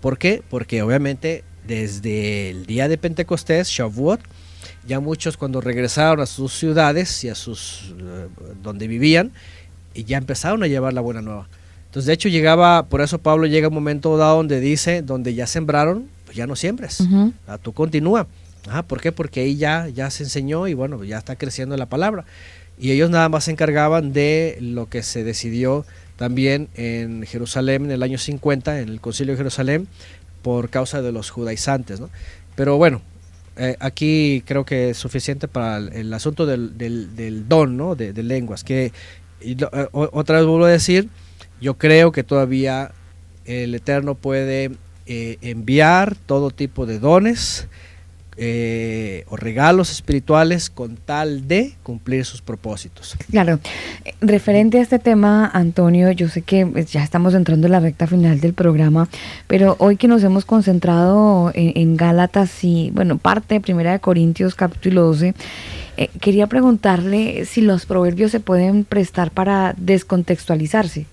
¿Por qué? Porque obviamente desde el día de Pentecostés, Shavuot, ya muchos cuando regresaron a sus ciudades y a sus eh, donde vivían, y ya empezaron a llevar la buena nueva. Entonces, de hecho, llegaba, por eso Pablo llega a un momento dado donde dice, donde ya sembraron, pues ya no siembres, tú continúa. Ah, ¿Por qué? Porque ahí ya, se enseñó y bueno, ya está creciendo la palabra. Y ellos nada más se encargaban de lo que se decidió también en Jerusalén en el año 50, en el concilio de Jerusalén, por causa de los judaizantes. Pero bueno, eh, aquí creo que es suficiente para el, asunto del, del, don ¿no? de, lenguas, que eh, otra vez vuelvo a decir, yo creo que todavía el Eterno puede eh, enviar todo tipo de dones eh, o regalos espirituales con tal de cumplir sus propósitos. Claro, eh, referente a este tema, Antonio, yo sé que pues, ya estamos entrando en la recta final del programa, pero hoy que nos hemos concentrado en, Gálatas y, bueno, parte Primera de Corintios capítulo 12, quería preguntarle si los proverbios se pueden prestar para descontextualizarse.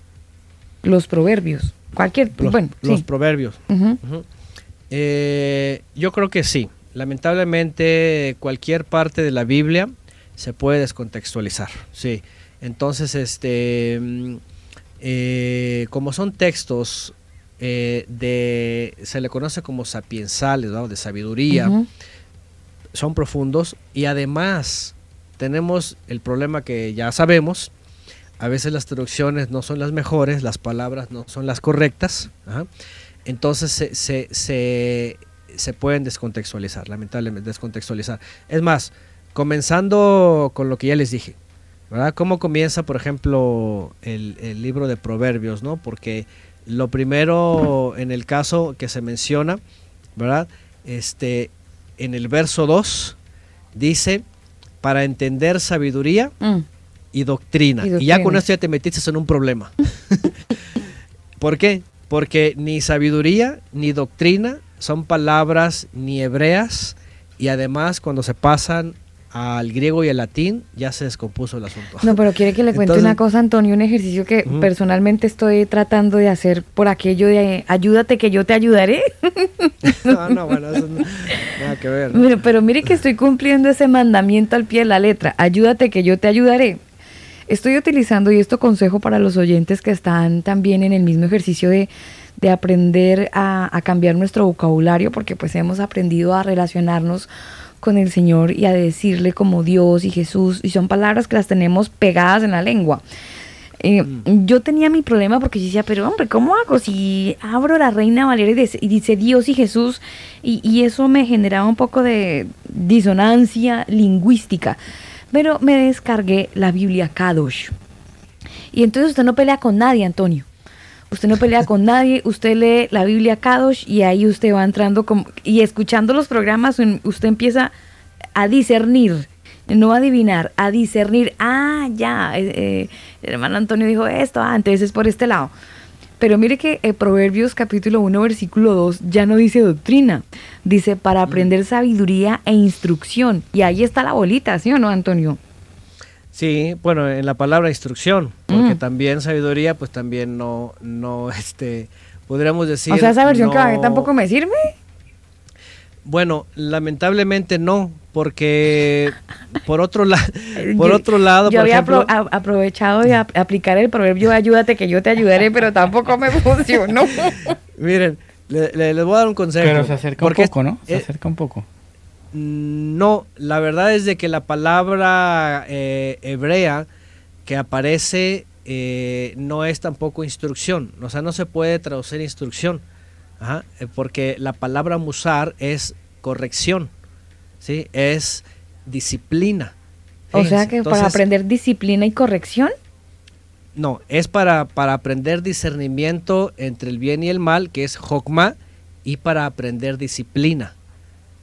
Los proverbios. Cualquier, los, proverbios. Eh, yo creo que sí. Lamentablemente cualquier parte de la Biblia se puede descontextualizar, sí. Entonces, este, mm, eh, como son textos eh, de, se le conoce como sapiensales, de sabiduría, son profundos y además tenemos el problema que ya sabemos, a veces las traducciones no son las mejores, las palabras no son las correctas, entonces se, pueden descontextualizar, lamentablemente descontextualizar. Es más, comenzando con lo que ya les dije, ¿verdad? ¿Cómo comienza, por ejemplo, el, libro de Proverbios, ¿no? Porque lo primero en el caso que se menciona, ¿verdad? Este, en el verso 2 dice, para entender sabiduría, mm y doctrina. y ya con esto ya te metiste en un problema. [laughs] ¿Por qué? Porque ni sabiduría ni doctrina son palabras ni hebreas y además cuando se pasan al griego y al latín ya se descompuso el asunto. No, pero quiere que le cuente una cosa, Antonio, un ejercicio que personalmente estoy tratando de hacer por aquello de ayúdate que yo te ayudaré. [laughs] no, no, bueno, eso no, nada que ver. pero mire que estoy cumpliendo ese mandamiento al pie de la letra, ayúdate que yo te ayudaré estoy utilizando, y esto consejo para los oyentes que están también en el mismo ejercicio de, aprender a, cambiar nuestro vocabulario, porque pues hemos aprendido a relacionarnos con el Señor y a decirle como Dios y Jesús, y son palabras que las tenemos pegadas en la lengua. Eh, mm. yo tenía mi problema porque yo decía, pero hombre, ¿cómo hago si abro la Reina Valeria y, dice Dios y Jesús? Y, y eso me generaba un poco de disonancia lingüística pero me descargué la Biblia Kadosh. Y entonces usted no pelea con nadie, Antonio. Usted no pelea con nadie, usted lee la Biblia Kadosh y ahí usted va entrando como, y escuchando los programas, usted empieza a discernir, no a adivinar, a discernir. Ah, ya, eh, eh, el hermano Antonio dijo esto, ah, entonces es por este lado. Pero mire que eh, Proverbios capítulo 1, versículo 2 ya no dice doctrina, dice para mm. aprender sabiduría e instrucción. Y ahí está la bolita, ¿sí o no, Antonio? Sí, bueno, en la palabra instrucción, porque mm. también sabiduría, pues también no, no, [laughs] este, podríamos decir... O sea, esa versión que tampoco me sirve. Bueno, lamentablemente no, porque [laughs] por otro lado, por yo, otro lado, había aprovechado de aplicar el proverbio ayúdate que yo te ayudaré, pero tampoco me [laughs] funcionó. [laughs] Miren, les voy a dar un consejo. Pero se acerca un poco, ¿no? Se eh, acerca un poco. Mm, no, la verdad es de que la palabra eh, hebrea que aparece eh, no es tampoco instrucción, o sea, no se puede traducir instrucción eh, porque la palabra musar es corrección, ¿sí? es disciplina. O sea que para aprender disciplina y corrección. No, es para, para aprender discernimiento entre el bien y el mal, que es jokma, y para aprender disciplina.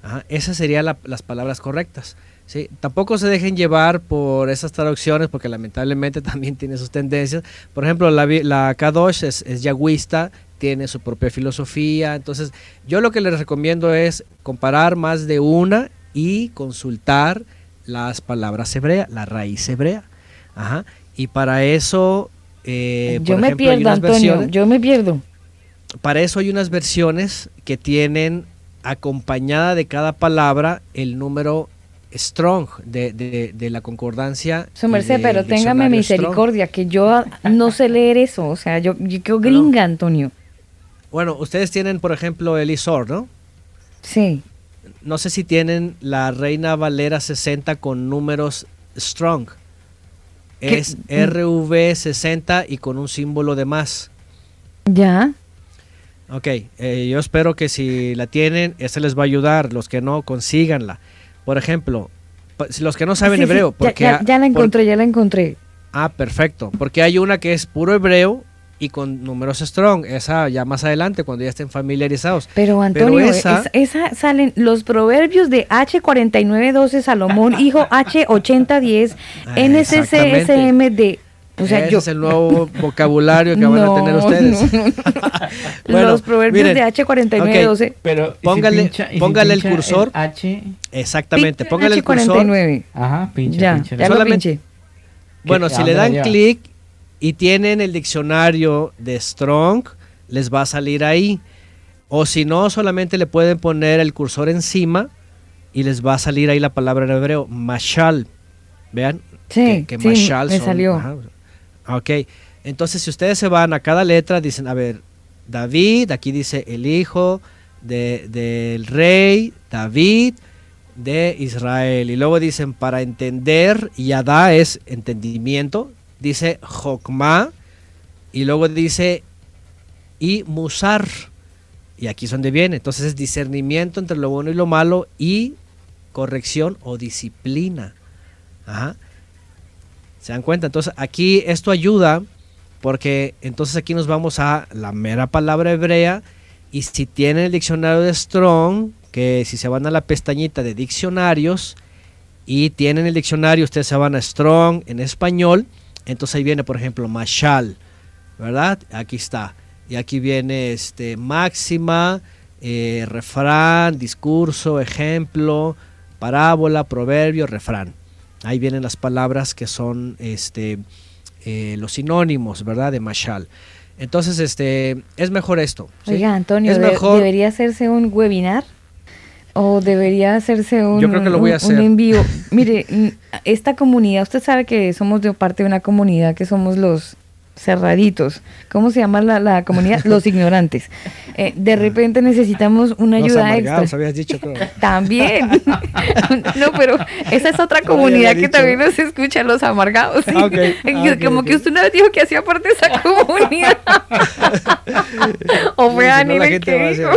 Ajá, esas serían las palabras correctas. ¿sí? Tampoco se dejen llevar por esas traducciones, porque lamentablemente [laughs] también tiene sus tendencias. Por ejemplo, la, la Kadosh es, es yagüista, tiene su propia filosofía. Entonces, yo lo que les recomiendo es comparar más de una y consultar las palabras hebreas, la raíz hebrea. Ajá. Y para eso, eh, yo me pierdo, Antonio, yo me pierdo. Para eso hay unas versiones que tienen acompañada de cada palabra el número Strong de, de, la concordancia. Su merced, pero téngame misericordia, que yo no sé leer eso. O sea, yo, yo gringa, Antonio. Bueno, ustedes tienen, por ejemplo, el ISOR, ¿no? Sí. No sé si tienen la Reina Valera 60 con números Strong. Es rv RV60 y con un símbolo de más. Ya. Ok, eh, yo espero que si la tienen, esta les va a ayudar. Los que no, consíganla. Por ejemplo, los que no saben hebreo. porque ya, la encontré, ya la encontré. Ah, perfecto. Porque hay una que es puro hebreo y con números strong. Esa ya más adelante, cuando ya estén familiarizados. Pero Antonio, esa, salen los proverbios de H4912 Salomón, [laughs] hijo H8010, ah, NCCSMD. O sea, es el nuevo vocabulario que van a [laughs] tener ustedes. [laughs] Los proverbios de H4912. Okay, pero póngale, póngale el cursor. H... Exactamente, póngale el cursor. Ajá, pinche, ya, pinche, ya lo pinche. Bueno, si ah, le dan clic y tienen el diccionario de Strong, les va a salir ahí. O si no, solamente le pueden poner el cursor encima y les va a salir ahí la palabra en hebreo, mashal. Vean, que, mashal salió. Ok, entonces si ustedes se van a cada letra, dicen, a ver, David, aquí dice el hijo del rey David de Israel. Y luego dicen, para entender, yadá es entendimiento, dice Jokma y luego dice y Musar. Y aquí es donde viene. Entonces es discernimiento entre lo bueno y lo malo y corrección o disciplina. Ajá. ¿Se dan cuenta? Entonces aquí esto ayuda porque entonces aquí nos vamos a la mera palabra hebrea y si tienen el diccionario de Strong, que si se van a la pestañita de diccionarios y tienen el diccionario, ustedes se van a Strong en español entonces ahí viene, por ejemplo, Mashal, ¿verdad? Aquí está. Y aquí viene este, máxima, eh, refrán, discurso, ejemplo, parábola, proverbio, refrán. Ahí vienen las palabras que son este, eh, los sinónimos, ¿verdad? De Mashal. Entonces, este, es mejor esto. Oiga, Antonio, ¿debería hacerse un webinar? O debería hacerse un, lo voy a hacer. un envío. [laughs] Mire, esta comunidad, usted sabe que somos de parte de una comunidad que somos los cerraditos, ¿cómo se llama la, comunidad? Los [laughs] ignorantes. Eh, de repente necesitamos una ayuda extra. Habías dicho todo. [laughs] también. [laughs] no, pero esa es otra comunidad que también nos escucha, los amargados. Ah, ah, como que usted una dijo que hacía parte de esa comunidad. o fue nivel que dijo.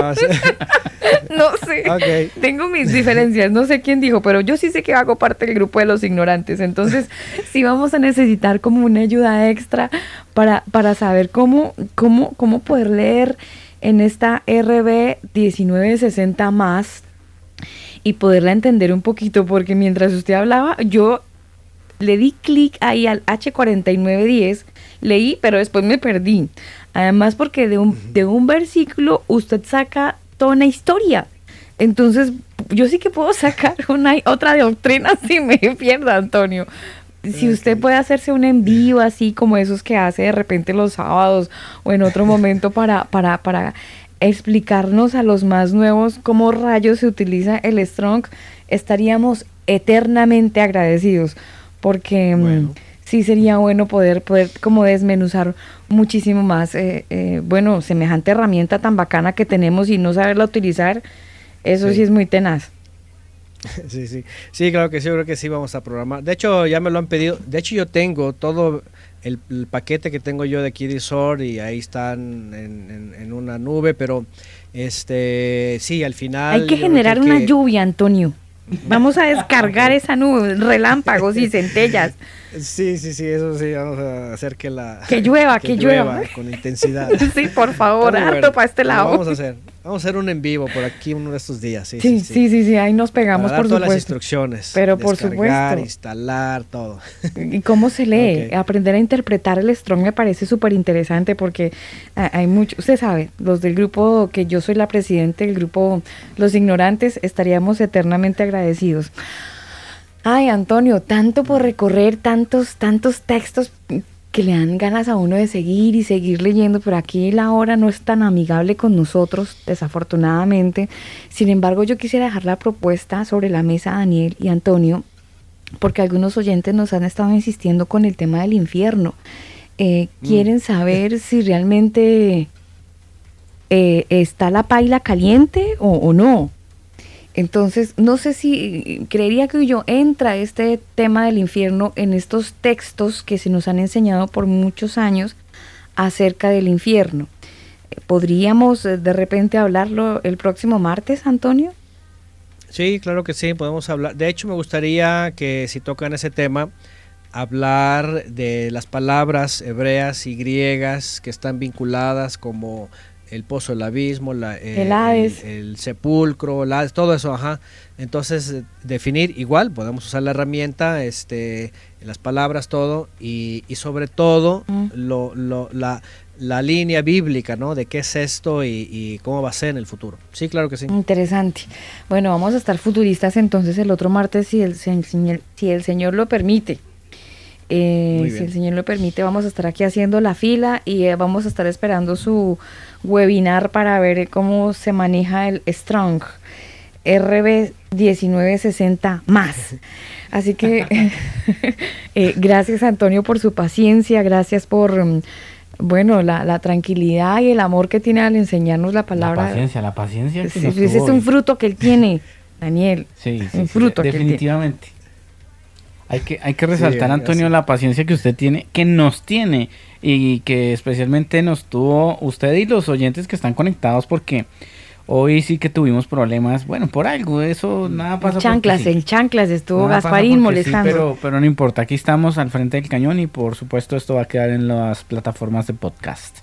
no sé. Tengo mis diferencias, no sé quién dijo, pero yo sí sé que hago parte del grupo de los ignorantes. Entonces, sí vamos a necesitar como una ayuda extra para, para saber cómo, cómo, cómo poder leer en esta RB 1960 más y poderla entender un poquito, porque mientras usted hablaba, yo le di clic ahí al H4910, leí, pero después me perdí. Además, porque de un, de un versículo usted saca toda una historia. Entonces, yo sí que puedo sacar una otra doctrina [laughs] si me pierda, Antonio si usted puede hacerse un envío así como esos que hace de repente los sábados o en otro momento para, para, para explicarnos a los más nuevos cómo rayos se utiliza el strong, estaríamos eternamente agradecidos porque mm, sí sería bueno poder, poder como desmenuzar muchísimo más, eh, eh, bueno, semejante herramienta tan bacana que tenemos y no saberla utilizar, eso sí es muy tenaz. [laughs] Sí, sí. Sí, claro que sí, yo creo que sí vamos a programar. De hecho, ya me lo han pedido. De hecho, yo tengo todo el, paquete que tengo yo de Kidisor y ahí están en, una nube, pero este sí, al final. Hay que generar una lluvia, Antonio. [laughs] Vamos a descargar esa nube, relámpagos y centellas. [laughs] Sí, sí, sí, eso sí, vamos a hacer que la... Que llueva, que, llueva. Con intensidad. [laughs] sí, por favor, harto para este lado. vamos a hacer, vamos a hacer un en vivo por aquí uno de estos días, sí. Sí, sí, sí, ahí nos pegamos, por todas las instrucciones. Pero por supuesto. instalar, todo. ¿Y cómo se lee? [laughs] Aprender a interpretar el strong me parece súper interesante porque hay mucho, usted sabe, los del grupo, que yo soy la presidente del grupo Los Ignorantes, estaríamos eternamente agradecidos. Ay, Antonio, tanto por recorrer, tantos, tantos textos que le dan ganas a uno de seguir y seguir leyendo, pero aquí la hora no es tan amigable con nosotros, desafortunadamente. Sin embargo, yo quisiera dejar la propuesta sobre la mesa, Daniel y Antonio, porque algunos oyentes nos han estado insistiendo con el tema del infierno. Eh, mm. quieren saber [laughs] si realmente eh, está la paila caliente o, o no. Entonces, no sé si creería que yo entra este tema del infierno en estos textos que se nos han enseñado por muchos años acerca del infierno. Eh, ¿Podríamos eh, de repente hablarlo el próximo martes, Antonio? Sí, claro que sí, podemos hablar. De hecho, me gustaría que si tocan ese tema, hablar de las palabras hebreas y griegas que están vinculadas como el pozo del abismo, la, eh, el, sepulcro, todo eso, ajá. Entonces, eh, definir igual, podemos usar la herramienta, este, las palabras, todo, y, sobre todo mm. lo, la, línea bíblica, ¿no? De qué es esto y, cómo va a ser en el futuro. Sí, claro que sí. Interesante. Bueno, vamos a estar futuristas entonces el otro martes, si el, si el Señor lo permite. Eh, si el Señor lo permite, vamos a estar aquí haciendo la fila y vamos a estar esperando su webinar para ver cómo se maneja el Strong RB 1960 más. [laughs] Así que [laughs] eh, gracias Antonio por su paciencia, gracias por mm, bueno, la, tranquilidad y el amor que tiene al enseñarnos la palabra. La paciencia, la paciencia. ese es un fruto que él tiene, Daniel. Sí, un fruto. definitivamente. Hay que, hay que resaltar, Antonio, la paciencia que usted tiene, que nos tiene y que especialmente nos tuvo usted y los oyentes que están conectados porque hoy sí que tuvimos problemas, bueno, por algo, eso nada pasa. En chanclas, sí. en chanclas estuvo Gasparín molestando. pero, pero no importa, aquí estamos al frente del cañón y por supuesto esto va a quedar en las plataformas de podcast.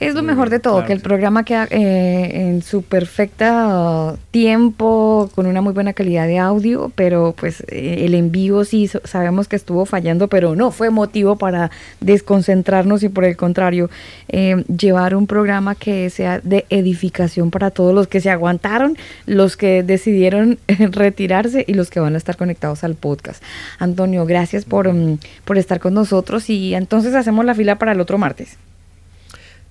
Es lo mejor de todo, que el programa queda eh, en su perfecta uh, tiempo, con una muy buena calidad de audio, pero pues eh, el en vivo sí sabemos que estuvo fallando, pero no fue motivo para desconcentrarnos y por el contrario, eh, llevar un programa que sea de edificación para todos los que se aguantaron, los que decidieron [laughs] retirarse y los que van a estar conectados al podcast. Antonio, gracias por mm, estar con nosotros y entonces hacemos la fila para el otro martes.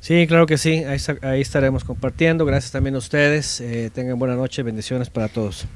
Sí, claro que sí, ahí, estaremos compartiendo. Gracias también a ustedes. Eh, tengan buena noche, bendiciones para todos.